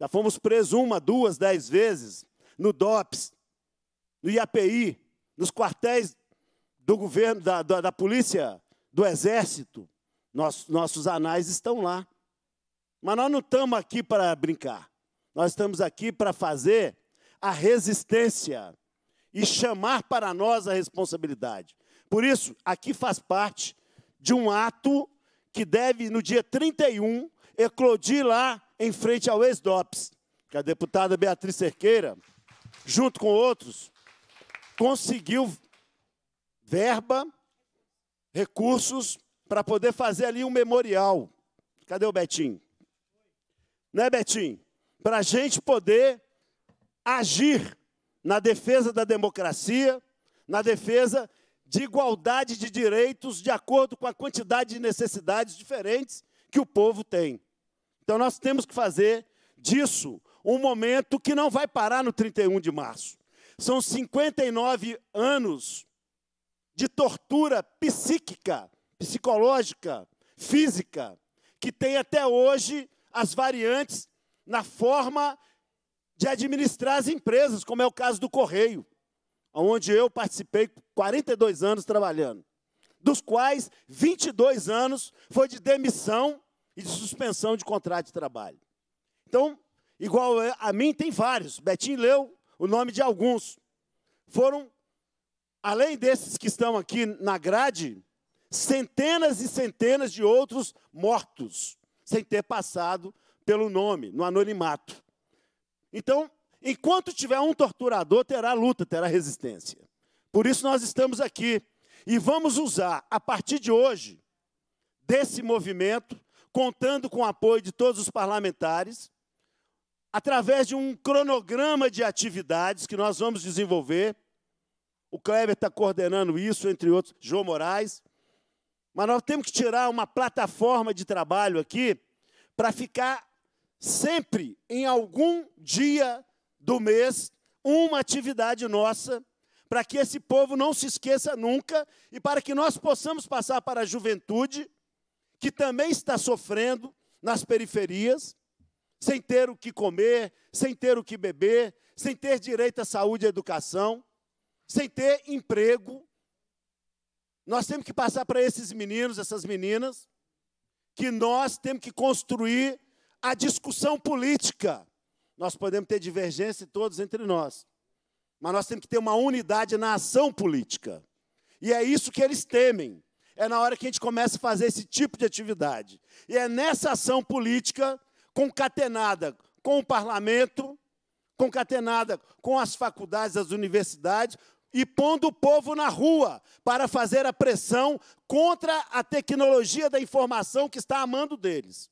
Já fomos presos uma, duas, dez vezes no DOPS, no IAPI, nos quartéis do governo, da, da, da polícia do exército. nossos anais estão lá. Mas nós não estamos aqui para brincar. Nós estamos aqui para fazer a resistência e chamar para nós a responsabilidade. Por isso, aqui faz parte de um ato que deve, no dia 31, eclodir lá em frente ao ex-DOPS, que a deputada Beatriz Cerqueira, junto com outros, conseguiu verba recursos para poder fazer ali um memorial. Cadê o Betinho? Né, Betinho? Para a gente poder agir na defesa da democracia, na defesa de igualdade de direitos de acordo com a quantidade de necessidades diferentes que o povo tem. Então nós temos que fazer disso um momento que não vai parar no 31 de março. São 59 anos de tortura psíquica, psicológica, física, que tem até hoje as variantes na forma de administrar as empresas, como é o caso do Correio, onde eu participei 42 anos trabalhando, dos quais 22 anos foi de demissão e de suspensão de contrato de trabalho. Então, igual a mim, tem vários. Betinho leu o nome de alguns. Foram Além desses que estão aqui na grade, centenas e centenas de outros mortos, sem ter passado pelo nome, no anonimato. Então, enquanto tiver um torturador, terá luta, terá resistência. Por isso nós estamos aqui e vamos usar, a partir de hoje, desse movimento, contando com o apoio de todos os parlamentares, através de um cronograma de atividades que nós vamos desenvolver o Kleber está coordenando isso, entre outros, João Moraes. Mas nós temos que tirar uma plataforma de trabalho aqui para ficar sempre, em algum dia do mês, uma atividade nossa, para que esse povo não se esqueça nunca e para que nós possamos passar para a juventude, que também está sofrendo nas periferias, sem ter o que comer, sem ter o que beber, sem ter direito à saúde e à educação, sem ter emprego. Nós temos que passar para esses meninos, essas meninas, que nós temos que construir a discussão política. Nós podemos ter divergência todos entre nós, mas nós temos que ter uma unidade na ação política. E é isso que eles temem. É na hora que a gente começa a fazer esse tipo de atividade. E é nessa ação política concatenada com o parlamento, concatenada com as faculdades, as universidades, e pondo o povo na rua para fazer a pressão contra a tecnologia da informação que está amando deles.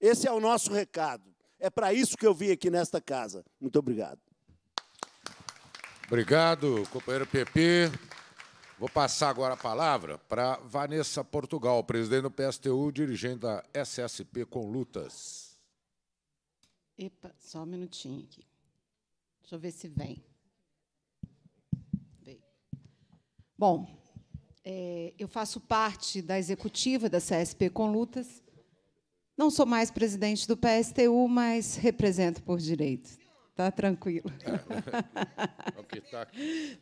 Esse é o nosso recado. É para isso que eu vim aqui nesta casa. Muito obrigado. Obrigado, companheiro Pepe. Vou passar agora a palavra para Vanessa Portugal, presidente do PSTU, dirigente da SSP com lutas. Epa, só um minutinho aqui. Deixa eu ver se vem. Bom, é, eu faço parte da executiva da CSP com Lutas. Não sou mais presidente do PSTU, mas represento por direito. Tá tranquilo. Tá.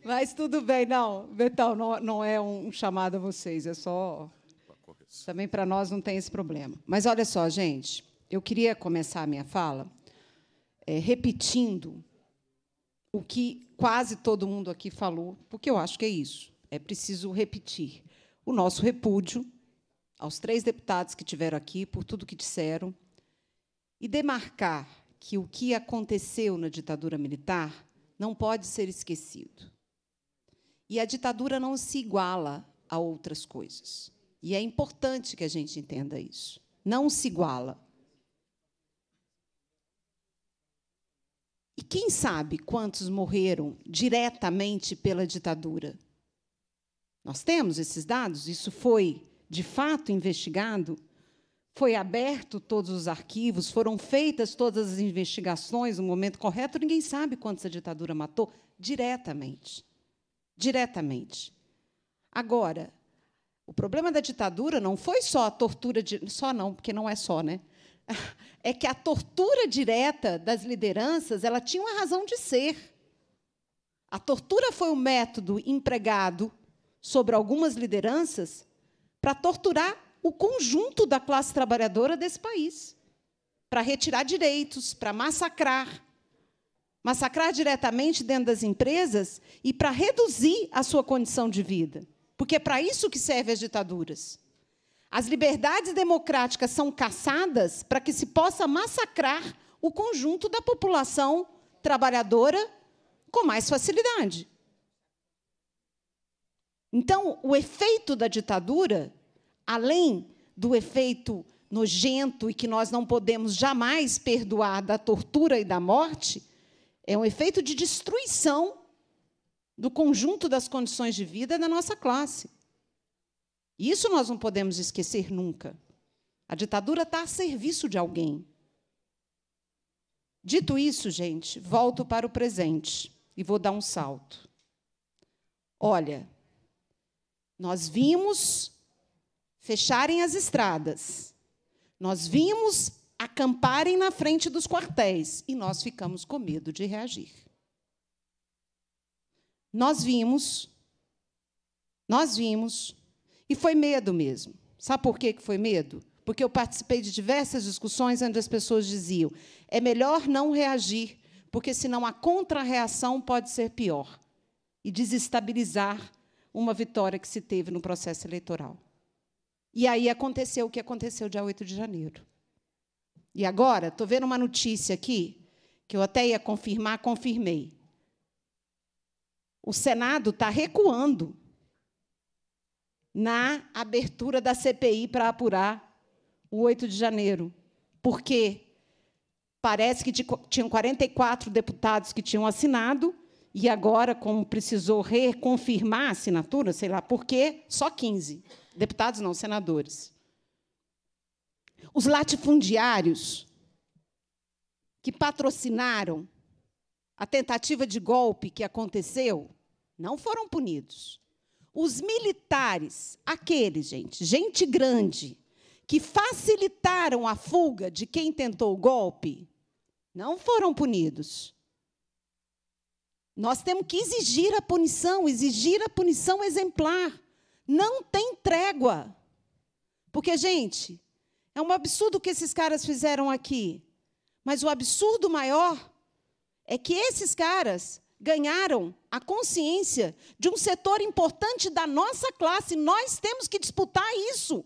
mas tudo bem, não, Betão, não, não é um chamado a vocês, é só. Também para nós não tem esse problema. Mas olha só, gente, eu queria começar a minha fala é, repetindo o que quase todo mundo aqui falou, porque eu acho que é isso é preciso repetir o nosso repúdio aos três deputados que tiveram aqui por tudo que disseram e demarcar que o que aconteceu na ditadura militar não pode ser esquecido. E a ditadura não se iguala a outras coisas. E é importante que a gente entenda isso. Não se iguala. E quem sabe quantos morreram diretamente pela ditadura? Nós temos esses dados? Isso foi de fato investigado? Foi aberto todos os arquivos? Foram feitas todas as investigações no momento correto? Ninguém sabe quantos a ditadura matou diretamente. Diretamente. Agora, o problema da ditadura não foi só a tortura. De... Só não, porque não é só, né? É que a tortura direta das lideranças ela tinha uma razão de ser. A tortura foi o método empregado sobre algumas lideranças para torturar o conjunto da classe trabalhadora desse país, para retirar direitos, para massacrar, massacrar diretamente dentro das empresas e para reduzir a sua condição de vida, porque é para isso que servem as ditaduras. As liberdades democráticas são caçadas para que se possa massacrar o conjunto da população trabalhadora com mais facilidade. Então, o efeito da ditadura, além do efeito nojento e que nós não podemos jamais perdoar da tortura e da morte, é um efeito de destruição do conjunto das condições de vida da nossa classe. Isso nós não podemos esquecer nunca. A ditadura está a serviço de alguém. Dito isso, gente, volto para o presente e vou dar um salto. Olha, nós vimos fecharem as estradas, nós vimos acamparem na frente dos quartéis e nós ficamos com medo de reagir. Nós vimos, nós vimos, e foi medo mesmo. Sabe por que foi medo? Porque eu participei de diversas discussões onde as pessoas diziam: é melhor não reagir, porque senão a contrarreação pode ser pior e desestabilizar uma vitória que se teve no processo eleitoral. E aí aconteceu o que aconteceu dia 8 de janeiro. E agora, estou vendo uma notícia aqui, que eu até ia confirmar, confirmei. O Senado está recuando na abertura da CPI para apurar o 8 de janeiro. porque Parece que tinham 44 deputados que tinham assinado e agora, como precisou reconfirmar a assinatura, sei lá por quê, só 15. Deputados não, senadores. Os latifundiários que patrocinaram a tentativa de golpe que aconteceu não foram punidos. Os militares, aqueles, gente, gente grande, que facilitaram a fuga de quem tentou o golpe, não foram punidos. Nós temos que exigir a punição, exigir a punição exemplar. Não tem trégua. Porque, gente, é um absurdo o que esses caras fizeram aqui. Mas o absurdo maior é que esses caras ganharam a consciência de um setor importante da nossa classe. Nós temos que disputar isso.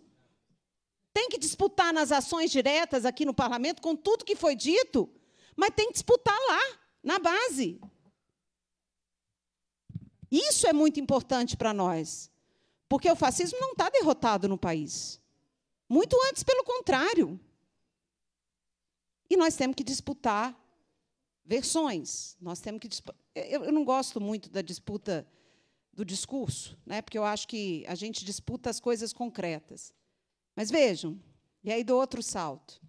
Tem que disputar nas ações diretas aqui no parlamento, com tudo que foi dito, mas tem que disputar lá, na base. Isso é muito importante para nós, porque o fascismo não está derrotado no país. Muito antes, pelo contrário. E nós temos que disputar versões. Nós temos que eu, eu não gosto muito da disputa do discurso, né? Porque eu acho que a gente disputa as coisas concretas. Mas vejam, e aí do outro salto.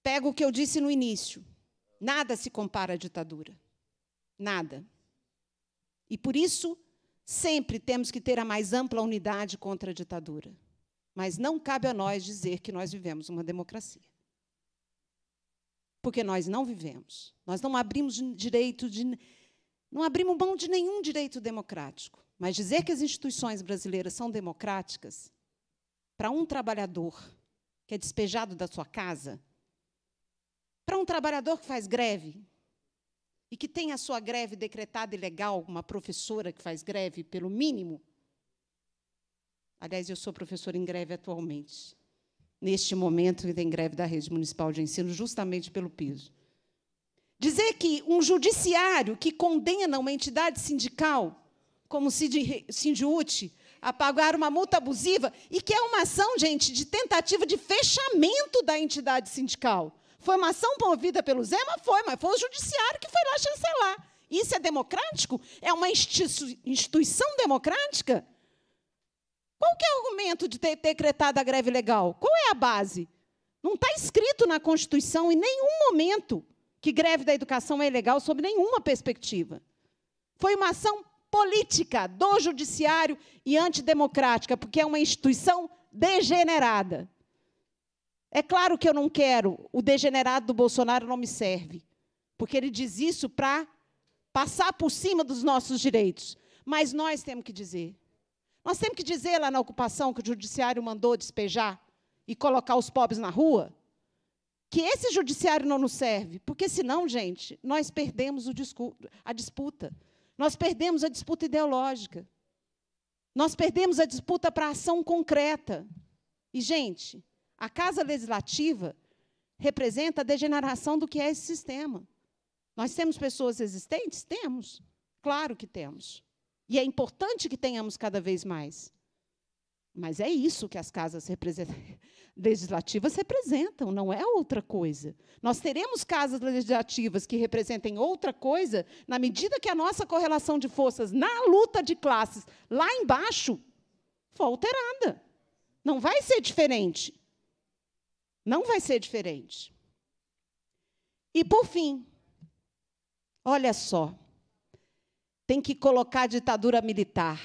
Pego o que eu disse no início. Nada se compara à ditadura. Nada. E por isso, sempre temos que ter a mais ampla unidade contra a ditadura. Mas não cabe a nós dizer que nós vivemos uma democracia. Porque nós não vivemos. Nós não abrimos direito de. Não abrimos mão de nenhum direito democrático. Mas dizer que as instituições brasileiras são democráticas, para um trabalhador que é despejado da sua casa, para um trabalhador que faz greve, e que tem a sua greve decretada ilegal, uma professora que faz greve pelo mínimo. Aliás, eu sou professora em greve atualmente. Neste momento, tem greve da rede municipal de ensino, justamente pelo piso. Dizer que um judiciário que condena uma entidade sindical, como o Sindiute, a pagar uma multa abusiva, e que é uma ação, gente, de tentativa de fechamento da entidade sindical. Foi uma ação promovida pelo Zema? Foi, mas foi o judiciário que foi lá chancelar. Isso é democrático? É uma instituição democrática? Qual que é o argumento de ter decretado a greve legal? Qual é a base? Não está escrito na Constituição em nenhum momento que greve da educação é ilegal sob nenhuma perspectiva. Foi uma ação política do judiciário e antidemocrática, porque é uma instituição degenerada. É claro que eu não quero, o degenerado do Bolsonaro não me serve, porque ele diz isso para passar por cima dos nossos direitos. Mas nós temos que dizer. Nós temos que dizer lá na ocupação que o judiciário mandou despejar e colocar os pobres na rua, que esse judiciário não nos serve, porque senão, gente, nós perdemos a disputa. Nós perdemos a disputa ideológica. Nós perdemos a disputa para ação concreta. E, gente, a casa legislativa representa a degeneração do que é esse sistema. Nós temos pessoas existentes? Temos. Claro que temos. E é importante que tenhamos cada vez mais. Mas é isso que as casas legislativas representam, não é outra coisa. Nós teremos casas legislativas que representem outra coisa na medida que a nossa correlação de forças na luta de classes lá embaixo for alterada. Não vai ser diferente. Não vai ser diferente. E por fim, olha só, tem que colocar ditadura militar,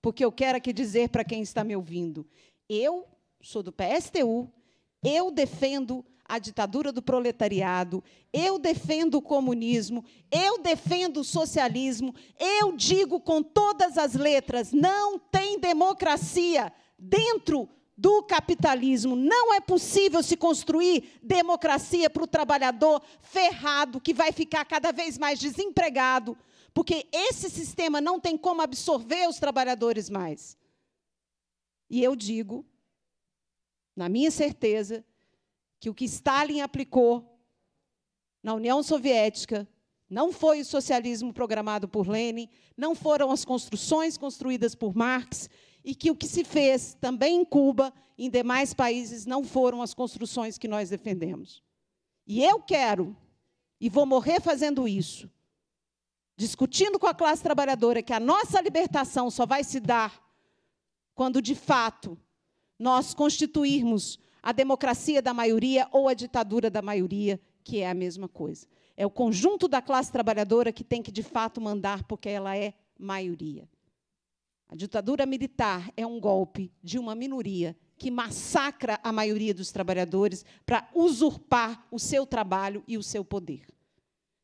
porque eu quero aqui dizer para quem está me ouvindo, eu sou do PSTU, eu defendo a ditadura do proletariado, eu defendo o comunismo, eu defendo o socialismo, eu digo com todas as letras, não tem democracia dentro do capitalismo. Não é possível se construir democracia para o trabalhador ferrado, que vai ficar cada vez mais desempregado, porque esse sistema não tem como absorver os trabalhadores mais. E eu digo, na minha certeza, que o que Stalin aplicou na União Soviética não foi o socialismo programado por Lenin, não foram as construções construídas por Marx, e que o que se fez também em Cuba e em demais países não foram as construções que nós defendemos. E eu quero, e vou morrer fazendo isso, discutindo com a classe trabalhadora que a nossa libertação só vai se dar quando, de fato, nós constituirmos a democracia da maioria ou a ditadura da maioria, que é a mesma coisa. É o conjunto da classe trabalhadora que tem que, de fato, mandar, porque ela é maioria. A ditadura militar é um golpe de uma minoria que massacra a maioria dos trabalhadores para usurpar o seu trabalho e o seu poder.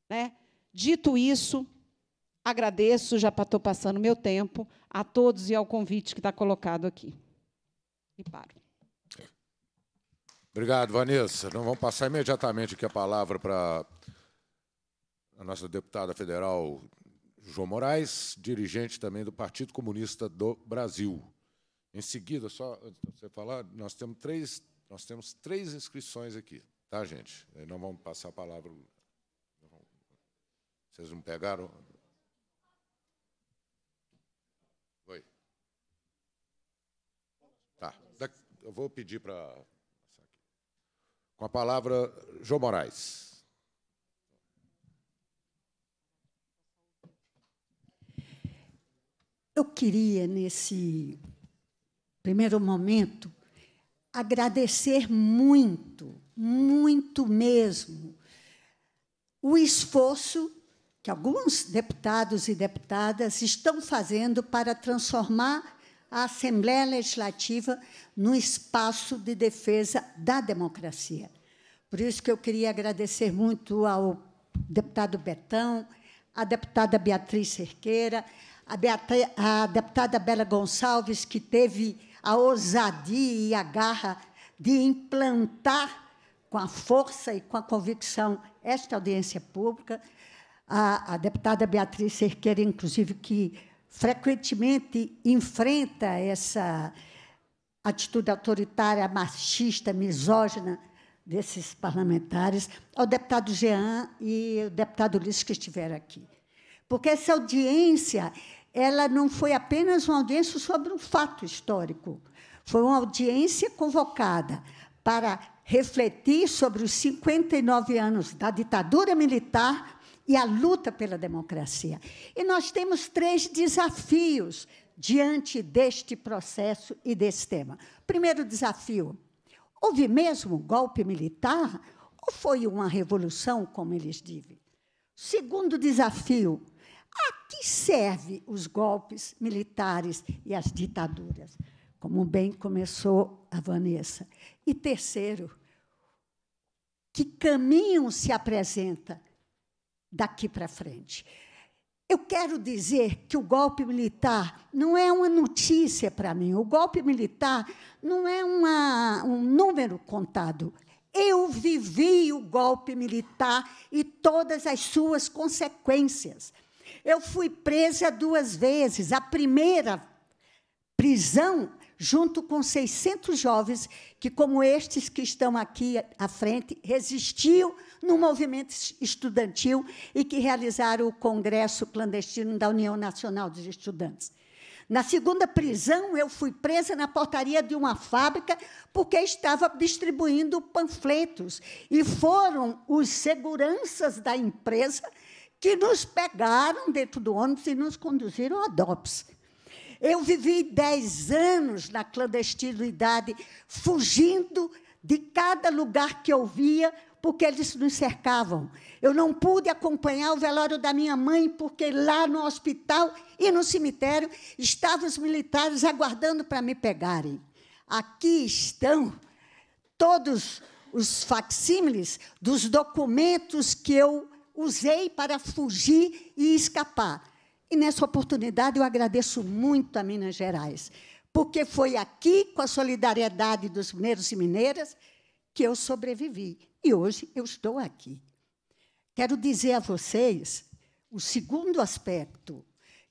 Né? Dito isso, agradeço, já estou passando meu tempo, a todos e ao convite que está colocado aqui. E paro. Obrigado, Vanessa. Nós vamos passar imediatamente aqui a palavra para a nossa deputada federal João Moraes, dirigente também do Partido Comunista do Brasil. Em seguida, só você falar, nós temos três, nós temos três inscrições aqui, tá, gente? Não vamos passar a palavra. Vocês não pegaram? Oi. Tá. Eu vou pedir para. Com a palavra, João Moraes. Eu queria, nesse primeiro momento, agradecer muito, muito mesmo, o esforço que alguns deputados e deputadas estão fazendo para transformar a Assembleia Legislativa num espaço de defesa da democracia. Por isso que eu queria agradecer muito ao deputado Betão, à deputada Beatriz Cerqueira, a, a deputada Bela Gonçalves, que teve a ousadia e a garra de implantar com a força e com a convicção esta audiência pública, a, a deputada Beatriz Cerqueira, inclusive, que frequentemente enfrenta essa atitude autoritária, machista, misógina desses parlamentares, ao deputado Jean e o deputado Ulisses que estiveram aqui. Porque essa audiência ela não foi apenas uma audiência sobre um fato histórico, foi uma audiência convocada para refletir sobre os 59 anos da ditadura militar e a luta pela democracia. E nós temos três desafios diante deste processo e desse tema. Primeiro desafio: houve mesmo golpe militar ou foi uma revolução, como eles dizem? Segundo desafio: a que servem os golpes militares e as ditaduras? Como bem começou a Vanessa. E terceiro, que caminho se apresenta daqui para frente? Eu quero dizer que o golpe militar não é uma notícia para mim. O golpe militar não é uma, um número contado. Eu vivi o golpe militar e todas as suas consequências. Eu fui presa duas vezes. A primeira prisão, junto com 600 jovens, que, como estes que estão aqui à frente, resistiu no movimento estudantil e que realizaram o Congresso Clandestino da União Nacional dos Estudantes. Na segunda prisão, eu fui presa na portaria de uma fábrica porque estava distribuindo panfletos. E foram os seguranças da empresa que nos pegaram dentro do ônibus e nos conduziram a DOPS. Eu vivi dez anos na clandestinidade, fugindo de cada lugar que eu via, porque eles nos cercavam. Eu não pude acompanhar o velório da minha mãe, porque lá no hospital e no cemitério estavam os militares aguardando para me pegarem. Aqui estão todos os facsímiles dos documentos que eu usei para fugir e escapar. E nessa oportunidade eu agradeço muito a Minas Gerais, porque foi aqui, com a solidariedade dos mineiros e mineiras, que eu sobrevivi. E hoje eu estou aqui. Quero dizer a vocês o segundo aspecto,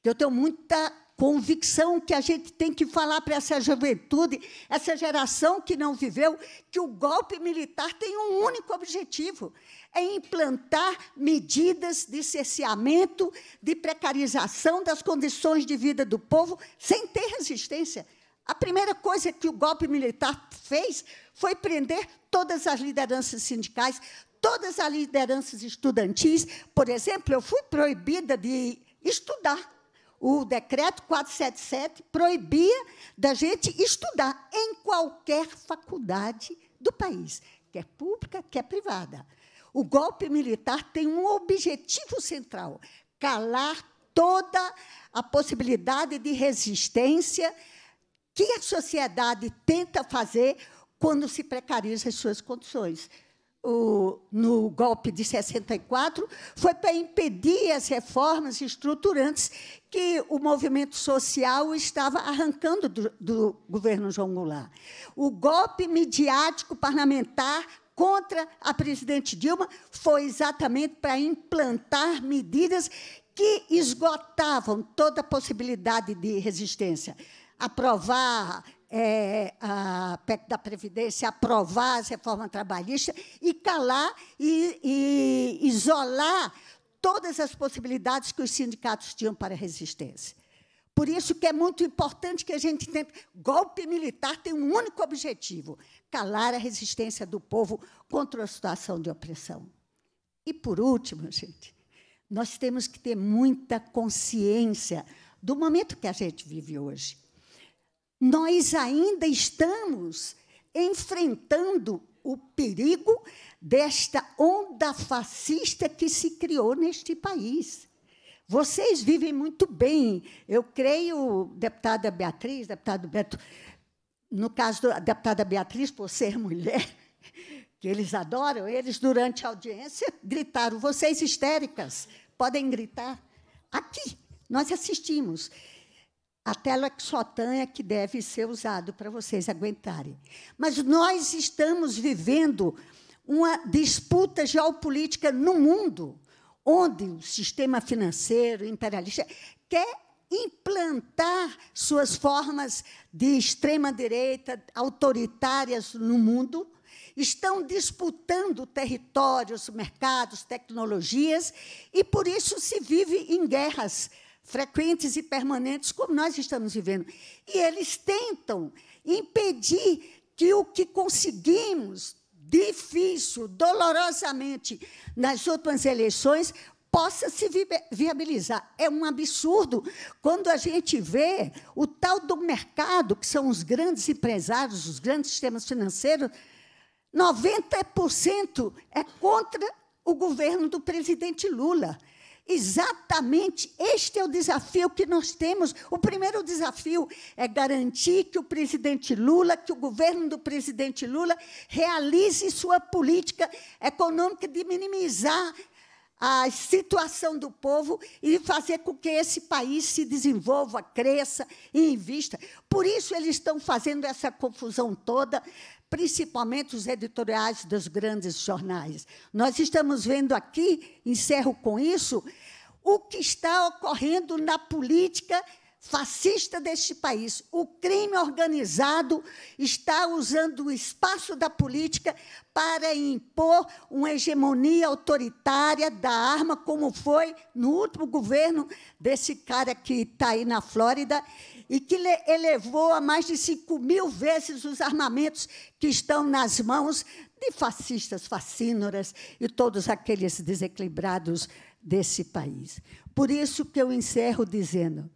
que eu tenho muita convicção que a gente tem que falar para essa juventude, essa geração que não viveu, que o golpe militar tem um único objetivo: é implantar medidas de cerceamento, de precarização das condições de vida do povo, sem ter resistência. A primeira coisa que o golpe militar fez foi prender todas as lideranças sindicais, todas as lideranças estudantis. Por exemplo, eu fui proibida de estudar o decreto 477 proibia da gente estudar em qualquer faculdade do país, quer é pública, quer é privada. O golpe militar tem um objetivo central: calar toda a possibilidade de resistência que a sociedade tenta fazer quando se precariza as suas condições o, no golpe de 64 foi para impedir as reformas estruturantes que o movimento social estava arrancando do, do governo João Goulart. O golpe midiático parlamentar contra a presidente Dilma foi exatamente para implantar medidas que esgotavam toda a possibilidade de resistência. Aprovar é, a PEC da Previdência, aprovar as reformas trabalhistas e calar e, e isolar todas as possibilidades que os sindicatos tinham para a resistência. Por isso que é muito importante que a gente tente. Golpe militar tem um único objetivo: calar a resistência do povo contra a situação de opressão. E por último, gente, nós temos que ter muita consciência do momento que a gente vive hoje nós ainda estamos enfrentando o perigo desta onda fascista que se criou neste país. Vocês vivem muito bem. Eu creio, deputada Beatriz, deputado Beto, no caso da deputada Beatriz, por ser mulher, que eles adoram, eles, durante a audiência, gritaram: vocês histéricas, podem gritar. Aqui, nós assistimos a tela que tem é que deve ser usado para vocês aguentarem. Mas nós estamos vivendo uma disputa geopolítica no mundo, onde o sistema financeiro imperialista quer implantar suas formas de extrema direita autoritárias no mundo, estão disputando territórios, mercados, tecnologias, e por isso se vive em guerras frequentes e permanentes, como nós estamos vivendo. E eles tentam impedir que o que conseguimos difícil, dolorosamente, nas últimas eleições, possa se viabilizar. É um absurdo quando a gente vê o tal do mercado, que são os grandes empresários, os grandes sistemas financeiros, 90% é contra o governo do presidente Lula. Exatamente este é o desafio que nós temos. O primeiro desafio é garantir que o presidente Lula, que o governo do presidente Lula, realize sua política econômica de minimizar a situação do povo e fazer com que esse país se desenvolva, cresça e invista. Por isso eles estão fazendo essa confusão toda, principalmente os editoriais dos grandes jornais. Nós estamos vendo aqui, encerro com isso, o que está ocorrendo na política fascista deste país. O crime organizado está usando o espaço da política para impor uma hegemonia autoritária da arma, como foi no último governo desse cara que está aí na Flórida e que elevou a mais de 5 mil vezes os armamentos que estão nas mãos de fascistas, fascínoras e todos aqueles desequilibrados desse país. Por isso que eu encerro dizendo,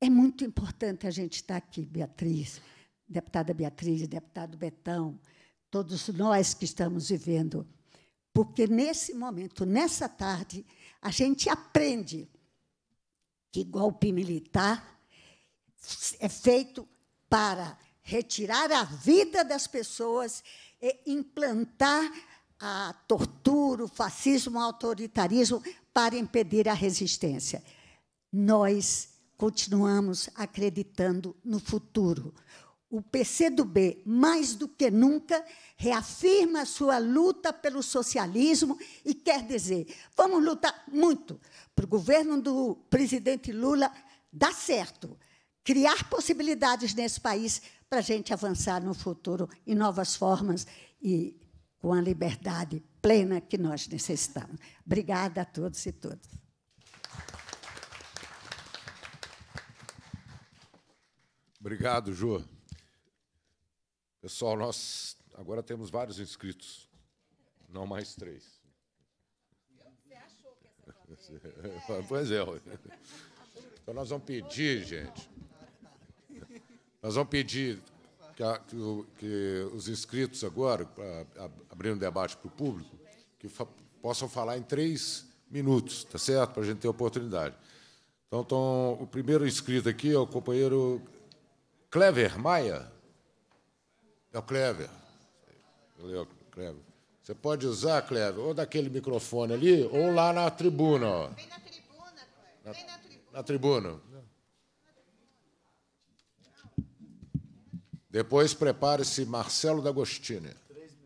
é muito importante a gente estar aqui, Beatriz, deputada Beatriz, deputado Betão, todos nós que estamos vivendo, porque nesse momento, nessa tarde, a gente aprende que golpe militar é feito para retirar a vida das pessoas e implantar a tortura, o fascismo, o autoritarismo para impedir a resistência. Nós continuamos acreditando no futuro. O PCdoB, mais do que nunca, reafirma a sua luta pelo socialismo e quer dizer, vamos lutar muito para o governo do presidente Lula dar certo criar possibilidades nesse país para a gente avançar no futuro em novas formas e com a liberdade plena que nós necessitamos. Obrigada a todos e todas. Obrigado, Ju. Pessoal, nós agora temos vários inscritos, não mais três. Você achou que essa Pois é. Então nós vamos pedir, gente. Nós vamos pedir que, a, que, o, que os inscritos agora, abrindo o debate para o público, que fa possam falar em três minutos, tá certo? Para a gente ter oportunidade. Então, então, o primeiro inscrito aqui é o companheiro Clever Maia. É o Clever. Clever. Você pode usar, Clever, ou daquele microfone ali, ou lá na tribuna. Ó. Vem na tribuna, Clever. Vem na tribuna. Na tribuna. Depois prepare-se Marcelo D'Agostini. minutos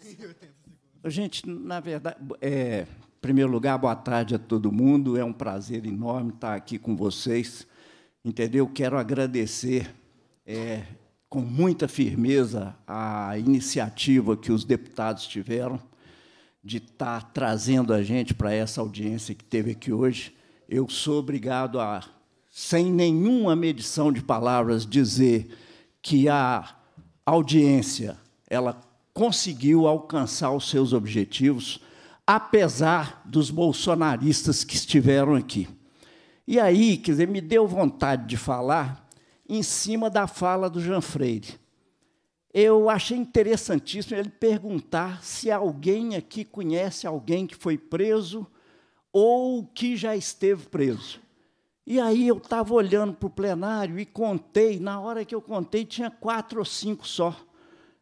e segundos. Gente, na verdade, é, em primeiro lugar, boa tarde a todo mundo. É um prazer enorme estar aqui com vocês. Entendeu? Quero agradecer é, com muita firmeza a iniciativa que os deputados tiveram de estar trazendo a gente para essa audiência que teve aqui hoje. Eu sou obrigado a sem nenhuma medição de palavras, dizer que a audiência ela conseguiu alcançar os seus objetivos, apesar dos bolsonaristas que estiveram aqui. E aí, quer dizer, me deu vontade de falar em cima da fala do Jean Freire. Eu achei interessantíssimo ele perguntar se alguém aqui conhece alguém que foi preso ou que já esteve preso. E aí eu estava olhando para o plenário e contei, na hora que eu contei, tinha quatro ou cinco só.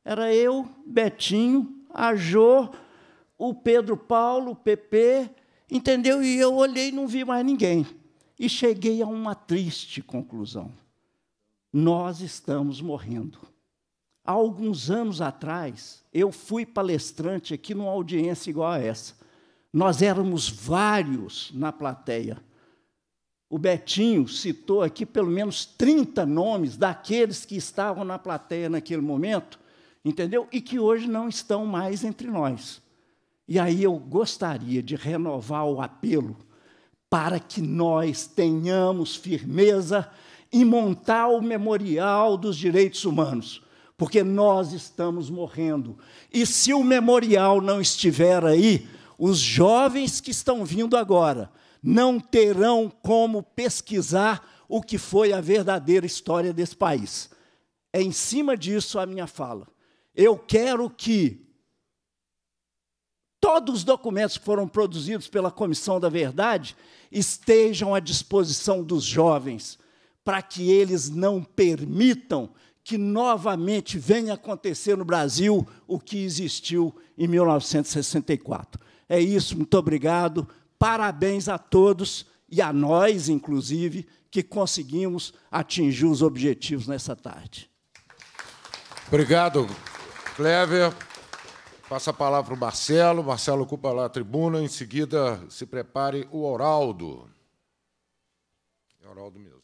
Era eu, Betinho, a Jô, o Pedro Paulo, o PP, entendeu? E eu olhei e não vi mais ninguém. E cheguei a uma triste conclusão. Nós estamos morrendo. Há alguns anos atrás, eu fui palestrante aqui numa audiência igual a essa. Nós éramos vários na plateia o Betinho citou aqui pelo menos 30 nomes daqueles que estavam na plateia naquele momento, entendeu? E que hoje não estão mais entre nós. E aí eu gostaria de renovar o apelo para que nós tenhamos firmeza em montar o memorial dos direitos humanos, porque nós estamos morrendo. E se o memorial não estiver aí, os jovens que estão vindo agora, não terão como pesquisar o que foi a verdadeira história desse país. É em cima disso a minha fala. Eu quero que todos os documentos que foram produzidos pela Comissão da Verdade estejam à disposição dos jovens, para que eles não permitam que novamente venha acontecer no Brasil o que existiu em 1964. É isso, muito obrigado. Parabéns a todos e a nós, inclusive, que conseguimos atingir os objetivos nessa tarde. Obrigado, Clever. Passa a palavra para o Marcelo. Marcelo ocupa lá a tribuna. Em seguida, se prepare o Oraldo. É o Oraldo mesmo.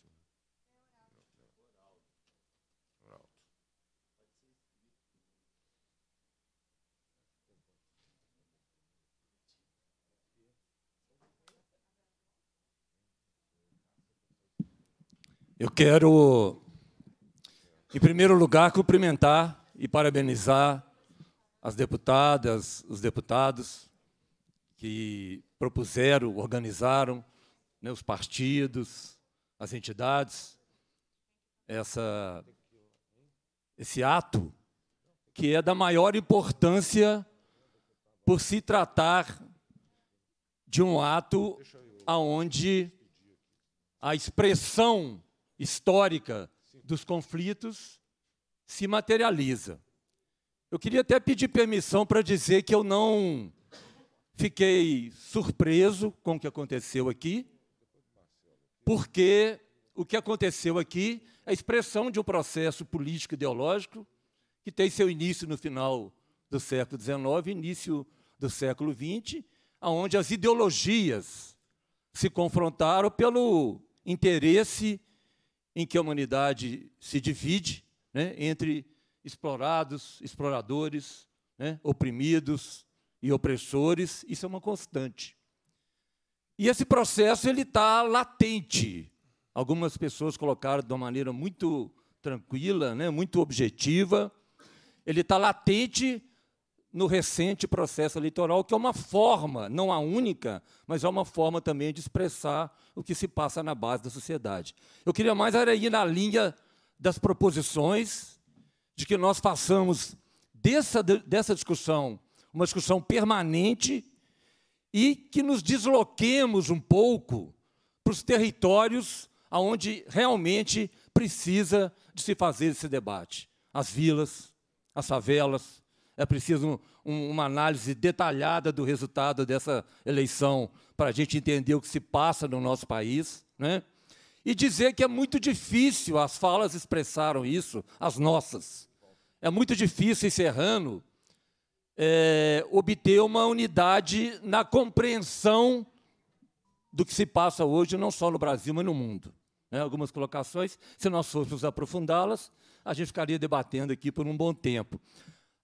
Eu quero, em primeiro lugar, cumprimentar e parabenizar as deputadas, os deputados que propuseram, organizaram, né, os partidos, as entidades, essa, esse ato que é da maior importância por se tratar de um ato aonde a expressão histórica dos conflitos se materializa. Eu queria até pedir permissão para dizer que eu não fiquei surpreso com o que aconteceu aqui, porque o que aconteceu aqui é a expressão de um processo político-ideológico que tem seu início no final do século XIX, início do século XX, onde as ideologias se confrontaram pelo interesse em que a humanidade se divide né, entre explorados, exploradores, né, oprimidos e opressores. Isso é uma constante. E esse processo ele está latente. Algumas pessoas colocaram de uma maneira muito tranquila, né, muito objetiva. Ele está latente no recente processo eleitoral, que é uma forma, não a única, mas é uma forma também de expressar o que se passa na base da sociedade. Eu queria mais era ir na linha das proposições, de que nós façamos dessa, dessa discussão uma discussão permanente e que nos desloquemos um pouco para os territórios aonde realmente precisa de se fazer esse debate. As vilas, as favelas, é preciso um, uma análise detalhada do resultado dessa eleição para a gente entender o que se passa no nosso país. Né? E dizer que é muito difícil, as falas expressaram isso, as nossas. É muito difícil, encerrando, é, obter uma unidade na compreensão do que se passa hoje, não só no Brasil, mas no mundo. Né? Algumas colocações, se nós fôssemos aprofundá-las, a gente ficaria debatendo aqui por um bom tempo.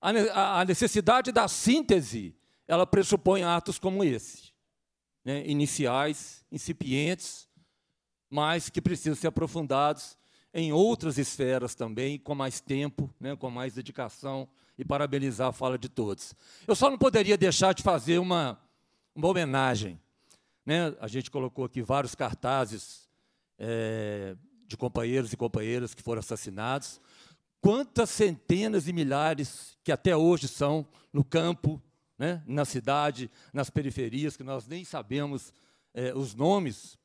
A necessidade da síntese, ela pressupõe atos como esse, né? iniciais, incipientes, mas que precisam ser aprofundados em outras esferas também, com mais tempo, né? com mais dedicação, e parabenizar a fala de todos. Eu só não poderia deixar de fazer uma, uma homenagem. Né? A gente colocou aqui vários cartazes é, de companheiros e companheiras que foram assassinados. Quantas centenas e milhares que até hoje são no campo, né, na cidade, nas periferias, que nós nem sabemos é, os nomes,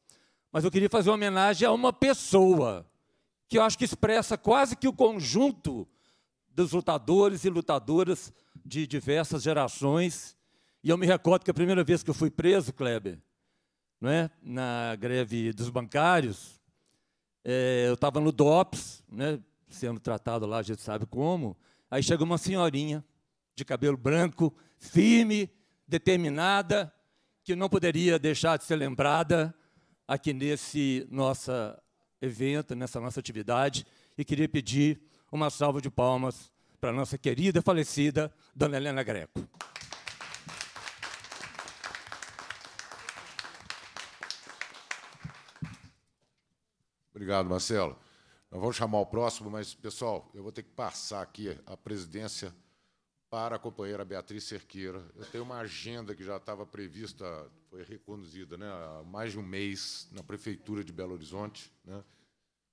mas eu queria fazer uma homenagem a uma pessoa que eu acho que expressa quase que o conjunto dos lutadores e lutadoras de diversas gerações. E eu me recordo que a primeira vez que eu fui preso, Kleber, não é? na greve dos bancários, é, eu estava no DOPS, né? sendo tratado lá, a gente sabe como. Aí chega uma senhorinha de cabelo branco, firme, determinada, que não poderia deixar de ser lembrada aqui nesse nosso evento, nessa nossa atividade, e queria pedir uma salva de palmas para nossa querida falecida Dona Helena Greco. Obrigado, Marcelo. Nós vamos chamar o próximo, mas, pessoal, eu vou ter que passar aqui a presidência para a companheira Beatriz Cerqueira. Eu tenho uma agenda que já estava prevista, foi reconduzida né, há mais de um mês na Prefeitura de Belo Horizonte, né,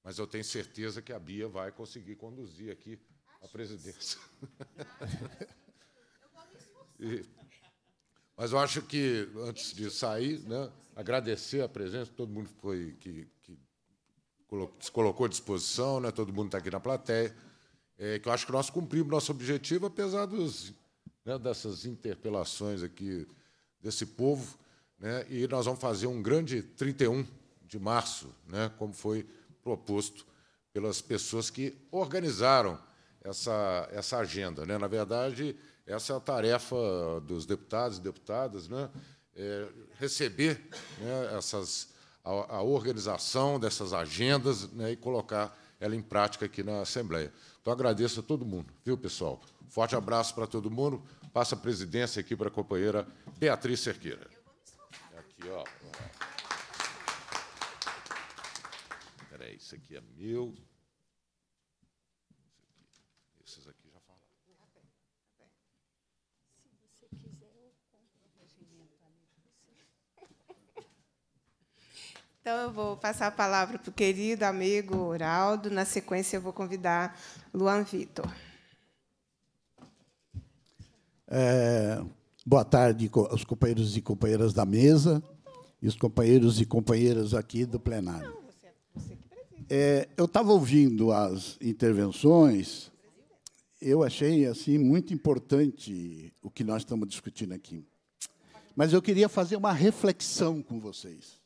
mas eu tenho certeza que a Bia vai conseguir conduzir aqui a presidência. e, mas eu acho que, antes de sair, né, agradecer a presença, todo mundo foi, que, que se colocou à disposição, né? todo mundo está aqui na plateia, é, que eu acho que nós cumprimos nosso objetivo, apesar dos, né, dessas interpelações aqui desse povo, né? e nós vamos fazer um grande 31 de março, né? como foi proposto pelas pessoas que organizaram essa, essa agenda. Né? Na verdade, essa é a tarefa dos deputados e deputadas, né? É, receber né, essas a, a organização dessas agendas né, e colocar ela em prática aqui na Assembleia. Então, agradeço a todo mundo, viu, pessoal? Forte abraço para todo mundo. Passa a presidência aqui para a companheira Beatriz Cerqueira. É aqui, ó. aí, isso aqui é meu. Então, eu vou passar a palavra para o querido amigo Oraldo. Na sequência, eu vou convidar Luan Vitor. É, boa tarde aos companheiros e companheiras da mesa e os companheiros e companheiras aqui do plenário. É, é, eu estava ouvindo as intervenções, eu achei assim muito importante o que nós estamos discutindo aqui. Mas eu queria fazer uma reflexão com vocês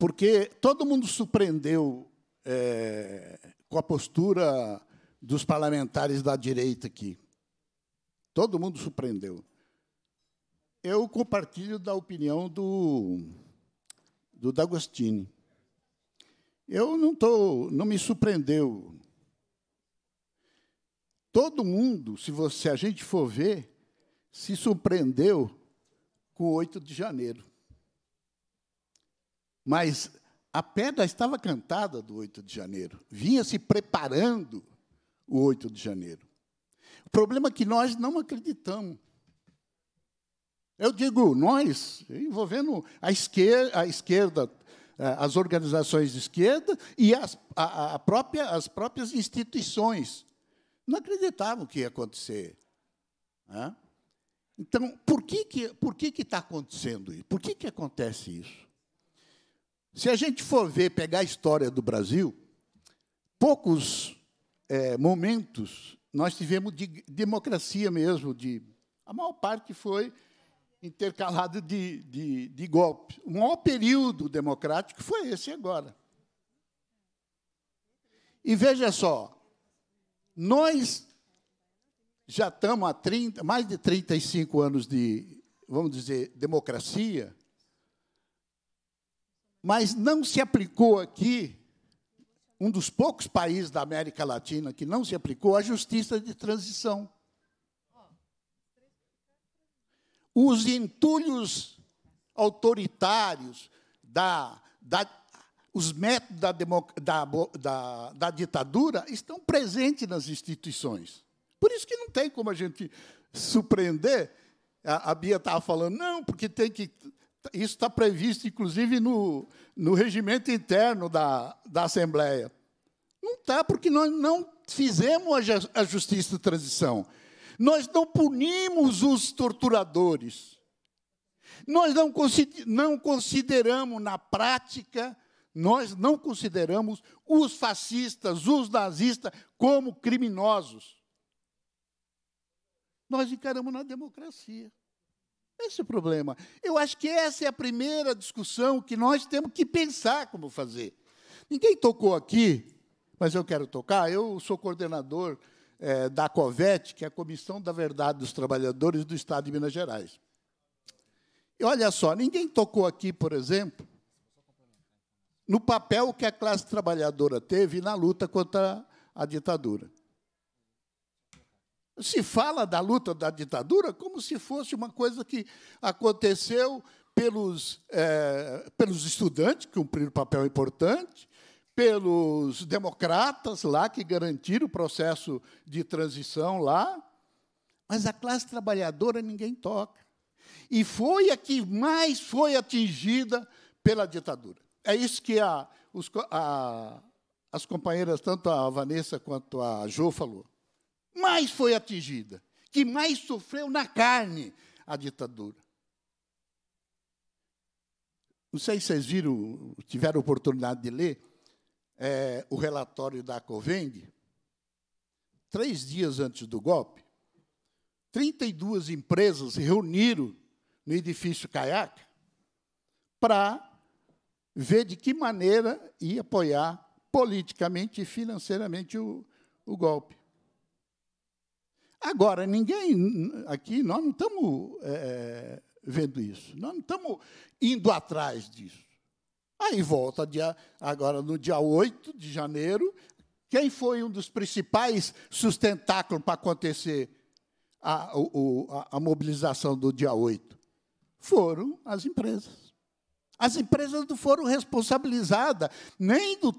porque todo mundo surpreendeu é, com a postura dos parlamentares da direita aqui. Todo mundo surpreendeu. Eu compartilho da opinião do, do D'Agostini. Eu não tô, não me surpreendeu. Todo mundo, se você a gente for ver, se surpreendeu com o 8 de janeiro. Mas a pedra estava cantada do 8 de janeiro, vinha se preparando o 8 de janeiro. O problema é que nós não acreditamos. Eu digo nós, envolvendo a esquerda, a esquerda é, as organizações de esquerda e as, a, a própria, as próprias instituições. Não acreditavam que ia acontecer. Né? Então, por que está que, por que que tá acontecendo isso? Por que, que acontece isso? Se a gente for ver, pegar a história do Brasil, poucos é, momentos nós tivemos de democracia mesmo, de, a maior parte foi intercalado de, de, de golpes. O maior período democrático foi esse agora. E veja só, nós já estamos há 30, mais de 35 anos de, vamos dizer, democracia, mas não se aplicou aqui, um dos poucos países da América Latina que não se aplicou, a justiça de transição. Os entulhos autoritários, da, da, os métodos da, da, da, da ditadura estão presentes nas instituições. Por isso que não tem como a gente surpreender. A, a Bia estava falando, não, porque tem que isso está previsto, inclusive, no, no regimento interno da, da Assembleia. Não está, porque nós não fizemos a justiça de transição. Nós não punimos os torturadores. Nós não, não consideramos, na prática, nós não consideramos os fascistas, os nazistas, como criminosos. Nós encaramos na democracia. Esse é o problema. Eu acho que essa é a primeira discussão que nós temos que pensar como fazer. Ninguém tocou aqui, mas eu quero tocar. Eu sou coordenador é, da COVET, que é a Comissão da Verdade dos Trabalhadores do Estado de Minas Gerais. E olha só, ninguém tocou aqui, por exemplo, no papel que a classe trabalhadora teve na luta contra a ditadura se fala da luta da ditadura como se fosse uma coisa que aconteceu pelos, é, pelos estudantes, que cumpriram um papel importante, pelos democratas lá, que garantiram o processo de transição lá, mas a classe trabalhadora ninguém toca. E foi a que mais foi atingida pela ditadura. É isso que a, os, a, as companheiras, tanto a Vanessa quanto a Jo, falou mais foi atingida, que mais sofreu na carne a ditadura. Não sei se vocês viram, tiveram oportunidade de ler é, o relatório da Coveng, três dias antes do golpe, 32 empresas se reuniram no edifício Caiaca para ver de que maneira ia apoiar politicamente e financeiramente o, o golpe. Agora, ninguém aqui, nós não estamos é, é, vendo isso, nós não estamos indo atrás disso. Aí volta dia, agora no dia 8 de janeiro, quem foi um dos principais sustentáculos para acontecer a, o, a, a mobilização do dia 8? Foram as empresas. As empresas não foram responsabilizadas, nem, do,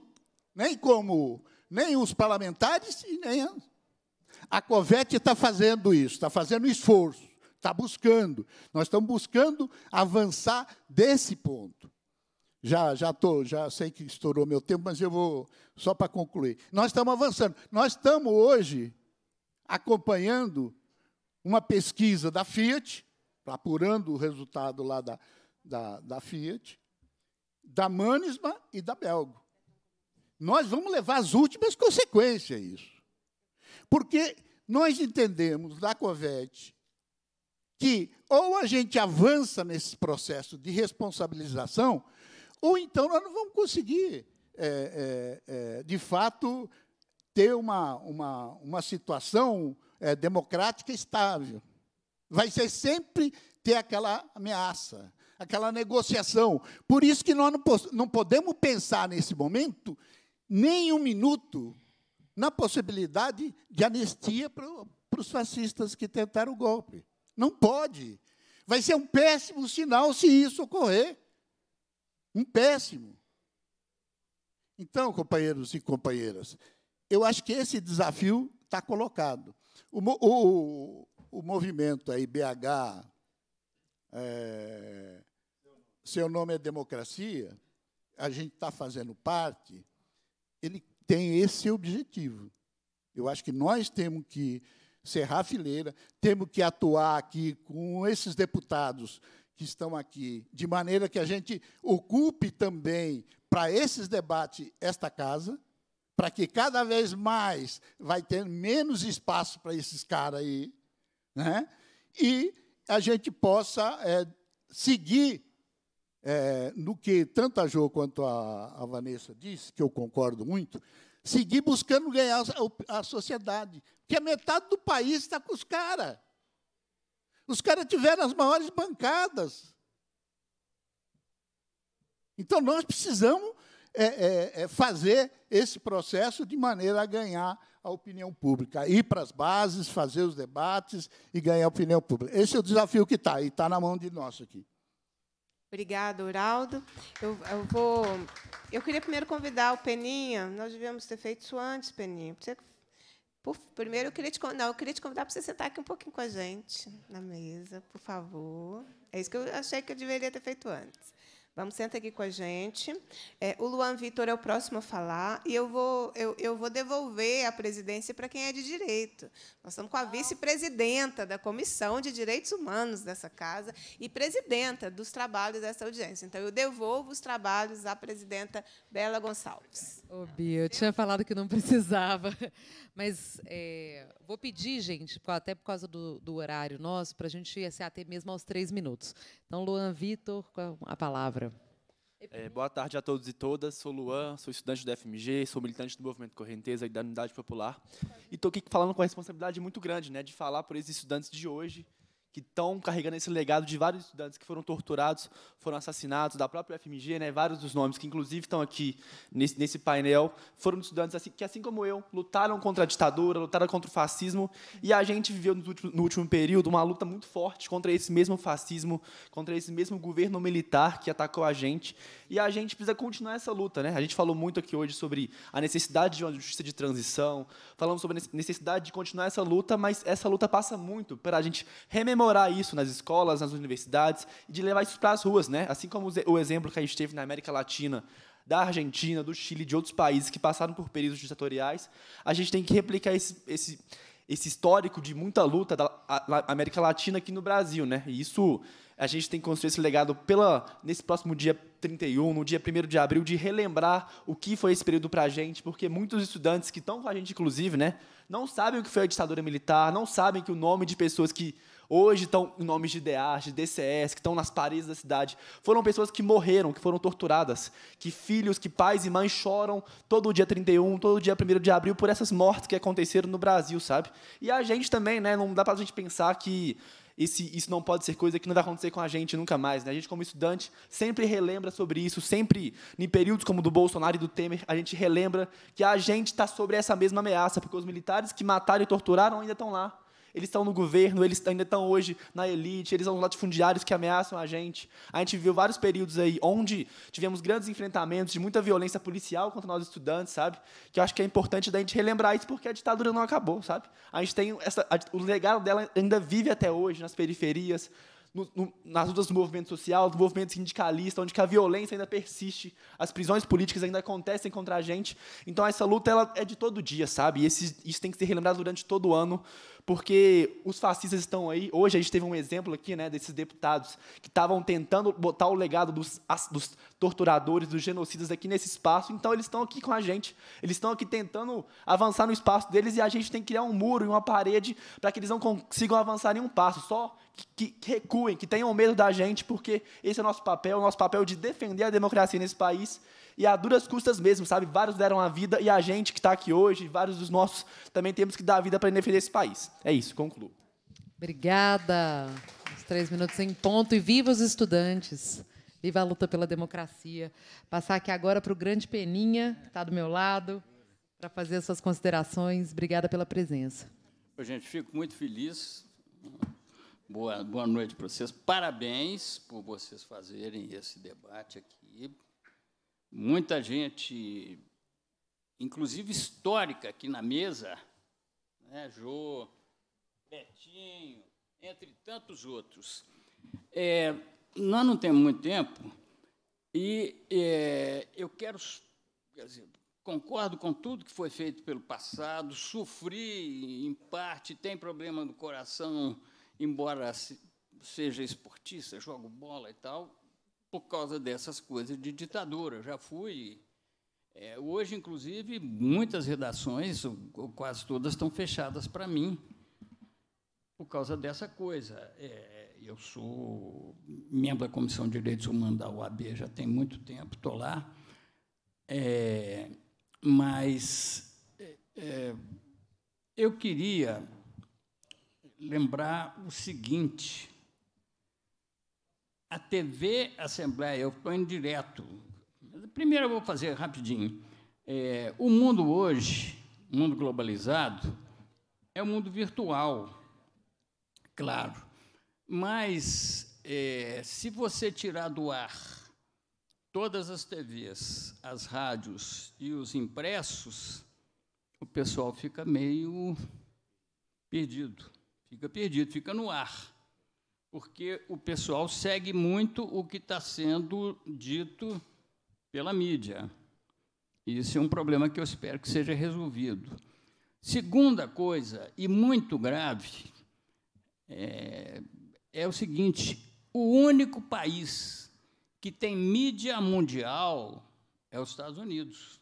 nem como nem os parlamentares e nem a Covete está fazendo isso, está fazendo esforço, está buscando. Nós estamos buscando avançar desse ponto. Já, já tô, já sei que estourou meu tempo, mas eu vou só para concluir. Nós estamos avançando. Nós estamos hoje acompanhando uma pesquisa da Fiat, apurando o resultado lá da, da, da Fiat, da Manisma e da Belgo. Nós vamos levar as últimas consequências a isso. Porque nós entendemos da COVET que ou a gente avança nesse processo de responsabilização, ou então nós não vamos conseguir, é, é, é, de fato, ter uma, uma, uma situação é, democrática estável. Vai ser sempre ter aquela ameaça, aquela negociação. Por isso que nós não, não podemos pensar nesse momento nem um minuto na possibilidade de anistia para, para os fascistas que tentaram o golpe. Não pode. Vai ser um péssimo sinal se isso ocorrer. Um péssimo. Então, companheiros e companheiras, eu acho que esse desafio está colocado. O, o, o movimento aí, BH, é, seu nome é democracia, a gente está fazendo parte, ele tem esse objetivo. Eu acho que nós temos que cerrar a fileira, temos que atuar aqui com esses deputados que estão aqui, de maneira que a gente ocupe também para esses debates esta casa, para que cada vez mais vai ter menos espaço para esses caras aí, né? e a gente possa é, seguir é, no que tanto a Jo quanto a, a Vanessa disse, que eu concordo muito, seguir buscando ganhar a, a sociedade. Porque a metade do país está com os caras. Os caras tiveram as maiores bancadas. Então, nós precisamos é, é, é, fazer esse processo de maneira a ganhar a opinião pública, ir para as bases, fazer os debates e ganhar a opinião pública. Esse é o desafio que está, e está na mão de nós aqui. Obrigada, Uraldo. Eu, eu, vou. Eu queria primeiro convidar o Peninha. Nós devíamos ter feito isso antes, Peninha. Você, por, primeiro eu queria te não, eu queria te convidar para você sentar aqui um pouquinho com a gente na mesa, por favor. É isso que eu achei que eu deveria ter feito antes. Vamos, sentar aqui com a gente. É, o Luan Vitor é o próximo a falar e eu vou, eu, eu vou devolver a presidência para quem é de direito. Nós estamos com a vice-presidenta da Comissão de Direitos Humanos dessa casa e presidenta dos trabalhos dessa audiência. Então, eu devolvo os trabalhos à presidenta Bela Gonçalves. Ô, oh, Bia, eu tinha falado que não precisava. Mas é, vou pedir, gente, até por causa do, do horário nosso, para a gente se ater mesmo aos três minutos. Então, Luan Vitor, com a palavra. É, boa tarde a todos e todas. Sou Luan, sou estudante do FMG, sou militante do Movimento Correnteza e da Unidade Popular. E estou aqui falando com a responsabilidade muito grande né, de falar por esses estudantes de hoje, que estão carregando esse legado de vários estudantes que foram torturados, foram assassinados, da própria FMG, né, vários dos nomes que, inclusive, estão aqui nesse, nesse painel, foram estudantes assim, que, assim como eu, lutaram contra a ditadura, lutaram contra o fascismo, e a gente viveu no último, no último período uma luta muito forte contra esse mesmo fascismo, contra esse mesmo governo militar que atacou a gente, e a gente precisa continuar essa luta, né? A gente falou muito aqui hoje sobre a necessidade de uma justiça de transição, falamos sobre a necessidade de continuar essa luta, mas essa luta passa muito para a gente rememorar isso nas escolas, nas universidades e de levar isso para as ruas, né? Assim como o exemplo que a gente teve na América Latina da Argentina, do Chile, de outros países que passaram por períodos ditatoriais, a gente tem que replicar esse, esse, esse histórico de muita luta da América Latina aqui no Brasil, né? E isso a gente tem que construir esse legado pela nesse próximo dia 31, no dia 1 de abril, de relembrar o que foi esse período para a gente, porque muitos estudantes que estão com a gente, inclusive, né, não sabem o que foi a ditadura militar, não sabem que o nome de pessoas que hoje estão em nomes de DAs, de DCS, que estão nas paredes da cidade. Foram pessoas que morreram, que foram torturadas, que filhos, que pais e mães choram todo dia 31, todo dia 1 de abril por essas mortes que aconteceram no Brasil, sabe? E a gente também, né, não dá para a gente pensar que esse, isso não pode ser coisa que não vai acontecer com a gente nunca mais. Né? A gente, como estudante, sempre relembra sobre isso, sempre, em períodos como do Bolsonaro e do Temer, a gente relembra que a gente está sobre essa mesma ameaça, porque os militares que mataram e torturaram ainda estão lá. Eles estão no governo, eles ainda estão hoje na elite, eles são os latifundiários que ameaçam a gente. A gente viu vários períodos aí onde tivemos grandes enfrentamentos, de muita violência policial contra nós estudantes, sabe? Que eu acho que é importante da gente relembrar isso porque a ditadura não acabou, sabe? A gente tem essa, a, o legado dela ainda vive até hoje nas periferias, no, no, nas lutas do movimento social, do movimento sindicalista, onde a violência ainda persiste, as prisões políticas ainda acontecem contra a gente. Então, essa luta ela é de todo dia, sabe? E esse, isso tem que ser relembrado durante todo o ano, porque os fascistas estão aí. Hoje a gente teve um exemplo aqui né, desses deputados que estavam tentando botar o legado dos, dos, torturadores, dos genocidas aqui nesse espaço. Então eles estão aqui com a gente. Eles estão aqui tentando avançar no espaço deles e a gente tem que criar um muro e uma parede para que eles não consigam avançar nenhum um passo. Só que, que, recuem, que tenham medo da gente, porque esse é o nosso papel, é o nosso papel de defender a democracia nesse país e a duras custas mesmo, sabe? Vários deram a vida e a gente que está aqui hoje, vários dos nossos, também temos que dar a vida para defender esse país. É isso, concluo. Obrigada. Os três minutos em ponto e viva os estudantes. Viva a luta pela democracia. Passar aqui agora para o grande Peninha, que está do meu lado, para fazer as suas considerações. Obrigada pela presença. Eu, gente, fico muito feliz. Boa, boa noite para vocês. Parabéns por vocês fazerem esse debate aqui muita gente, inclusive histórica, aqui na mesa, né, Jô, Betinho, entre tantos outros. É, nós não temos muito tempo e é, eu quero, quer dizer, concordo com tudo que foi feito pelo passado, sofri em parte, tem problema no coração, embora seja esportista, jogo bola e tal, por causa dessas coisas de ditadura. Já fui. É, hoje, inclusive, muitas redações, quase todas, estão fechadas para mim por causa dessa coisa. É, eu sou membro da Comissão de Direitos Humanos da UAB já tem muito tempo, estou lá. É, mas é, é, eu queria lembrar o seguinte: a TV Assembleia, eu estou indo direto. Primeiro eu vou fazer rapidinho. É, o mundo hoje, o mundo globalizado, é um mundo virtual, claro. Mas é, se você tirar do ar todas as TVs, as rádios e os impressos, o pessoal fica meio perdido, fica perdido, fica no ar porque o pessoal segue muito o que está sendo dito pela mídia. Isso é um problema que eu espero que seja resolvido. Segunda coisa, e muito grave, é, é o seguinte: o único país que tem mídia mundial é os Estados Unidos.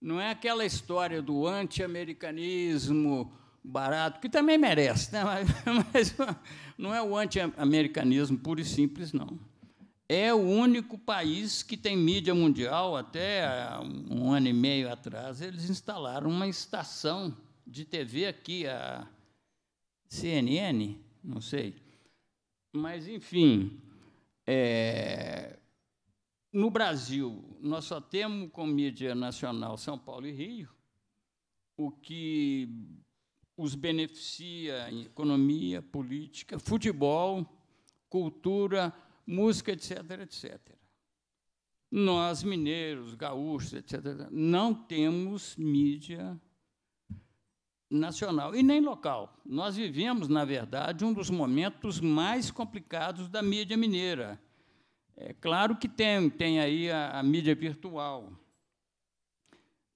Não é aquela história do anti-americanismo, barato, que também merece, né? mas, mas não é o anti-americanismo puro e simples, não. É o único país que tem mídia mundial, até ah, um ano e meio atrás, eles instalaram uma estação de TV aqui, a CNN, não sei. Mas, enfim, é, no Brasil, nós só temos com mídia nacional São Paulo e Rio, o que os beneficia em economia, política, futebol, cultura, música, etc, etc. Nós, mineiros, gaúchos, etc, não temos mídia nacional e nem local. Nós vivemos, na verdade, um dos momentos mais complicados da mídia mineira. É claro que tem, tem aí a, a mídia virtual,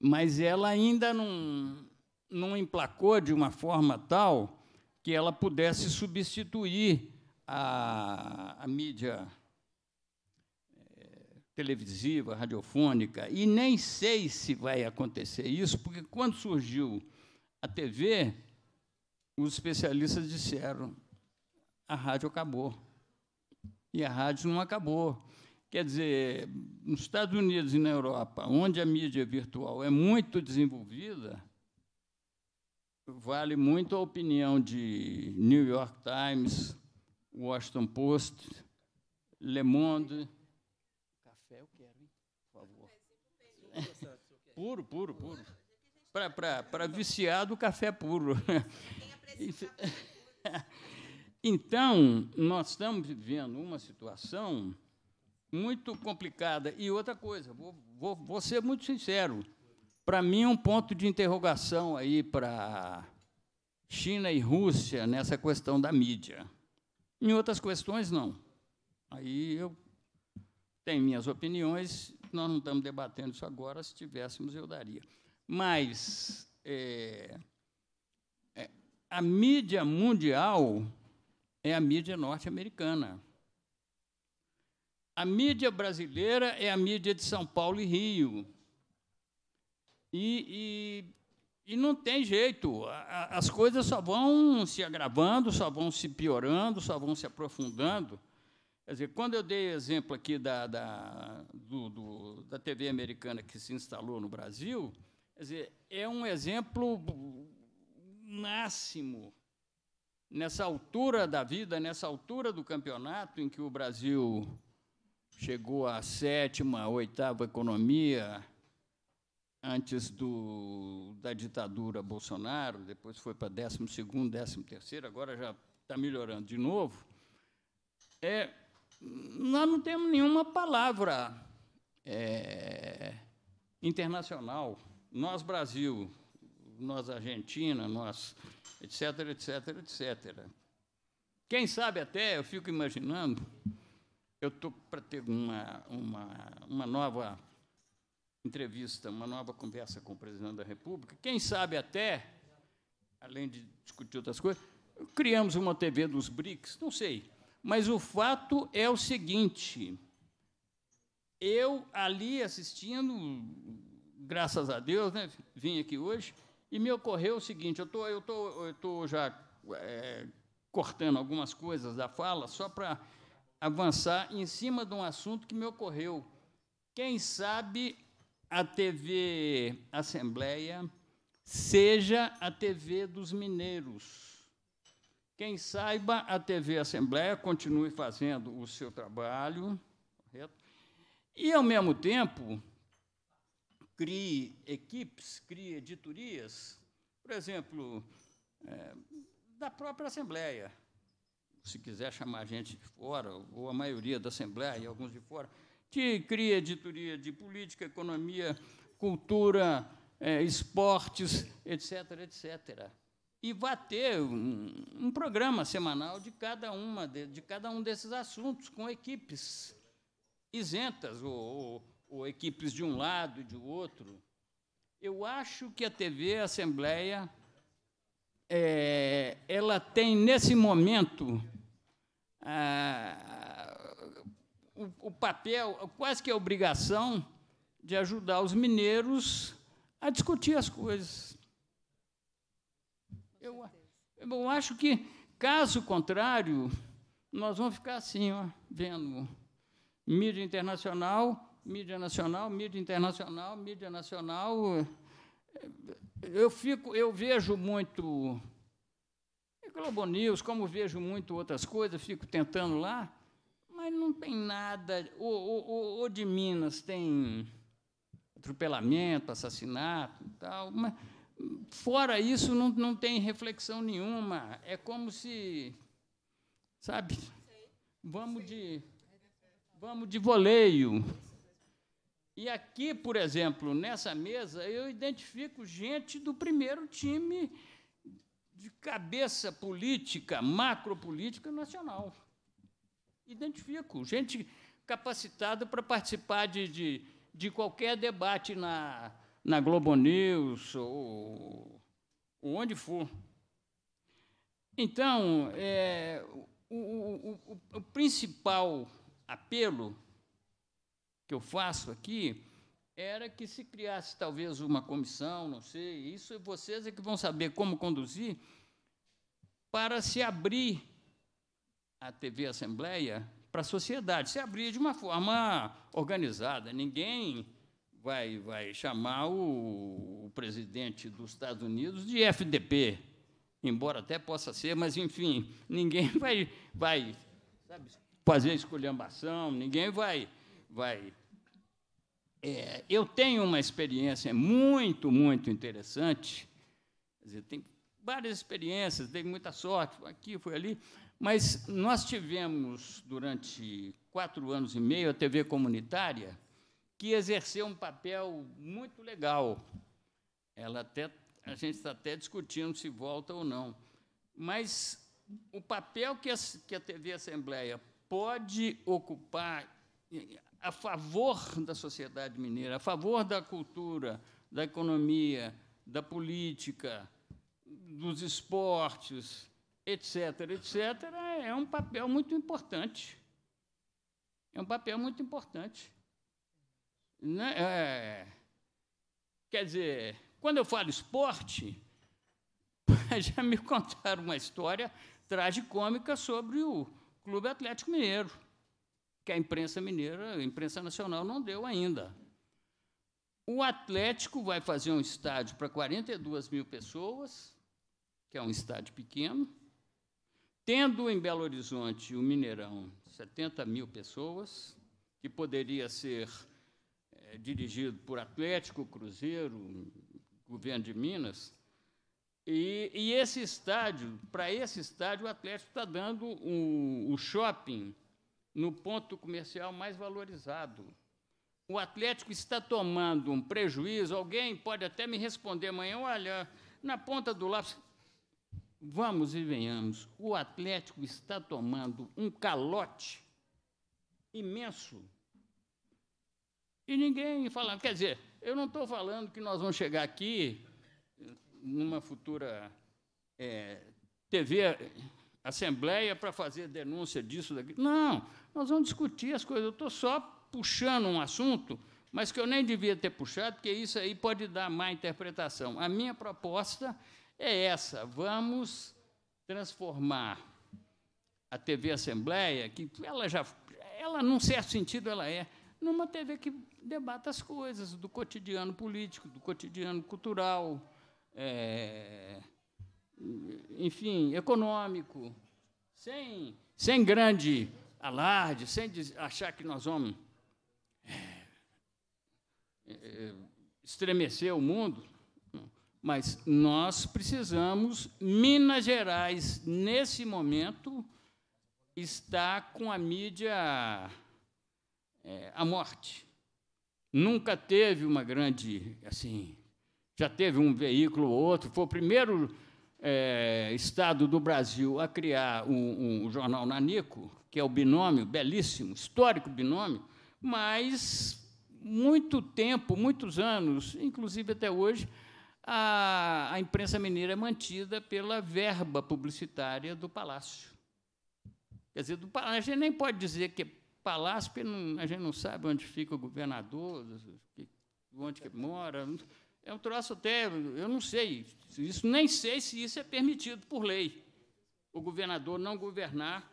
mas ela ainda não, não emplacou de uma forma tal que ela pudesse substituir a, a mídia eh, televisiva, radiofônica, e nem sei se vai acontecer isso, porque quando surgiu a TV, os especialistas disseram: a rádio acabou. E a rádio não acabou. Quer dizer, nos Estados Unidos e na Europa, onde a mídia virtual é muito desenvolvida, vale muito a opinião de New York Times, Washington Post, Le Monde. Café eu quero, hein? por favor. puro, puro, puro. Para viciado, café puro. Então, nós estamos vivendo uma situação muito complicada. E outra coisa, vou, vou, vou ser muito sincero para mim, um ponto de interrogação aí para China e Rússia nessa questão da mídia. Em outras questões, não. Aí eu tenho minhas opiniões, nós não estamos debatendo isso agora, se tivéssemos eu daria. Mas é, é, a mídia mundial é a mídia norte-americana. A mídia brasileira é a mídia de São Paulo e Rio. E, e, e não tem jeito, as coisas só vão se agravando, só vão se piorando, só vão se aprofundando. Quer dizer, quando eu dei exemplo aqui da, da, do, do, da TV americana que se instalou no Brasil, quer dizer, é um exemplo máximo. Nessa altura da vida, nessa altura do campeonato, em que o Brasil chegou à sétima, oitava economia, antes do, da ditadura Bolsonaro, depois foi para 12 º 13 terceiro, agora já está melhorando de novo, é, nós não temos nenhuma palavra é, internacional. Nós, Brasil, nós, Argentina, nós, etc., etc., etc. Quem sabe até, eu fico imaginando, eu estou para ter uma, uma, uma nova entrevista, uma nova conversa com o presidente da República. Quem sabe até, além de discutir outras coisas, criamos uma TV dos BRICS, não sei. Mas o fato é o seguinte: eu ali assistindo, graças a Deus, né, vim aqui hoje, e me ocorreu o seguinte: eu tô, eu tô, eu tô já é, cortando algumas coisas da fala só para avançar em cima de um assunto que me ocorreu. Quem sabe a TV Assembleia seja a TV dos mineiros. Quem saiba, a TV Assembleia continue fazendo o seu trabalho, correto? E, ao mesmo tempo, crie equipes, crie editorias, por exemplo, é, da própria Assembleia. Se quiser chamar gente de fora, ou a maioria da Assembleia e alguns de fora, que cria editoria de política, economia, cultura, é, esportes, etc., etc. E vai ter um, um programa semanal de cada, uma de, de, cada um desses assuntos, com equipes isentas, ou, ou, ou equipes de um lado e de outro. Eu acho que a TV a Assembleia é, ela tem, nesse momento, a, o, o papel, quase que a obrigação, de ajudar os mineiros a discutir as coisas. Eu, eu acho que, caso contrário, nós vamos ficar assim, ó, vendo mídia internacional, mídia nacional, mídia internacional, mídia nacional. Eu fico, eu vejo muito Globo News, como vejo muito outras coisas, fico tentando lá. Mas não tem nada. O, o, o, de Minas tem atropelamento, assassinato e tal, mas fora isso não, não tem reflexão nenhuma. É como se, sabe, vamos de, vamos de voleio. E aqui, por exemplo, nessa mesa, eu identifico gente do primeiro time de cabeça política, macropolítica nacional. Identifico gente capacitada para participar de, de, de, qualquer debate na, na Globo News ou, onde for. Então, é, o, o, o, o principal apelo que eu faço aqui era que se criasse talvez uma comissão, não sei, isso vocês é que vão saber como conduzir, para se abrir a TV Assembleia para a sociedade. Se abria de uma forma organizada, ninguém vai, vai chamar o, o presidente dos Estados Unidos de FDP, embora até possa ser, mas, enfim, ninguém vai, vai sabe, fazer esculhambação, ninguém vai. vai é, eu tenho uma experiência muito, muito interessante. Quer dizer, tem várias experiências, dei muita sorte, foi aqui, foi ali, mas nós tivemos, durante quatro anos e meio, a TV comunitária, que exerceu um papel muito legal. Ela até, a gente está até discutindo se volta ou não. Mas o papel que a, que a TV Assembleia pode ocupar a favor da sociedade mineira, a favor da cultura, da economia, da política, dos esportes, etc., etc., é, é um papel muito importante. É um papel muito importante. Né? É, quer dizer, quando eu falo esporte, já me contaram uma história tragicômica sobre o Clube Atlético Mineiro, que a imprensa mineira, a imprensa nacional não deu ainda. O Atlético vai fazer um estádio para 42 mil pessoas, que é um estádio pequeno, tendo em Belo Horizonte o Mineirão 70 mil pessoas, que poderia ser é, dirigido por Atlético, Cruzeiro, governo de Minas, e, e esse estádio, para esse estádio, o Atlético está dando o, o shopping no ponto comercial mais valorizado. O Atlético está tomando um prejuízo. Alguém pode até me responder amanhã: olha, na ponta do lápis, vamos e venhamos, o Atlético está tomando um calote imenso. E ninguém falando. Quer dizer, eu não estou falando que nós vamos chegar aqui numa futura é, TV, Assembleia, para fazer denúncia disso, daquilo. Não, nós vamos discutir as coisas. Eu estou só puxando um assunto, mas que eu nem devia ter puxado, porque isso aí pode dar má interpretação. A minha proposta é essa: vamos transformar a TV Assembleia, que ela já, ela num certo sentido ela é, numa TV que debata as coisas do cotidiano político, do cotidiano cultural, é, enfim, econômico, sem, sem grande alarde, sem achar que nós vamos é, é, estremecer o mundo. Mas nós precisamos, Minas Gerais, nesse momento, está com a mídia é, à morte. Nunca teve uma grande, assim, já teve um veículo ou outro, foi o primeiro é, estado do Brasil a criar um, um jornal Nanico, que é o binômio, belíssimo, histórico binômio, mas muito tempo, muitos anos, inclusive até hoje, a, a imprensa mineira é mantida pela verba publicitária do Palácio. Quer dizer, do, a gente nem pode dizer que é Palácio, porque não, a gente não sabe onde fica o governador, onde que mora. É um troço até, eu não sei, isso nem sei se isso é permitido por lei. O governador não governar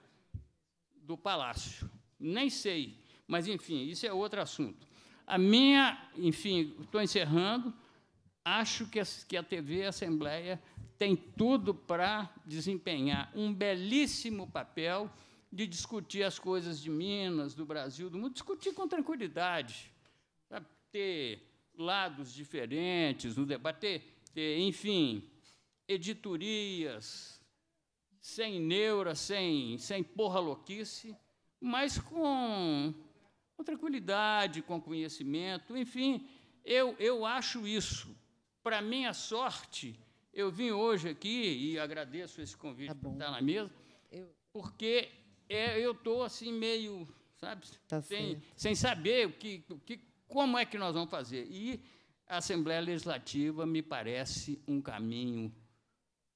do palácio. Nem sei, mas enfim, isso é outro assunto. A minha, enfim, estou encerrando acho que, que a TV Assembleia tem tudo para desempenhar um belíssimo papel de discutir as coisas de Minas, do Brasil, do mundo, discutir com tranquilidade, ter lados diferentes no debate, ter, ter enfim, editorias sem neura, sem, sem porra louquice, mas com, com tranquilidade, com conhecimento, enfim, eu, eu acho isso para minha sorte, eu vim hoje aqui e agradeço esse convite tá para estar na mesa, eu... porque é, eu estou assim meio, sabe, tá sem, sem, saber o que, o que, como é que nós vamos fazer. E a Assembleia Legislativa me parece um caminho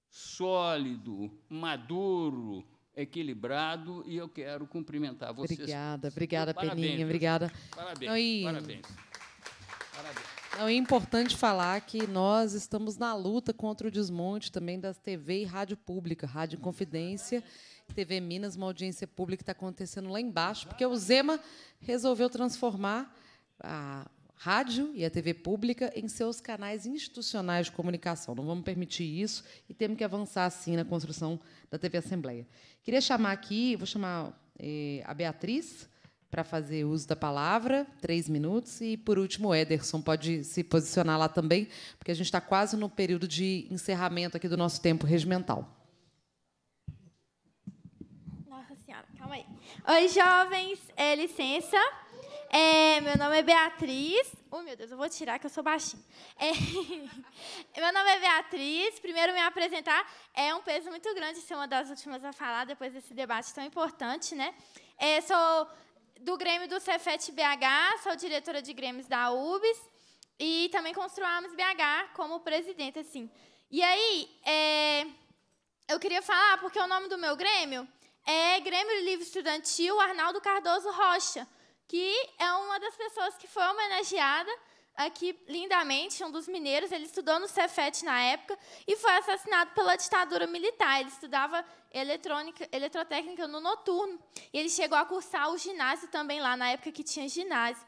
sólido, maduro, equilibrado e eu quero cumprimentar vocês. Obrigada, obrigada, Peninha, obrigada. Parabéns, Oi. parabéns. Parabéns. Não, é importante falar que nós estamos na luta contra o desmonte também das TV e rádio pública, Rádio Confidência, TV Minas, uma audiência pública que está acontecendo lá embaixo, porque o Zema resolveu transformar a rádio e a TV pública em seus canais institucionais de comunicação. Não vamos permitir isso e temos que avançar assim na construção da TV Assembleia. Queria chamar aqui, vou chamar eh, a Beatriz, para fazer uso da palavra, três minutos. E, por último, o Ederson pode se posicionar lá também, porque a gente está quase no período de encerramento aqui do nosso tempo regimental. Nossa Senhora, calma aí. Oi, jovens, é, licença. É, meu nome é Beatriz. Oh, meu Deus, eu vou tirar que eu sou baixinha É, meu nome é Beatriz. Primeiro, me apresentar. É um peso muito grande ser uma das últimas a falar depois desse debate tão importante, né? É, sou do Grêmio do Cefet BH, sou diretora de Grêmios da UBS e também construímos BH como presidente, assim. E aí, é, eu queria falar, porque o nome do meu Grêmio é Grêmio Livre Estudantil Arnaldo Cardoso Rocha, que é uma das pessoas que foi homenageada aqui lindamente, um dos mineiros, ele estudou no Cefet na época e foi assassinado pela ditadura militar. Ele estudava eletrônica, eletrotécnica no noturno. E ele chegou a cursar o ginásio também lá, na época que tinha ginásio.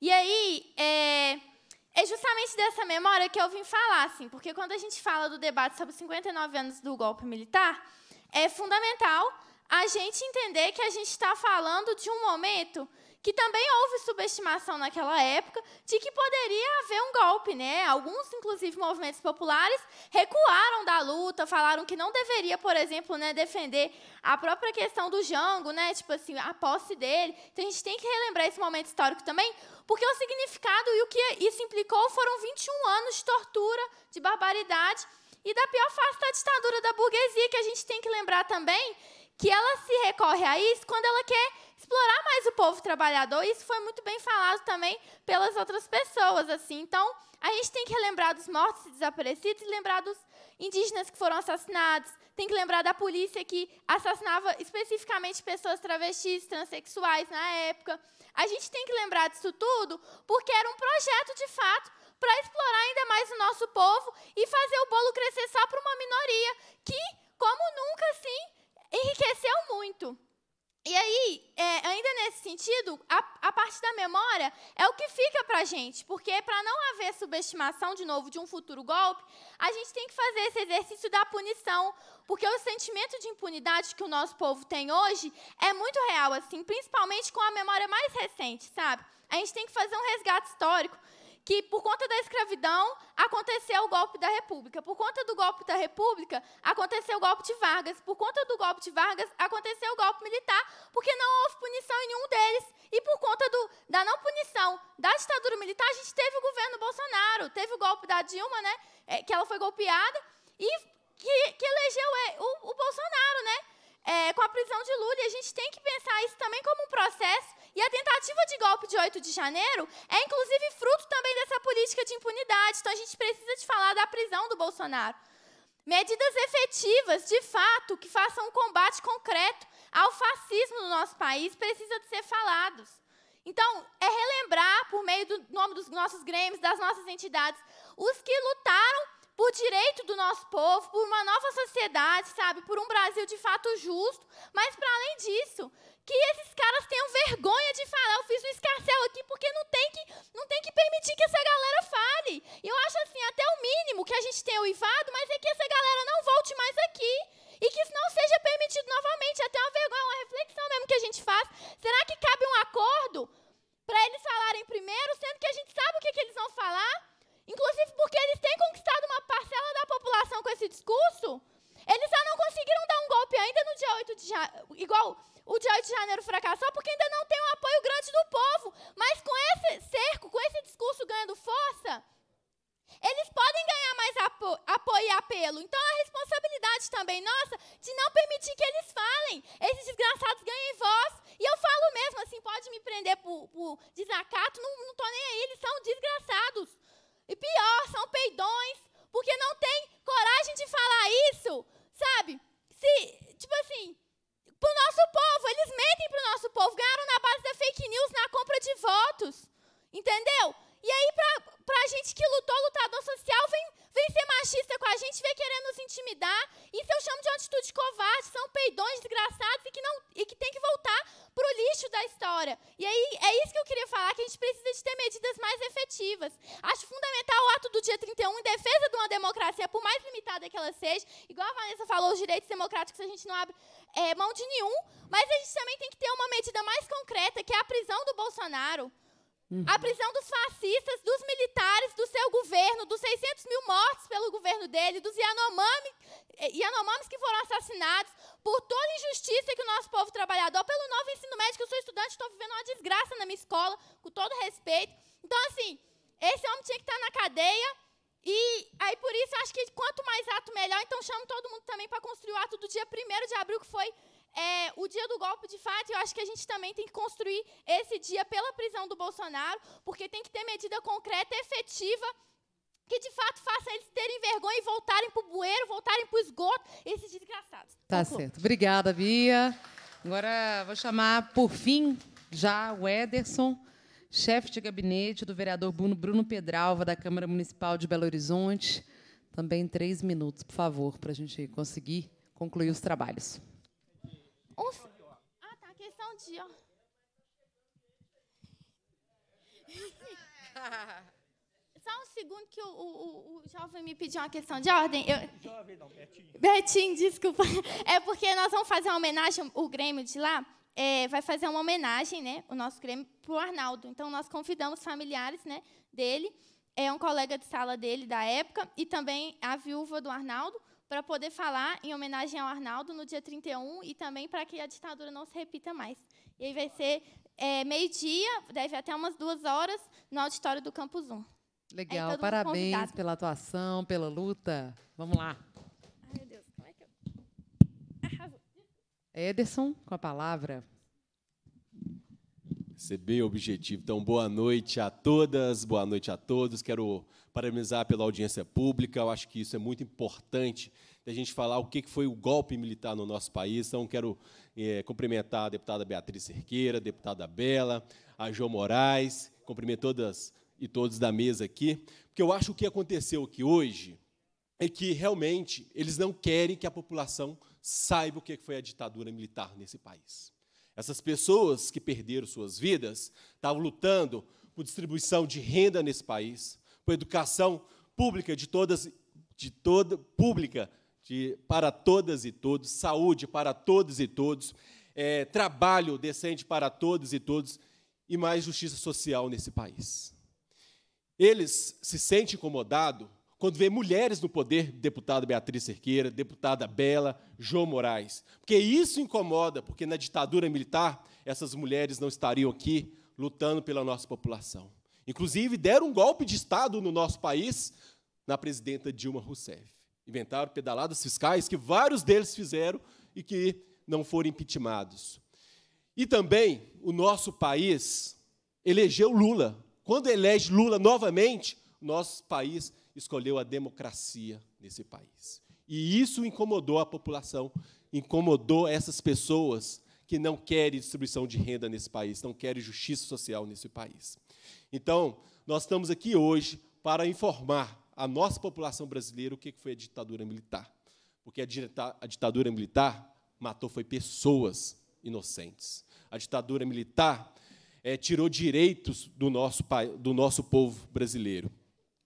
E aí, é, é justamente dessa memória que eu vim falar, assim, porque quando a gente fala do debate sobre 59 anos do golpe militar, é fundamental a gente entender que a gente está falando de um momento que também houve subestimação naquela época de que poderia haver um golpe, né? Alguns, inclusive, movimentos populares recuaram da luta, falaram que não deveria, por exemplo, né, defender a própria questão do Jango, né? Tipo assim, a posse dele. Então a gente tem que relembrar esse momento histórico também, porque o significado e o que isso implicou foram 21 anos de tortura, de barbaridade e da pior face da ditadura da burguesia, que a gente tem que lembrar também que ela se recorre a isso quando ela quer explorar mais o povo trabalhador. Isso foi muito bem falado também pelas outras pessoas, assim. Então, a gente tem que lembrar dos mortos e desaparecidos, lembrar dos indígenas que foram assassinados, tem que lembrar da polícia que assassinava especificamente pessoas travestis, transexuais na época. A gente tem que lembrar disso tudo porque era um projeto de fato para explorar ainda mais o nosso povo e fazer o bolo crescer só para uma minoria que, como nunca, sim, enriqueceu muito. E aí, é, ainda nesse sentido, a, a, parte da memória é o que fica para a gente, porque para não haver subestimação, de novo, de um futuro golpe, a gente tem que fazer esse exercício da punição, porque o sentimento de impunidade que o nosso povo tem hoje é muito real, assim, principalmente com a memória mais recente, sabe? A gente tem que fazer um resgate histórico que por conta da escravidão aconteceu o golpe da República, por conta do golpe da República aconteceu o golpe de Vargas, por conta do golpe de Vargas aconteceu o golpe militar, porque não houve punição em nenhum deles. E por conta do, da não punição da ditadura militar, a gente teve o governo Bolsonaro, teve o golpe da Dilma, né, é, que ela foi golpeada, e que, que elegeu é, o, o Bolsonaro, né? é, com a prisão de Lula, e a gente tem que pensar isso também como um processo, e a tentativa de golpe de 8 de janeiro é, inclusive, fruto também dessa política de impunidade. Então, a gente precisa de falar da prisão do Bolsonaro. Medidas efetivas, de fato, que façam um combate concreto ao fascismo no nosso país, precisa de ser falados. Então, é relembrar, por meio do nome dos nossos grêmios, das nossas entidades, os que lutaram por direito do nosso povo, por uma nova sociedade, sabe? Por um Brasil de fato justo. Mas, para além disso, que esses caras tenham vergonha de falar. Eu fiz um escarcel aqui porque não tem que, não tem que permitir que essa galera fale. E eu acho assim, até o mínimo que a gente tenha uivado, mas é que essa galera não volte mais aqui. E que isso não seja permitido novamente. Até uma vergonha, uma reflexão mesmo que a gente faz. Será que cabe um acordo para eles falarem primeiro, sendo que a gente sabe o que, que eles vão falar? Inclusive porque eles têm conquistado uma parcela da população com esse discurso, eles só não conseguiram dar um golpe ainda no dia 8 de janeiro, igual o dia 8 de janeiro fracassou, porque ainda não tem um apoio grande do povo. Mas com esse cerco, com esse discurso ganhando força, eles podem ganhar mais apo apoio e apelo. Então, a responsabilidade também nossa de não permitir que eles falem. Esses desgraçados ganhem voz. E eu falo mesmo, assim, pode me prender por, por desacato, não estou nem aí, eles são desgraçados. E pior, são peidões, porque não tem coragem de falar isso, sabe? Se, tipo assim, pro nosso povo, eles mentem pro nosso povo, ganharam na base da fake news, na compra de votos, entendeu? E aí, pra, pra gente que lutou, lutador social, vem, vem ser machista com a gente, vem querendo nos intimidar, isso eu chamo de atitude covarde, são peidões desgraçados e que, não, e que tem que voltar lixo da história. E aí é isso que eu queria falar, que a gente precisa de ter medidas mais efetivas. Acho fundamental o ato do dia 31 em defesa de uma democracia, por mais limitada que ela seja. Igual a Vanessa falou, os direitos democráticos a gente não abre é, mão de nenhum, mas a gente também tem que ter uma medida mais concreta, que é a prisão do Bolsonaro. Uhum. A prisão dos fascistas, dos militares, do seu governo, dos 600 mil mortos pelo governo dele, dos Yanomami, eh, Yanomamis que foram assassinados, por toda injustiça que o nosso povo trabalhador, pelo novo ensino médio, que eu sou estudante, estou vivendo uma desgraça na minha escola, com todo respeito. Então, assim, esse homem tinha que estar tá na cadeia, e aí por isso acho que quanto mais ato melhor, então chamo todo mundo também para construir o ato do dia 1 de abril, que foi é, o dia do golpe de fato, eu acho que a gente também tem que construir esse dia pela prisão do Bolsonaro, porque tem que ter medida concreta, efetiva, que de fato faça eles terem vergonha e voltarem para o bueiro, voltarem para o esgoto, esses desgraçados. Tá Concluo. certo. Obrigada, Bia. Agora vou chamar, por fim, já o Ederson, chefe de gabinete do vereador Bruno, Bruno Pedralva, da Câmara Municipal de Belo Horizonte. Também três minutos, por favor, para a gente conseguir concluir os trabalhos. Uns... Ah, tá, questão de, ó. Só um segundo que o, o, o, jovem me pediu uma questão de ordem. Eu... Jovem não, Betinho. Betinho, desculpa. É porque nós vamos fazer uma homenagem, o Grêmio de lá é, vai fazer uma homenagem, né, o nosso Grêmio, para o Arnaldo. Então, nós convidamos familiares né, dele, é um colega de sala dele da época, e também a viúva do Arnaldo, para poder falar em homenagem ao Arnaldo no dia 31 e também para que a ditadura não se repita mais. E aí vai ser é, meio-dia, deve até umas duas horas, no auditório do Campus 1. Legal, é parabéns pela atuação, pela luta. Vamos lá. Ai, meu Deus, como é que eu. Arrasou. Ederson, com a palavra. É bem objetivo. Então, boa noite a todas, boa noite a todos. Quero parabenizar pela audiência pública. Eu acho que isso é muito importante da gente falar o que foi o golpe militar no nosso país. Então, quero é, cumprimentar a deputada Beatriz Cerqueira, a deputada Bela, a João Moraes, cumprimento todas e todos da mesa aqui, porque eu acho que o que aconteceu aqui hoje é que realmente eles não querem que a população saiba o que foi a ditadura militar nesse país. Essas pessoas que perderam suas vidas estavam lutando por distribuição de renda nesse país, por educação pública de todas, de toda pública de, para todas e todos, saúde para todas e todos, é, trabalho decente para todas e todos e mais justiça social nesse país. Eles se sentem incomodados quando vê mulheres no poder, deputada Beatriz Cerqueira, deputada Bela, João Moraes. Porque isso incomoda, porque na ditadura militar essas mulheres não estariam aqui lutando pela nossa população. Inclusive, deram um golpe de Estado no nosso país na presidenta Dilma Rousseff. Inventaram pedaladas fiscais que vários deles fizeram e que não foram impeachmentados. E também o nosso país elegeu Lula. Quando elege Lula novamente, nosso país escolheu a democracia nesse país. E isso incomodou a população, incomodou essas pessoas que não querem distribuição de renda nesse país, não querem justiça social nesse país. Então, nós estamos aqui hoje para informar a nossa população brasileira o que foi a ditadura militar. Porque a ditadura militar matou foi pessoas inocentes. A ditadura militar é, tirou direitos do nosso, do nosso povo brasileiro.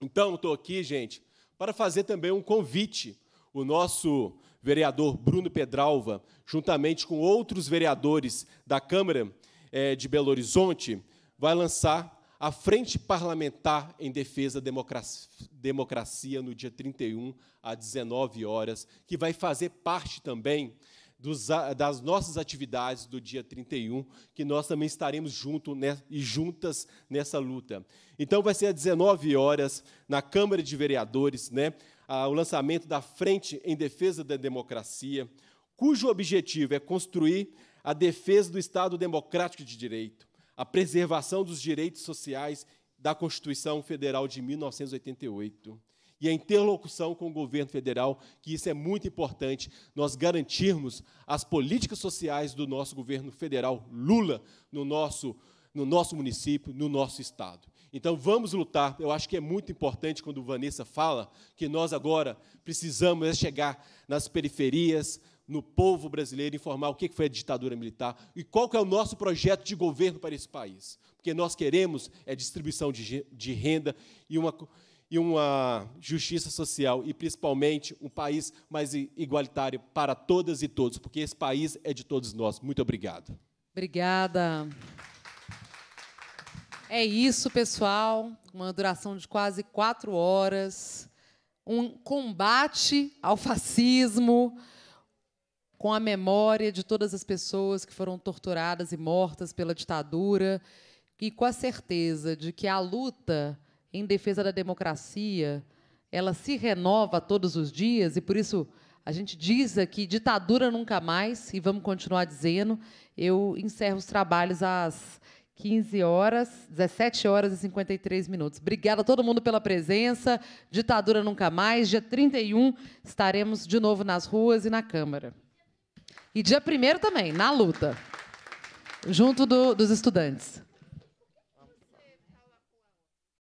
Então, estou aqui, gente, para fazer também um convite. O nosso vereador Bruno Pedralva, juntamente com outros vereadores da Câmara é, de Belo Horizonte, vai lançar a Frente Parlamentar em Defesa da democracia, democracia no dia 31 às 19 horas, que vai fazer parte também dos, das nossas atividades do dia 31, que nós também estaremos junto né, e juntas nessa luta. Então vai ser às 19 horas na Câmara de Vereadores, né, a, o lançamento da Frente em Defesa da Democracia, cujo objetivo é construir a defesa do Estado Democrático de Direito, a preservação dos direitos sociais da Constituição Federal de 1988 e a interlocução com o governo federal, que isso é muito importante, nós garantirmos as políticas sociais do nosso governo federal Lula no nosso, no nosso município, no nosso estado. Então, vamos lutar. Eu acho que é muito importante quando Vanessa fala que nós agora precisamos é chegar nas periferias, no povo brasileiro, informar o que foi a ditadura militar e qual é o nosso projeto de governo para esse país. Porque nós queremos é distribuição de renda e uma e uma justiça social e principalmente um país mais igualitário para todas e todos, porque esse país é de todos nós. Muito obrigado. Obrigada. É isso, pessoal. Uma duração de quase quatro horas. Um combate ao fascismo com a memória de todas as pessoas que foram torturadas e mortas pela ditadura e com a certeza de que a luta em defesa da democracia, ela se renova todos os dias e por isso a gente diz aqui ditadura nunca mais e vamos continuar dizendo. Eu encerro os trabalhos às 15 horas, 17 horas e 53 minutos. Obrigada a todo mundo pela presença. Ditadura nunca mais. Dia 31 estaremos de novo nas ruas e na Câmara. E dia 1 também, na luta, junto do, dos estudantes.